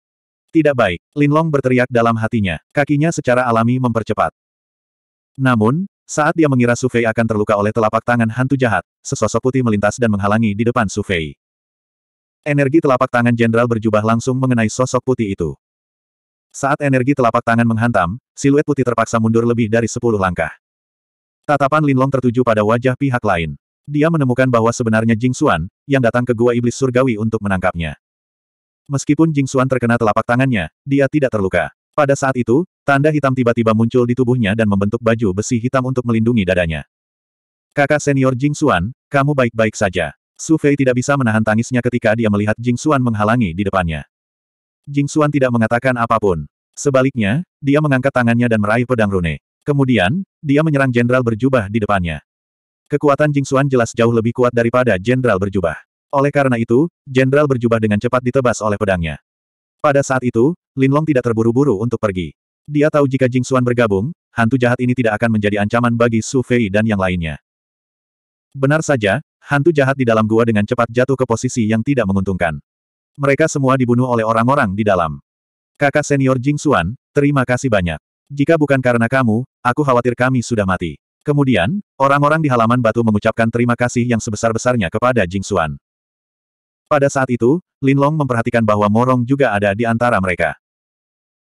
Tidak baik, Linlong berteriak dalam hatinya, kakinya secara alami mempercepat. Namun, saat dia mengira Su Fei akan terluka oleh telapak tangan hantu jahat, sesosok putih melintas dan menghalangi di depan Su Fei. Energi telapak tangan jenderal berjubah langsung mengenai sosok putih itu. Saat energi telapak tangan menghantam, siluet putih terpaksa mundur lebih dari sepuluh langkah. Tatapan Linlong tertuju pada wajah pihak lain. Dia menemukan bahwa sebenarnya Jing Xuan, yang datang ke Gua Iblis Surgawi untuk menangkapnya. Meskipun Jing Xuan terkena telapak tangannya, dia tidak terluka. Pada saat itu, tanda hitam tiba-tiba muncul di tubuhnya dan membentuk baju besi hitam untuk melindungi dadanya. Kakak senior Jing Xuan, kamu baik-baik saja. Su Fei tidak bisa menahan tangisnya ketika dia melihat Jing Xuan menghalangi di depannya. Jing Xuan tidak mengatakan apapun. Sebaliknya, dia mengangkat tangannya dan meraih pedang rune. Kemudian, dia menyerang jenderal berjubah di depannya. Kekuatan Jing Xuan jelas jauh lebih kuat daripada jenderal berjubah. Oleh karena itu, jenderal berjubah dengan cepat ditebas oleh pedangnya. Pada saat itu, Lin Long tidak terburu-buru untuk pergi. Dia tahu jika Jing Xuan bergabung, hantu jahat ini tidak akan menjadi ancaman bagi Su Fei dan yang lainnya. Benar saja, Hantu jahat di dalam gua dengan cepat jatuh ke posisi yang tidak menguntungkan. Mereka semua dibunuh oleh orang-orang di dalam. Kakak senior Jing Xuan, terima kasih banyak. Jika bukan karena kamu, aku khawatir kami sudah mati. Kemudian, orang-orang di halaman batu mengucapkan terima kasih yang sebesar-besarnya kepada Jing Xuan. Pada saat itu, Lin Long memperhatikan bahwa Morong juga ada di antara mereka.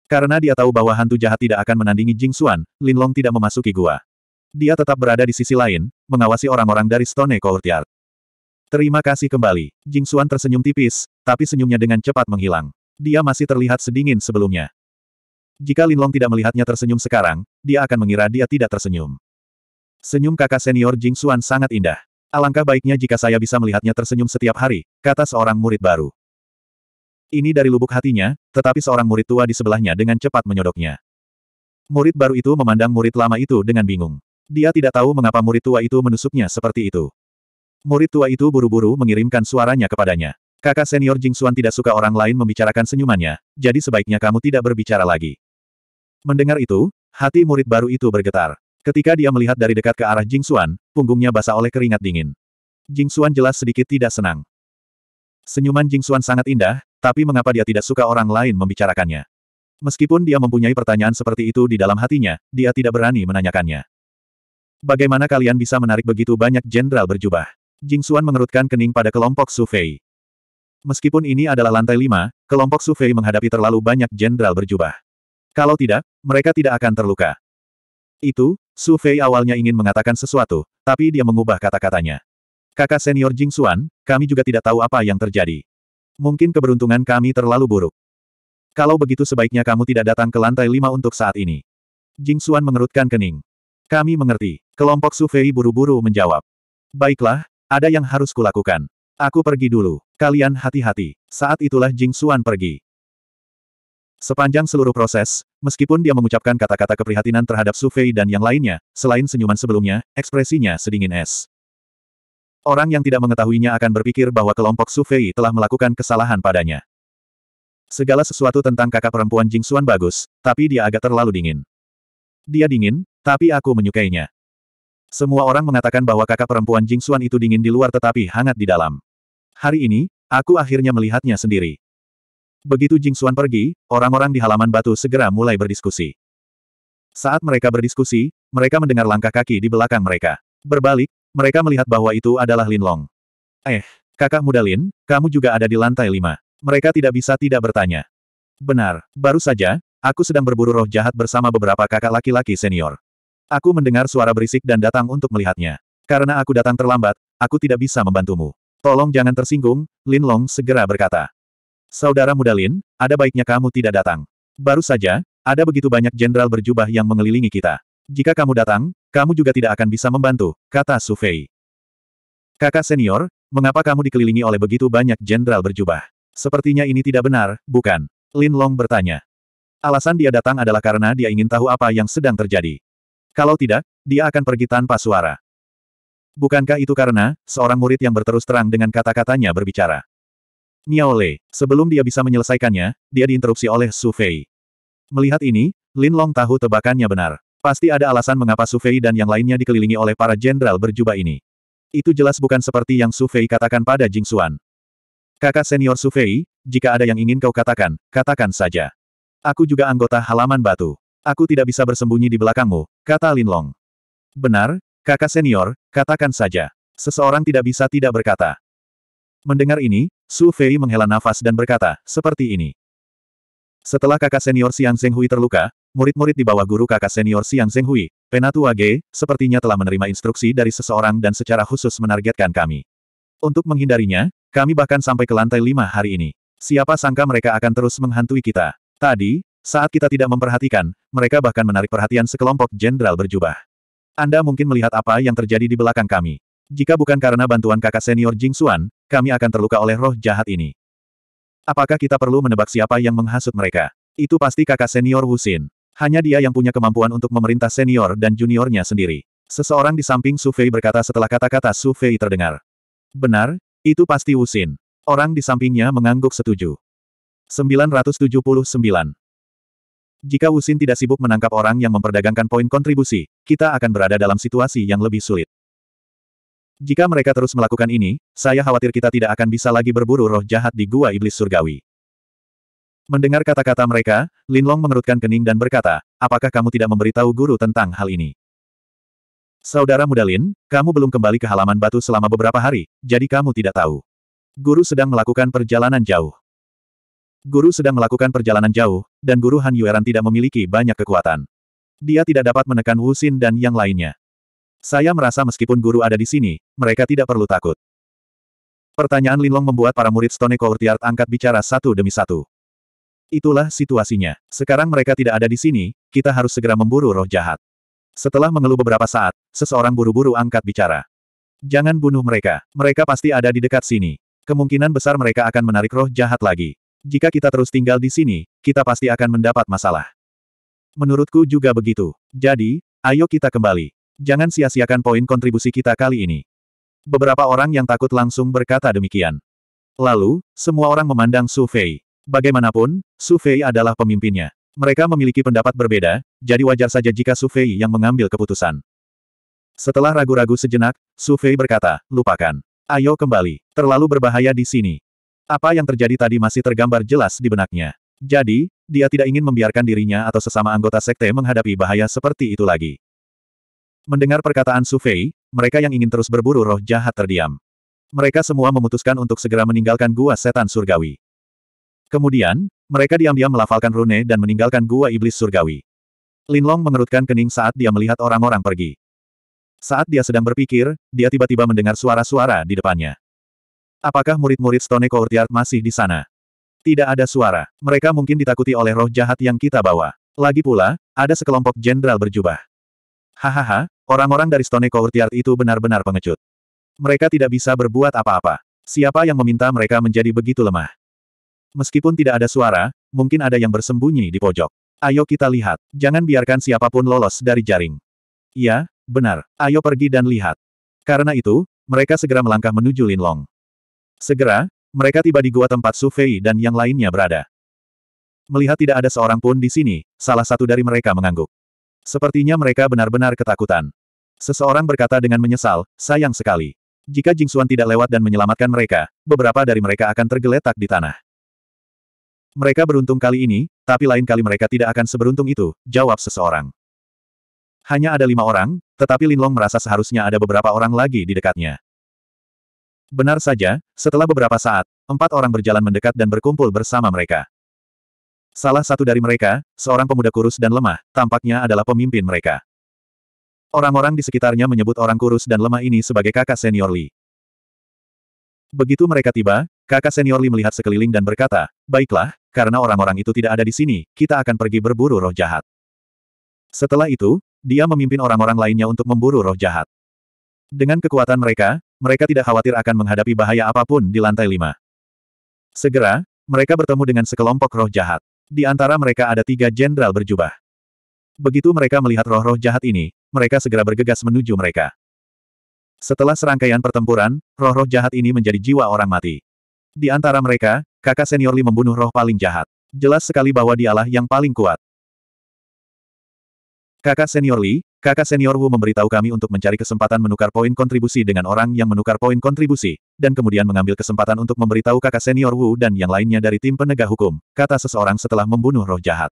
Karena dia tahu bahwa hantu jahat tidak akan menandingi Jing Xuan, Lin Long tidak memasuki gua dia tetap berada di sisi lain, mengawasi orang-orang dari Stone Courtyard. Terima kasih kembali. Jing Xuan tersenyum tipis, tapi senyumnya dengan cepat menghilang. Dia masih terlihat sedingin sebelumnya. Jika Lin Long tidak melihatnya tersenyum sekarang, dia akan mengira dia tidak tersenyum. Senyum kakak senior Jing Xuan sangat indah. Alangkah baiknya jika saya bisa melihatnya tersenyum setiap hari, kata seorang murid baru. Ini dari lubuk hatinya, tetapi seorang murid tua di sebelahnya dengan cepat menyodoknya. Murid baru itu memandang murid lama itu dengan bingung. Dia tidak tahu mengapa murid tua itu menusuknya seperti itu. Murid tua itu buru-buru mengirimkan suaranya kepadanya. Kakak senior Jing Xuan tidak suka orang lain membicarakan senyumannya, jadi sebaiknya kamu tidak berbicara lagi. Mendengar itu, hati murid baru itu bergetar. Ketika dia melihat dari dekat ke arah Jing Xuan, punggungnya basah oleh keringat dingin. Jing Xuan jelas sedikit tidak senang. Senyuman Jing Xuan sangat indah, tapi mengapa dia tidak suka orang lain membicarakannya? Meskipun dia mempunyai pertanyaan seperti itu di dalam hatinya, dia tidak berani menanyakannya. Bagaimana kalian bisa menarik begitu banyak jenderal berjubah? Jing Xuan mengerutkan kening pada kelompok Sufei. Meskipun ini adalah lantai lima, kelompok Sufei menghadapi terlalu banyak jenderal berjubah. Kalau tidak, mereka tidak akan terluka. Itu, Sufei awalnya ingin mengatakan sesuatu, tapi dia mengubah kata-katanya. Kakak senior Jing Xuan, kami juga tidak tahu apa yang terjadi. Mungkin keberuntungan kami terlalu buruk. Kalau begitu sebaiknya kamu tidak datang ke lantai lima untuk saat ini. Jing Xuan mengerutkan kening. Kami mengerti. Kelompok Sufei buru-buru menjawab. Baiklah, ada yang harus kulakukan. Aku pergi dulu. Kalian hati-hati. Saat itulah Jing Xuan pergi. Sepanjang seluruh proses, meskipun dia mengucapkan kata-kata keprihatinan terhadap Sufei dan yang lainnya, selain senyuman sebelumnya, ekspresinya sedingin es. Orang yang tidak mengetahuinya akan berpikir bahwa kelompok Sufei telah melakukan kesalahan padanya. Segala sesuatu tentang kakak perempuan Jing Xuan bagus, tapi dia agak terlalu dingin. Dia dingin, tapi aku menyukainya. Semua orang mengatakan bahwa kakak perempuan Jing Xuan itu dingin di luar tetapi hangat di dalam. Hari ini, aku akhirnya melihatnya sendiri. Begitu Jing Xuan pergi, orang-orang di halaman batu segera mulai berdiskusi. Saat mereka berdiskusi, mereka mendengar langkah kaki di belakang mereka. Berbalik, mereka melihat bahwa itu adalah Lin Long. Eh, kakak muda Lin, kamu juga ada di lantai lima. Mereka tidak bisa tidak bertanya. Benar, baru saja, aku sedang berburu roh jahat bersama beberapa kakak laki-laki senior. Aku mendengar suara berisik dan datang untuk melihatnya. Karena aku datang terlambat, aku tidak bisa membantumu. Tolong jangan tersinggung, Lin Long segera berkata. Saudara muda Lin, ada baiknya kamu tidak datang. Baru saja, ada begitu banyak jenderal berjubah yang mengelilingi kita. Jika kamu datang, kamu juga tidak akan bisa membantu, kata Su Fei. Kakak senior, mengapa kamu dikelilingi oleh begitu banyak jenderal berjubah? Sepertinya ini tidak benar, bukan? Lin Long bertanya. Alasan dia datang adalah karena dia ingin tahu apa yang sedang terjadi. Kalau tidak, dia akan pergi tanpa suara. Bukankah itu karena, seorang murid yang berterus terang dengan kata-katanya berbicara. Niaole, sebelum dia bisa menyelesaikannya, dia diinterupsi oleh Su Fei. Melihat ini, Lin Long tahu tebakannya benar. Pasti ada alasan mengapa Su Fei dan yang lainnya dikelilingi oleh para jenderal berjubah ini. Itu jelas bukan seperti yang Su Fei katakan pada Jing Xuan. Kakak senior Su Fei, jika ada yang ingin kau katakan, katakan saja. Aku juga anggota halaman batu. Aku tidak bisa bersembunyi di belakangmu, kata Lin Long. Benar, kakak senior, katakan saja. Seseorang tidak bisa tidak berkata. Mendengar ini, Su Fei menghela nafas dan berkata, seperti ini. Setelah kakak senior Siang Xiang Hui terluka, murid-murid di bawah guru kakak senior Xiang Zenghui, Penatua Ge, sepertinya telah menerima instruksi dari seseorang dan secara khusus menargetkan kami. Untuk menghindarinya, kami bahkan sampai ke lantai lima hari ini. Siapa sangka mereka akan terus menghantui kita. Tadi, saat kita tidak memperhatikan, mereka bahkan menarik perhatian sekelompok jenderal berjubah. Anda mungkin melihat apa yang terjadi di belakang kami. Jika bukan karena bantuan kakak senior Jing Xuan, kami akan terluka oleh roh jahat ini. Apakah kita perlu menebak siapa yang menghasut mereka? Itu pasti kakak senior Wu Xin. Hanya dia yang punya kemampuan untuk memerintah senior dan juniornya sendiri. Seseorang di samping Su Fei berkata setelah kata-kata Su Fei terdengar. Benar, itu pasti Wu Xin. Orang di sampingnya mengangguk setuju. 979 jika Wusin tidak sibuk menangkap orang yang memperdagangkan poin kontribusi, kita akan berada dalam situasi yang lebih sulit. Jika mereka terus melakukan ini, saya khawatir kita tidak akan bisa lagi berburu roh jahat di Gua Iblis Surgawi. Mendengar kata-kata mereka, Lin Long mengerutkan kening dan berkata, apakah kamu tidak memberitahu guru tentang hal ini? Saudara muda Lin, kamu belum kembali ke halaman batu selama beberapa hari, jadi kamu tidak tahu. Guru sedang melakukan perjalanan jauh. Guru sedang melakukan perjalanan jauh, dan guru Han Yueran tidak memiliki banyak kekuatan. Dia tidak dapat menekan Wu Xin dan yang lainnya. Saya merasa meskipun guru ada di sini, mereka tidak perlu takut. Pertanyaan Linlong membuat para murid Stone Courtyard angkat bicara satu demi satu. Itulah situasinya. Sekarang mereka tidak ada di sini, kita harus segera memburu roh jahat. Setelah mengeluh beberapa saat, seseorang buru-buru angkat bicara. Jangan bunuh mereka. Mereka pasti ada di dekat sini. Kemungkinan besar mereka akan menarik roh jahat lagi. Jika kita terus tinggal di sini, kita pasti akan mendapat masalah. Menurutku juga begitu. Jadi, ayo kita kembali. Jangan sia-siakan poin kontribusi kita kali ini. Beberapa orang yang takut langsung berkata demikian. Lalu, semua orang memandang Su Fei. Bagaimanapun, Su Fei adalah pemimpinnya. Mereka memiliki pendapat berbeda, jadi wajar saja jika Su Fei yang mengambil keputusan. Setelah ragu-ragu sejenak, Su Fei berkata, lupakan. Ayo kembali. Terlalu berbahaya di sini. Apa yang terjadi tadi masih tergambar jelas di benaknya. Jadi, dia tidak ingin membiarkan dirinya atau sesama anggota sekte menghadapi bahaya seperti itu lagi. Mendengar perkataan Sufei, mereka yang ingin terus berburu roh jahat terdiam. Mereka semua memutuskan untuk segera meninggalkan gua setan surgawi. Kemudian, mereka diam-diam melafalkan rune dan meninggalkan gua iblis surgawi. Linlong mengerutkan kening saat dia melihat orang-orang pergi. Saat dia sedang berpikir, dia tiba-tiba mendengar suara-suara di depannya. Apakah murid-murid Stone Courtyard masih di sana? Tidak ada suara. Mereka mungkin ditakuti oleh roh jahat yang kita bawa. Lagi pula, ada sekelompok jenderal berjubah. Hahaha, orang-orang dari Stone Courtyard itu benar-benar pengecut. Mereka tidak bisa berbuat apa-apa. Siapa yang meminta mereka menjadi begitu lemah? Meskipun tidak ada suara, mungkin ada yang bersembunyi di pojok. Ayo kita lihat. Jangan biarkan siapapun lolos dari jaring. Iya, benar. Ayo pergi dan lihat. Karena itu, mereka segera melangkah menuju Linlong. Segera, mereka tiba di gua tempat Su Fei dan yang lainnya berada. Melihat tidak ada seorang pun di sini, salah satu dari mereka mengangguk. Sepertinya mereka benar-benar ketakutan. Seseorang berkata dengan menyesal, sayang sekali. Jika Jing Xuan tidak lewat dan menyelamatkan mereka, beberapa dari mereka akan tergeletak di tanah. Mereka beruntung kali ini, tapi lain kali mereka tidak akan seberuntung itu, jawab seseorang. Hanya ada lima orang, tetapi Linlong merasa seharusnya ada beberapa orang lagi di dekatnya. Benar saja, setelah beberapa saat, empat orang berjalan mendekat dan berkumpul bersama mereka. Salah satu dari mereka, seorang pemuda kurus dan lemah, tampaknya adalah pemimpin mereka. Orang-orang di sekitarnya menyebut orang kurus dan lemah ini sebagai kakak senior Li. Begitu mereka tiba, kakak senior Li melihat sekeliling dan berkata, Baiklah, karena orang-orang itu tidak ada di sini, kita akan pergi berburu roh jahat. Setelah itu, dia memimpin orang-orang lainnya untuk memburu roh jahat. Dengan kekuatan mereka, mereka tidak khawatir akan menghadapi bahaya apapun di lantai lima. Segera, mereka bertemu dengan sekelompok roh jahat. Di antara mereka ada tiga jenderal berjubah. Begitu mereka melihat roh-roh jahat ini, mereka segera bergegas menuju mereka. Setelah serangkaian pertempuran, roh-roh jahat ini menjadi jiwa orang mati. Di antara mereka, kakak senior Li membunuh roh paling jahat. Jelas sekali bahwa dialah yang paling kuat. Kakak senior Li, Kakak senior Wu memberitahu kami untuk mencari kesempatan menukar poin kontribusi dengan orang yang menukar poin kontribusi, dan kemudian mengambil kesempatan untuk memberitahu kakak senior Wu dan yang lainnya dari tim penegak hukum, kata seseorang setelah membunuh roh jahat.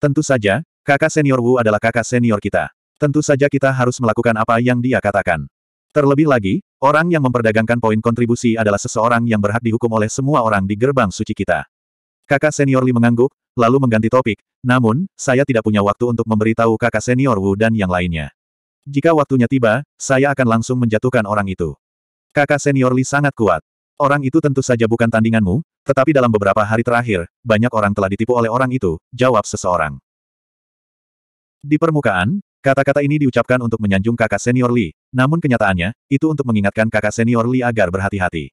Tentu saja, kakak senior Wu adalah kakak senior kita. Tentu saja kita harus melakukan apa yang dia katakan. Terlebih lagi, orang yang memperdagangkan poin kontribusi adalah seseorang yang berhak dihukum oleh semua orang di gerbang suci kita. Kakak senior Li mengangguk, lalu mengganti topik, namun, saya tidak punya waktu untuk memberitahu kakak senior Wu dan yang lainnya. Jika waktunya tiba, saya akan langsung menjatuhkan orang itu. Kakak senior Li sangat kuat. Orang itu tentu saja bukan tandinganmu, tetapi dalam beberapa hari terakhir, banyak orang telah ditipu oleh orang itu, jawab seseorang. Di permukaan, kata-kata ini diucapkan untuk menyanjung kakak senior Li, namun kenyataannya, itu untuk mengingatkan kakak senior Li agar berhati-hati.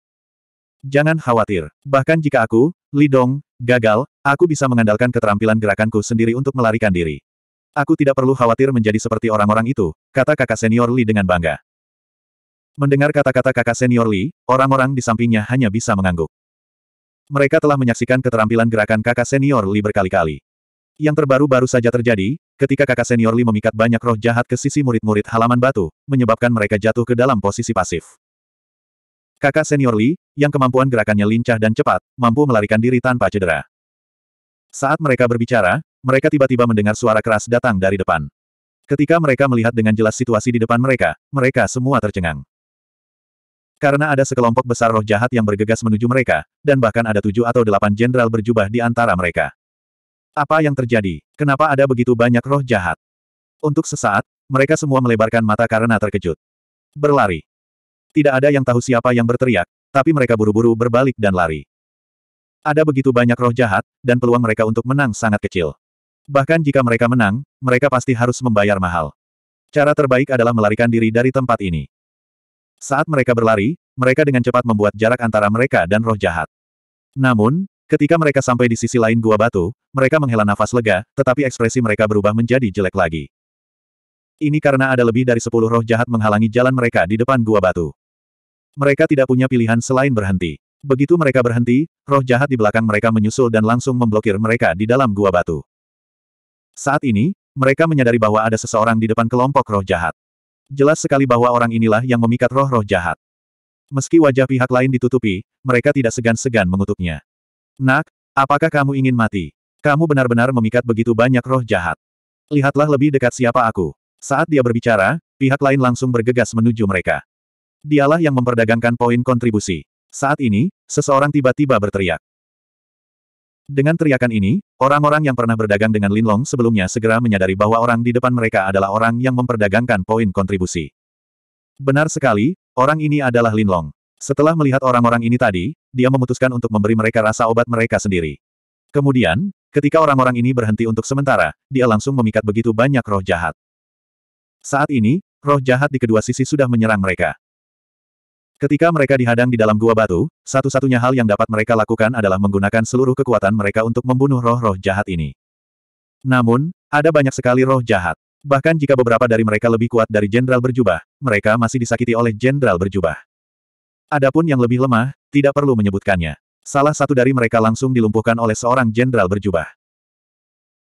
Jangan khawatir. Bahkan jika aku, Lidong, gagal, aku bisa mengandalkan keterampilan gerakanku sendiri untuk melarikan diri. Aku tidak perlu khawatir menjadi seperti orang-orang itu, kata kakak senior Li dengan bangga. Mendengar kata-kata kakak senior Li, orang-orang di sampingnya hanya bisa mengangguk. Mereka telah menyaksikan keterampilan gerakan kakak senior Li berkali-kali. Yang terbaru baru saja terjadi, ketika kakak senior Li memikat banyak roh jahat ke sisi murid-murid halaman batu, menyebabkan mereka jatuh ke dalam posisi pasif. Kakak senior Li, yang kemampuan gerakannya lincah dan cepat, mampu melarikan diri tanpa cedera. Saat mereka berbicara, mereka tiba-tiba mendengar suara keras datang dari depan. Ketika mereka melihat dengan jelas situasi di depan mereka, mereka semua tercengang. Karena ada sekelompok besar roh jahat yang bergegas menuju mereka, dan bahkan ada tujuh atau delapan jenderal berjubah di antara mereka. Apa yang terjadi? Kenapa ada begitu banyak roh jahat? Untuk sesaat, mereka semua melebarkan mata karena terkejut. Berlari. Tidak ada yang tahu siapa yang berteriak, tapi mereka buru-buru berbalik dan lari. Ada begitu banyak roh jahat, dan peluang mereka untuk menang sangat kecil. Bahkan jika mereka menang, mereka pasti harus membayar mahal. Cara terbaik adalah melarikan diri dari tempat ini. Saat mereka berlari, mereka dengan cepat membuat jarak antara mereka dan roh jahat. Namun, ketika mereka sampai di sisi lain gua batu, mereka menghela nafas lega, tetapi ekspresi mereka berubah menjadi jelek lagi. Ini karena ada lebih dari sepuluh roh jahat menghalangi jalan mereka di depan gua batu. Mereka tidak punya pilihan selain berhenti. Begitu mereka berhenti, roh jahat di belakang mereka menyusul dan langsung memblokir mereka di dalam gua batu. Saat ini, mereka menyadari bahwa ada seseorang di depan kelompok roh jahat. Jelas sekali bahwa orang inilah yang memikat roh-roh jahat. Meski wajah pihak lain ditutupi, mereka tidak segan-segan mengutuknya. Nak, apakah kamu ingin mati? Kamu benar-benar memikat begitu banyak roh jahat. Lihatlah lebih dekat siapa aku. Saat dia berbicara, pihak lain langsung bergegas menuju mereka. Dialah yang memperdagangkan poin kontribusi. Saat ini, seseorang tiba-tiba berteriak. Dengan teriakan ini, orang-orang yang pernah berdagang dengan Linlong sebelumnya segera menyadari bahwa orang di depan mereka adalah orang yang memperdagangkan poin kontribusi. Benar sekali, orang ini adalah Linlong. Setelah melihat orang-orang ini tadi, dia memutuskan untuk memberi mereka rasa obat mereka sendiri. Kemudian, ketika orang-orang ini berhenti untuk sementara, dia langsung memikat begitu banyak roh jahat. Saat ini, roh jahat di kedua sisi sudah menyerang mereka. Ketika mereka dihadang di dalam gua batu, satu-satunya hal yang dapat mereka lakukan adalah menggunakan seluruh kekuatan mereka untuk membunuh roh-roh jahat ini. Namun, ada banyak sekali roh jahat. Bahkan jika beberapa dari mereka lebih kuat dari jenderal berjubah, mereka masih disakiti oleh jenderal berjubah. Adapun yang lebih lemah, tidak perlu menyebutkannya. Salah satu dari mereka langsung dilumpuhkan oleh seorang jenderal berjubah.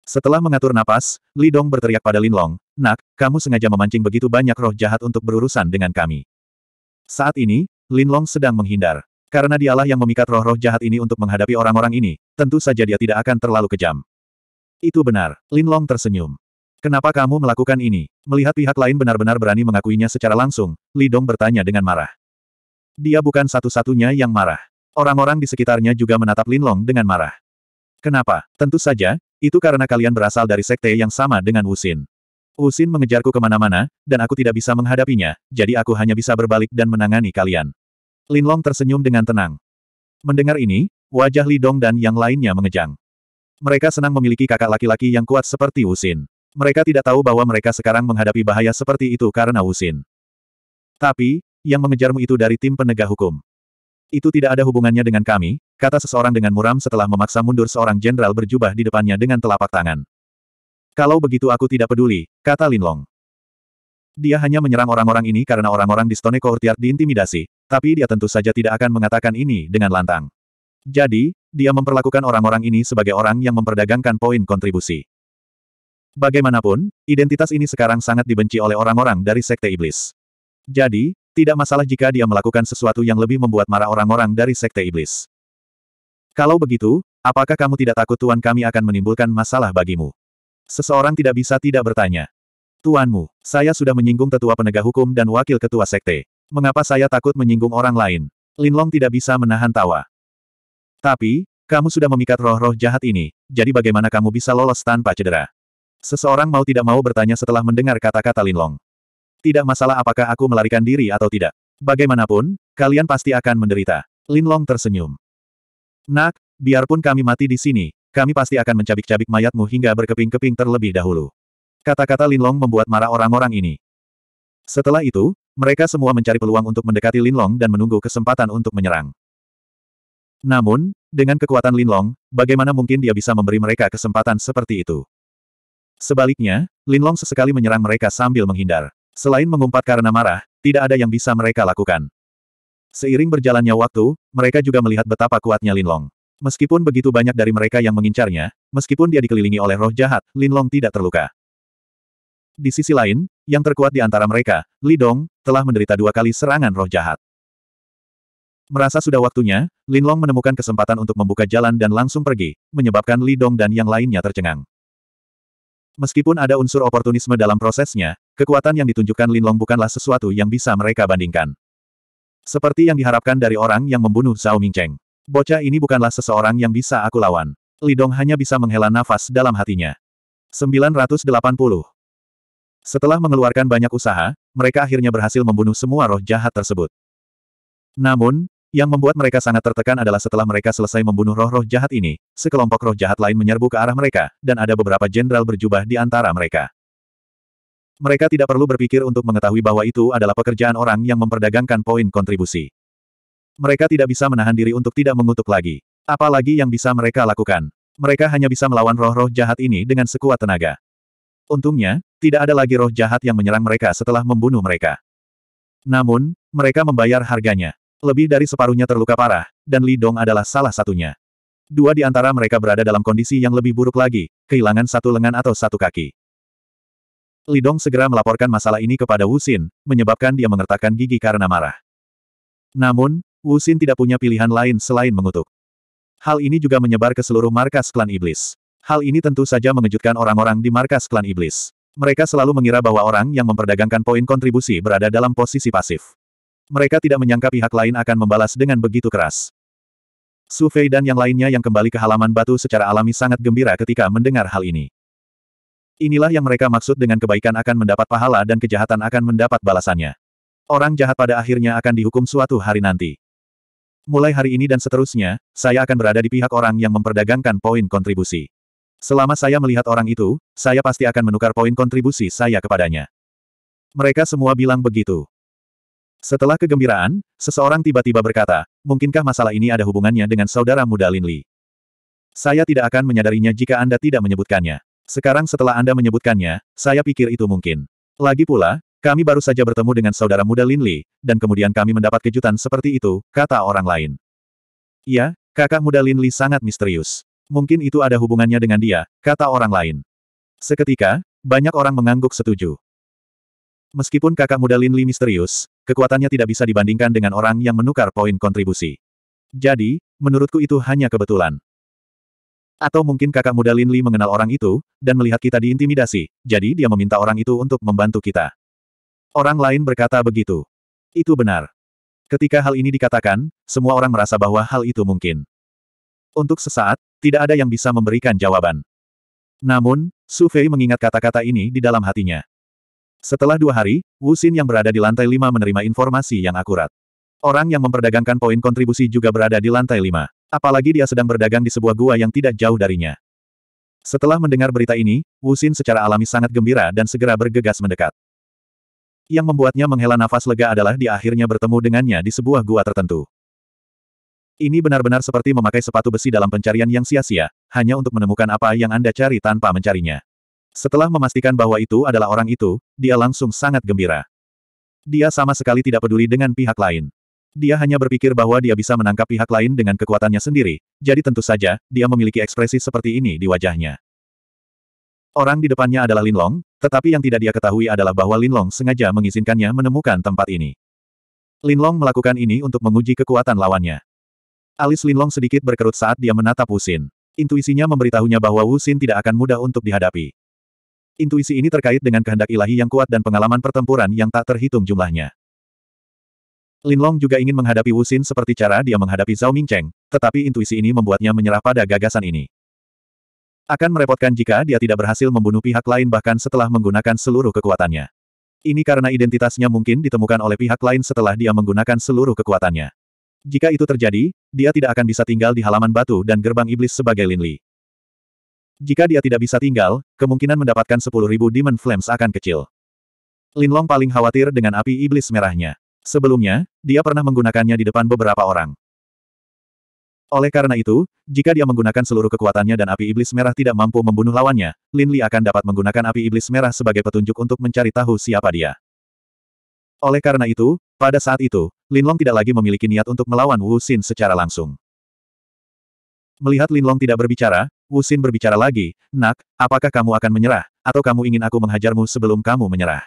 Setelah mengatur napas, Li Dong berteriak pada Lin Long, Nak, kamu sengaja memancing begitu banyak roh jahat untuk berurusan dengan kami. Saat ini, Linlong sedang menghindar. Karena dialah yang memikat roh-roh jahat ini untuk menghadapi orang-orang ini, tentu saja dia tidak akan terlalu kejam. Itu benar, Linlong tersenyum. Kenapa kamu melakukan ini? Melihat pihak lain benar-benar berani mengakuinya secara langsung, Li Dong bertanya dengan marah. Dia bukan satu-satunya yang marah. Orang-orang di sekitarnya juga menatap Linlong dengan marah. Kenapa? Tentu saja, itu karena kalian berasal dari sekte yang sama dengan Wusin. Usin mengejarku kemana-mana, dan aku tidak bisa menghadapinya, jadi aku hanya bisa berbalik dan menangani kalian. Linlong tersenyum dengan tenang. Mendengar ini, wajah Lidong dan yang lainnya mengejang. Mereka senang memiliki kakak laki-laki yang kuat seperti Usin. Mereka tidak tahu bahwa mereka sekarang menghadapi bahaya seperti itu karena Usin. Tapi, yang mengejarmu itu dari tim penegak hukum. Itu tidak ada hubungannya dengan kami, kata seseorang dengan muram setelah memaksa mundur seorang jenderal berjubah di depannya dengan telapak tangan. Kalau begitu aku tidak peduli, kata Lin Long. Dia hanya menyerang orang-orang ini karena orang-orang di Stone Courtyard diintimidasi, tapi dia tentu saja tidak akan mengatakan ini dengan lantang. Jadi, dia memperlakukan orang-orang ini sebagai orang yang memperdagangkan poin kontribusi. Bagaimanapun, identitas ini sekarang sangat dibenci oleh orang-orang dari Sekte Iblis. Jadi, tidak masalah jika dia melakukan sesuatu yang lebih membuat marah orang-orang dari Sekte Iblis. Kalau begitu, apakah kamu tidak takut Tuan kami akan menimbulkan masalah bagimu? Seseorang tidak bisa tidak bertanya. Tuanmu, saya sudah menyinggung tetua penegak hukum dan wakil ketua sekte. Mengapa saya takut menyinggung orang lain? Linlong tidak bisa menahan tawa. Tapi, kamu sudah memikat roh-roh jahat ini, jadi bagaimana kamu bisa lolos tanpa cedera? Seseorang mau tidak mau bertanya setelah mendengar kata-kata Linlong. Tidak masalah apakah aku melarikan diri atau tidak. Bagaimanapun, kalian pasti akan menderita. Linlong tersenyum. Nak, biarpun kami mati di sini, kami pasti akan mencabik-cabik mayatmu hingga berkeping-keping terlebih dahulu. Kata-kata Linlong membuat marah orang-orang ini. Setelah itu, mereka semua mencari peluang untuk mendekati Linlong dan menunggu kesempatan untuk menyerang. Namun, dengan kekuatan Linlong, bagaimana mungkin dia bisa memberi mereka kesempatan seperti itu? Sebaliknya, Linlong sesekali menyerang mereka sambil menghindar. Selain mengumpat karena marah, tidak ada yang bisa mereka lakukan. Seiring berjalannya waktu, mereka juga melihat betapa kuatnya Linlong. Meskipun begitu banyak dari mereka yang mengincarnya, meskipun dia dikelilingi oleh roh jahat, Linlong tidak terluka. Di sisi lain, yang terkuat di antara mereka, Li Dong telah menderita dua kali serangan roh jahat. Merasa sudah waktunya, Linlong menemukan kesempatan untuk membuka jalan dan langsung pergi, menyebabkan Li Dong dan yang lainnya tercengang. Meskipun ada unsur oportunisme dalam prosesnya, kekuatan yang ditunjukkan Linlong bukanlah sesuatu yang bisa mereka bandingkan. Seperti yang diharapkan dari orang yang membunuh Zhao Mingcheng. Bocah ini bukanlah seseorang yang bisa aku lawan. Lidong hanya bisa menghela nafas dalam hatinya. 980. Setelah mengeluarkan banyak usaha, mereka akhirnya berhasil membunuh semua roh jahat tersebut. Namun, yang membuat mereka sangat tertekan adalah setelah mereka selesai membunuh roh-roh jahat ini, sekelompok roh jahat lain menyerbu ke arah mereka, dan ada beberapa jenderal berjubah di antara mereka. Mereka tidak perlu berpikir untuk mengetahui bahwa itu adalah pekerjaan orang yang memperdagangkan poin kontribusi. Mereka tidak bisa menahan diri untuk tidak mengutuk lagi. Apalagi yang bisa mereka lakukan. Mereka hanya bisa melawan roh-roh jahat ini dengan sekuat tenaga. Untungnya, tidak ada lagi roh jahat yang menyerang mereka setelah membunuh mereka. Namun, mereka membayar harganya. Lebih dari separuhnya terluka parah, dan Lidong adalah salah satunya. Dua di antara mereka berada dalam kondisi yang lebih buruk lagi, kehilangan satu lengan atau satu kaki. Lidong segera melaporkan masalah ini kepada Xin, menyebabkan dia mengertakkan gigi karena marah. Namun, Wu Xin tidak punya pilihan lain selain mengutuk. Hal ini juga menyebar ke seluruh markas klan iblis. Hal ini tentu saja mengejutkan orang-orang di markas klan iblis. Mereka selalu mengira bahwa orang yang memperdagangkan poin kontribusi berada dalam posisi pasif. Mereka tidak menyangka pihak lain akan membalas dengan begitu keras. Su Fei dan yang lainnya yang kembali ke halaman batu secara alami sangat gembira ketika mendengar hal ini. Inilah yang mereka maksud dengan kebaikan akan mendapat pahala dan kejahatan akan mendapat balasannya. Orang jahat pada akhirnya akan dihukum suatu hari nanti. Mulai hari ini dan seterusnya, saya akan berada di pihak orang yang memperdagangkan poin kontribusi. Selama saya melihat orang itu, saya pasti akan menukar poin kontribusi saya kepadanya. Mereka semua bilang begitu. Setelah kegembiraan, seseorang tiba-tiba berkata, mungkinkah masalah ini ada hubungannya dengan saudara muda Lin Li? Saya tidak akan menyadarinya jika Anda tidak menyebutkannya. Sekarang setelah Anda menyebutkannya, saya pikir itu mungkin. Lagi pula, kami baru saja bertemu dengan saudara muda Lin Li, dan kemudian kami mendapat kejutan seperti itu, kata orang lain. Ya, kakak muda Lin Li sangat misterius. Mungkin itu ada hubungannya dengan dia, kata orang lain. Seketika, banyak orang mengangguk setuju. Meskipun kakak muda Lin Li misterius, kekuatannya tidak bisa dibandingkan dengan orang yang menukar poin kontribusi. Jadi, menurutku itu hanya kebetulan. Atau mungkin kakak muda Lin Li mengenal orang itu, dan melihat kita diintimidasi, jadi dia meminta orang itu untuk membantu kita. Orang lain berkata begitu. Itu benar. Ketika hal ini dikatakan, semua orang merasa bahwa hal itu mungkin. Untuk sesaat, tidak ada yang bisa memberikan jawaban. Namun, Su Fei mengingat kata-kata ini di dalam hatinya. Setelah dua hari, Wu Xin yang berada di lantai lima menerima informasi yang akurat. Orang yang memperdagangkan poin kontribusi juga berada di lantai lima. Apalagi dia sedang berdagang di sebuah gua yang tidak jauh darinya. Setelah mendengar berita ini, Wu Xin secara alami sangat gembira dan segera bergegas mendekat. Yang membuatnya menghela nafas lega adalah dia akhirnya bertemu dengannya di sebuah gua tertentu. Ini benar-benar seperti memakai sepatu besi dalam pencarian yang sia-sia, hanya untuk menemukan apa yang Anda cari tanpa mencarinya. Setelah memastikan bahwa itu adalah orang itu, dia langsung sangat gembira. Dia sama sekali tidak peduli dengan pihak lain. Dia hanya berpikir bahwa dia bisa menangkap pihak lain dengan kekuatannya sendiri, jadi tentu saja, dia memiliki ekspresi seperti ini di wajahnya. Orang di depannya adalah Lin Long, tetapi yang tidak dia ketahui adalah bahwa Lin Long sengaja mengizinkannya menemukan tempat ini. Lin Long melakukan ini untuk menguji kekuatan lawannya. Alis Lin Long sedikit berkerut saat dia menatap Wusin. Intuisinya memberitahunya bahwa Wusin tidak akan mudah untuk dihadapi. Intuisi ini terkait dengan kehendak ilahi yang kuat dan pengalaman pertempuran yang tak terhitung jumlahnya. Lin Long juga ingin menghadapi Wusin seperti cara dia menghadapi Zhao Mingcheng, tetapi intuisi ini membuatnya menyerah pada gagasan ini. Akan merepotkan jika dia tidak berhasil membunuh pihak lain bahkan setelah menggunakan seluruh kekuatannya. Ini karena identitasnya mungkin ditemukan oleh pihak lain setelah dia menggunakan seluruh kekuatannya. Jika itu terjadi, dia tidak akan bisa tinggal di halaman batu dan gerbang iblis sebagai Lin Li. Jika dia tidak bisa tinggal, kemungkinan mendapatkan 10.000 Demon Flames akan kecil. Lin Long paling khawatir dengan api iblis merahnya. Sebelumnya, dia pernah menggunakannya di depan beberapa orang. Oleh karena itu, jika dia menggunakan seluruh kekuatannya dan api iblis merah tidak mampu membunuh lawannya, Lin Li akan dapat menggunakan api iblis merah sebagai petunjuk untuk mencari tahu siapa dia. Oleh karena itu, pada saat itu, Lin Long tidak lagi memiliki niat untuk melawan Wu Xin secara langsung. Melihat Lin Long tidak berbicara, Wu Xin berbicara lagi, Nak, apakah kamu akan menyerah, atau kamu ingin aku menghajarmu sebelum kamu menyerah?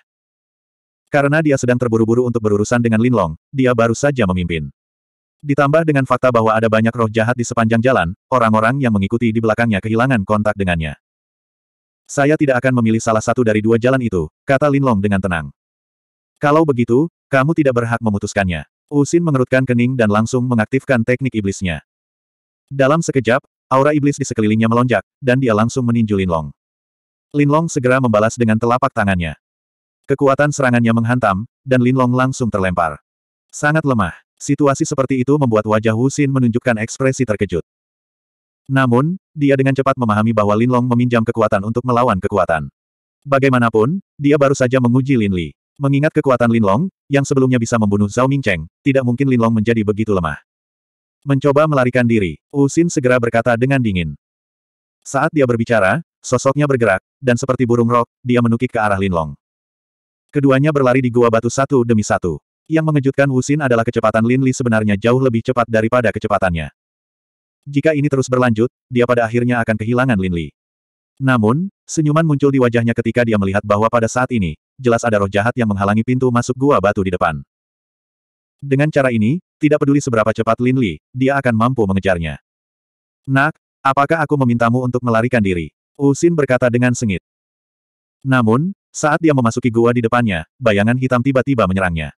Karena dia sedang terburu-buru untuk berurusan dengan Lin Long, dia baru saja memimpin. Ditambah dengan fakta bahwa ada banyak roh jahat di sepanjang jalan, orang-orang yang mengikuti di belakangnya kehilangan kontak dengannya. Saya tidak akan memilih salah satu dari dua jalan itu, kata Lin Long dengan tenang. Kalau begitu, kamu tidak berhak memutuskannya. Usin mengerutkan kening dan langsung mengaktifkan teknik iblisnya. Dalam sekejap, aura iblis di sekelilingnya melonjak, dan dia langsung meninju Lin Long. Lin Long segera membalas dengan telapak tangannya. Kekuatan serangannya menghantam, dan Lin Long langsung terlempar. Sangat lemah. Situasi seperti itu membuat wajah Wu Xin menunjukkan ekspresi terkejut. Namun, dia dengan cepat memahami bahwa Lin Long meminjam kekuatan untuk melawan kekuatan. Bagaimanapun, dia baru saja menguji Lin Li. Mengingat kekuatan Lin Long, yang sebelumnya bisa membunuh Zhao Mingcheng, tidak mungkin Lin Long menjadi begitu lemah. Mencoba melarikan diri, Wu Xin segera berkata dengan dingin. Saat dia berbicara, sosoknya bergerak, dan seperti burung rok, dia menukik ke arah Lin Long. Keduanya berlari di gua batu satu demi satu. Yang mengejutkan Wusin adalah kecepatan Lin Li sebenarnya jauh lebih cepat daripada kecepatannya. Jika ini terus berlanjut, dia pada akhirnya akan kehilangan Lin Li. Namun, senyuman muncul di wajahnya ketika dia melihat bahwa pada saat ini, jelas ada roh jahat yang menghalangi pintu masuk gua batu di depan. Dengan cara ini, tidak peduli seberapa cepat Lin Li, dia akan mampu mengejarnya. Nak, apakah aku memintamu untuk melarikan diri? Usin berkata dengan sengit. Namun, saat dia memasuki gua di depannya, bayangan hitam tiba-tiba menyerangnya.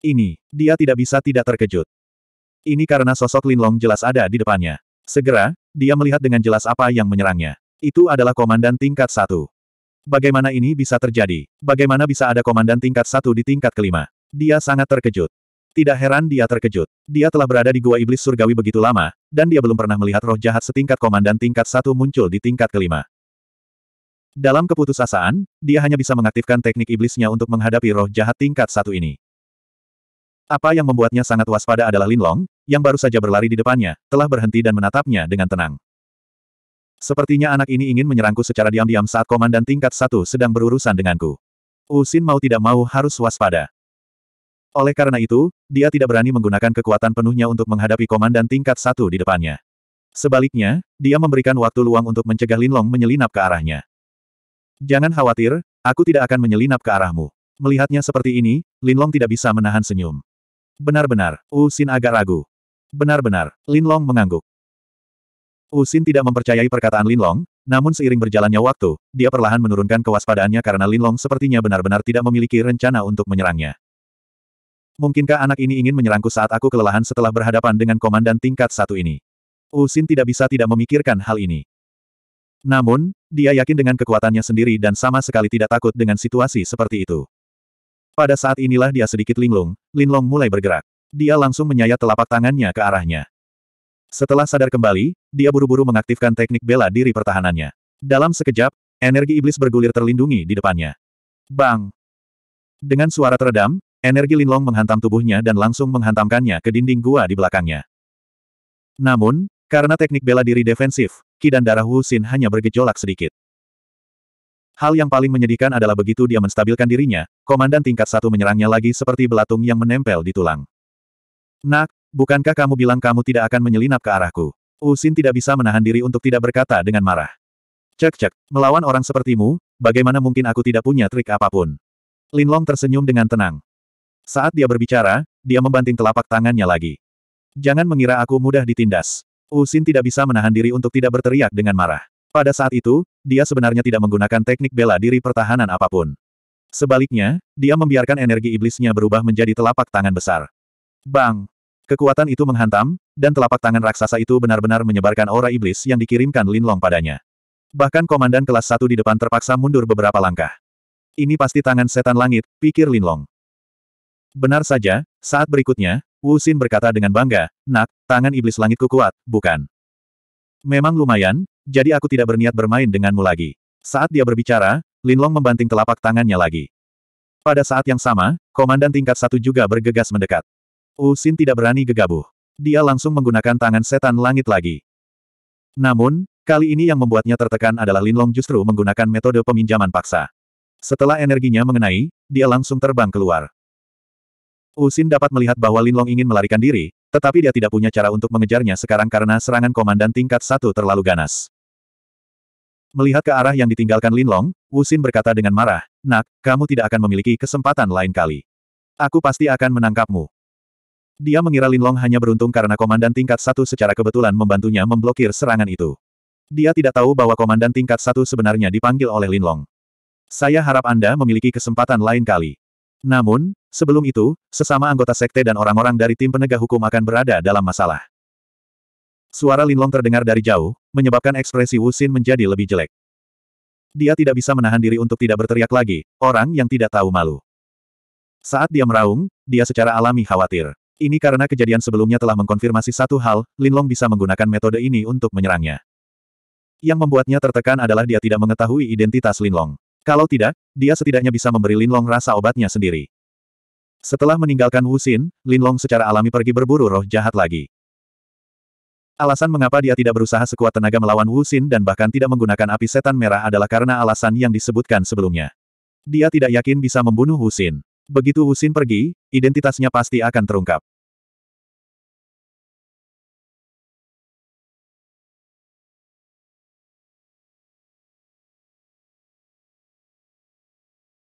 Ini, dia tidak bisa tidak terkejut. Ini karena sosok Linlong jelas ada di depannya. Segera, dia melihat dengan jelas apa yang menyerangnya. Itu adalah komandan tingkat satu. Bagaimana ini bisa terjadi? Bagaimana bisa ada komandan tingkat satu di tingkat kelima? Dia sangat terkejut. Tidak heran dia terkejut. Dia telah berada di gua iblis surgawi begitu lama, dan dia belum pernah melihat roh jahat setingkat komandan tingkat satu muncul di tingkat kelima. Dalam keputusasaan, dia hanya bisa mengaktifkan teknik iblisnya untuk menghadapi roh jahat tingkat satu ini. Apa yang membuatnya sangat waspada adalah Lin Long, yang baru saja berlari di depannya, telah berhenti dan menatapnya dengan tenang. Sepertinya anak ini ingin menyerangku secara diam-diam saat komandan tingkat satu sedang berurusan denganku. Usin mau tidak mau harus waspada. Oleh karena itu, dia tidak berani menggunakan kekuatan penuhnya untuk menghadapi komandan tingkat satu di depannya. Sebaliknya, dia memberikan waktu luang untuk mencegah Lin Long menyelinap ke arahnya. Jangan khawatir, aku tidak akan menyelinap ke arahmu. Melihatnya seperti ini, Lin Long tidak bisa menahan senyum. Benar-benar, Usin agak ragu. Benar-benar, Linlong mengangguk. Usin tidak mempercayai perkataan Linlong, namun seiring berjalannya waktu, dia perlahan menurunkan kewaspadaannya karena Linlong sepertinya benar-benar tidak memiliki rencana untuk menyerangnya. Mungkinkah anak ini ingin menyerangku saat aku kelelahan setelah berhadapan dengan komandan tingkat satu ini? Usin tidak bisa tidak memikirkan hal ini. Namun, dia yakin dengan kekuatannya sendiri dan sama sekali tidak takut dengan situasi seperti itu. Pada saat inilah dia sedikit linglung, Linlong mulai bergerak. Dia langsung menyayat telapak tangannya ke arahnya. Setelah sadar kembali, dia buru-buru mengaktifkan teknik bela diri pertahanannya. Dalam sekejap, energi iblis bergulir terlindungi di depannya. Bang! Dengan suara teredam, energi Linlong menghantam tubuhnya dan langsung menghantamkannya ke dinding gua di belakangnya. Namun, karena teknik bela diri defensif, ki dan darah Wu Xin hanya bergejolak sedikit. Hal yang paling menyedihkan adalah begitu dia menstabilkan dirinya, komandan tingkat satu menyerangnya lagi seperti belatung yang menempel di tulang. Nak, bukankah kamu bilang kamu tidak akan menyelinap ke arahku? Usin tidak bisa menahan diri untuk tidak berkata dengan marah. Cek-cek, melawan orang sepertimu, bagaimana mungkin aku tidak punya trik apapun? Linlong tersenyum dengan tenang. Saat dia berbicara, dia membanting telapak tangannya lagi. Jangan mengira aku mudah ditindas. Usin tidak bisa menahan diri untuk tidak berteriak dengan marah. Pada saat itu, dia sebenarnya tidak menggunakan teknik bela diri pertahanan apapun. Sebaliknya, dia membiarkan energi iblisnya berubah menjadi telapak tangan besar. Bang! Kekuatan itu menghantam, dan telapak tangan raksasa itu benar-benar menyebarkan aura iblis yang dikirimkan Lin Long padanya. Bahkan komandan kelas satu di depan terpaksa mundur beberapa langkah. Ini pasti tangan setan langit, pikir Lin Long. Benar saja, saat berikutnya, Wu Xin berkata dengan bangga, Nak, tangan iblis langitku kuat, bukan? Memang lumayan, jadi aku tidak berniat bermain denganmu lagi. Saat dia berbicara, Linlong membanting telapak tangannya lagi. Pada saat yang sama, komandan tingkat satu juga bergegas mendekat. Wu Xin tidak berani gegabah. Dia langsung menggunakan tangan setan langit lagi. Namun, kali ini yang membuatnya tertekan adalah Linlong justru menggunakan metode peminjaman paksa. Setelah energinya mengenai, dia langsung terbang keluar. Usin dapat melihat bahwa Linlong ingin melarikan diri, tetapi dia tidak punya cara untuk mengejarnya sekarang karena serangan komandan tingkat satu terlalu ganas. Melihat ke arah yang ditinggalkan Linlong, Wusin berkata dengan marah, Nak, kamu tidak akan memiliki kesempatan lain kali. Aku pasti akan menangkapmu. Dia mengira Linlong hanya beruntung karena komandan tingkat satu secara kebetulan membantunya memblokir serangan itu. Dia tidak tahu bahwa komandan tingkat satu sebenarnya dipanggil oleh Linlong. Saya harap Anda memiliki kesempatan lain kali. Namun, sebelum itu, sesama anggota sekte dan orang-orang dari tim penegak hukum akan berada dalam masalah. Suara Linlong terdengar dari jauh, menyebabkan ekspresi Wu Xin menjadi lebih jelek. Dia tidak bisa menahan diri untuk tidak berteriak lagi, orang yang tidak tahu malu. Saat dia meraung, dia secara alami khawatir. Ini karena kejadian sebelumnya telah mengkonfirmasi satu hal, Linlong bisa menggunakan metode ini untuk menyerangnya. Yang membuatnya tertekan adalah dia tidak mengetahui identitas Linlong. Kalau tidak, dia setidaknya bisa memberi Linlong rasa obatnya sendiri. Setelah meninggalkan Wu Xin, Linlong secara alami pergi berburu roh jahat lagi. Alasan mengapa dia tidak berusaha sekuat tenaga melawan Wu Xin dan bahkan tidak menggunakan api setan merah adalah karena alasan yang disebutkan sebelumnya. Dia tidak yakin bisa membunuh Wu Xin. Begitu Wu Xin pergi, identitasnya pasti akan terungkap.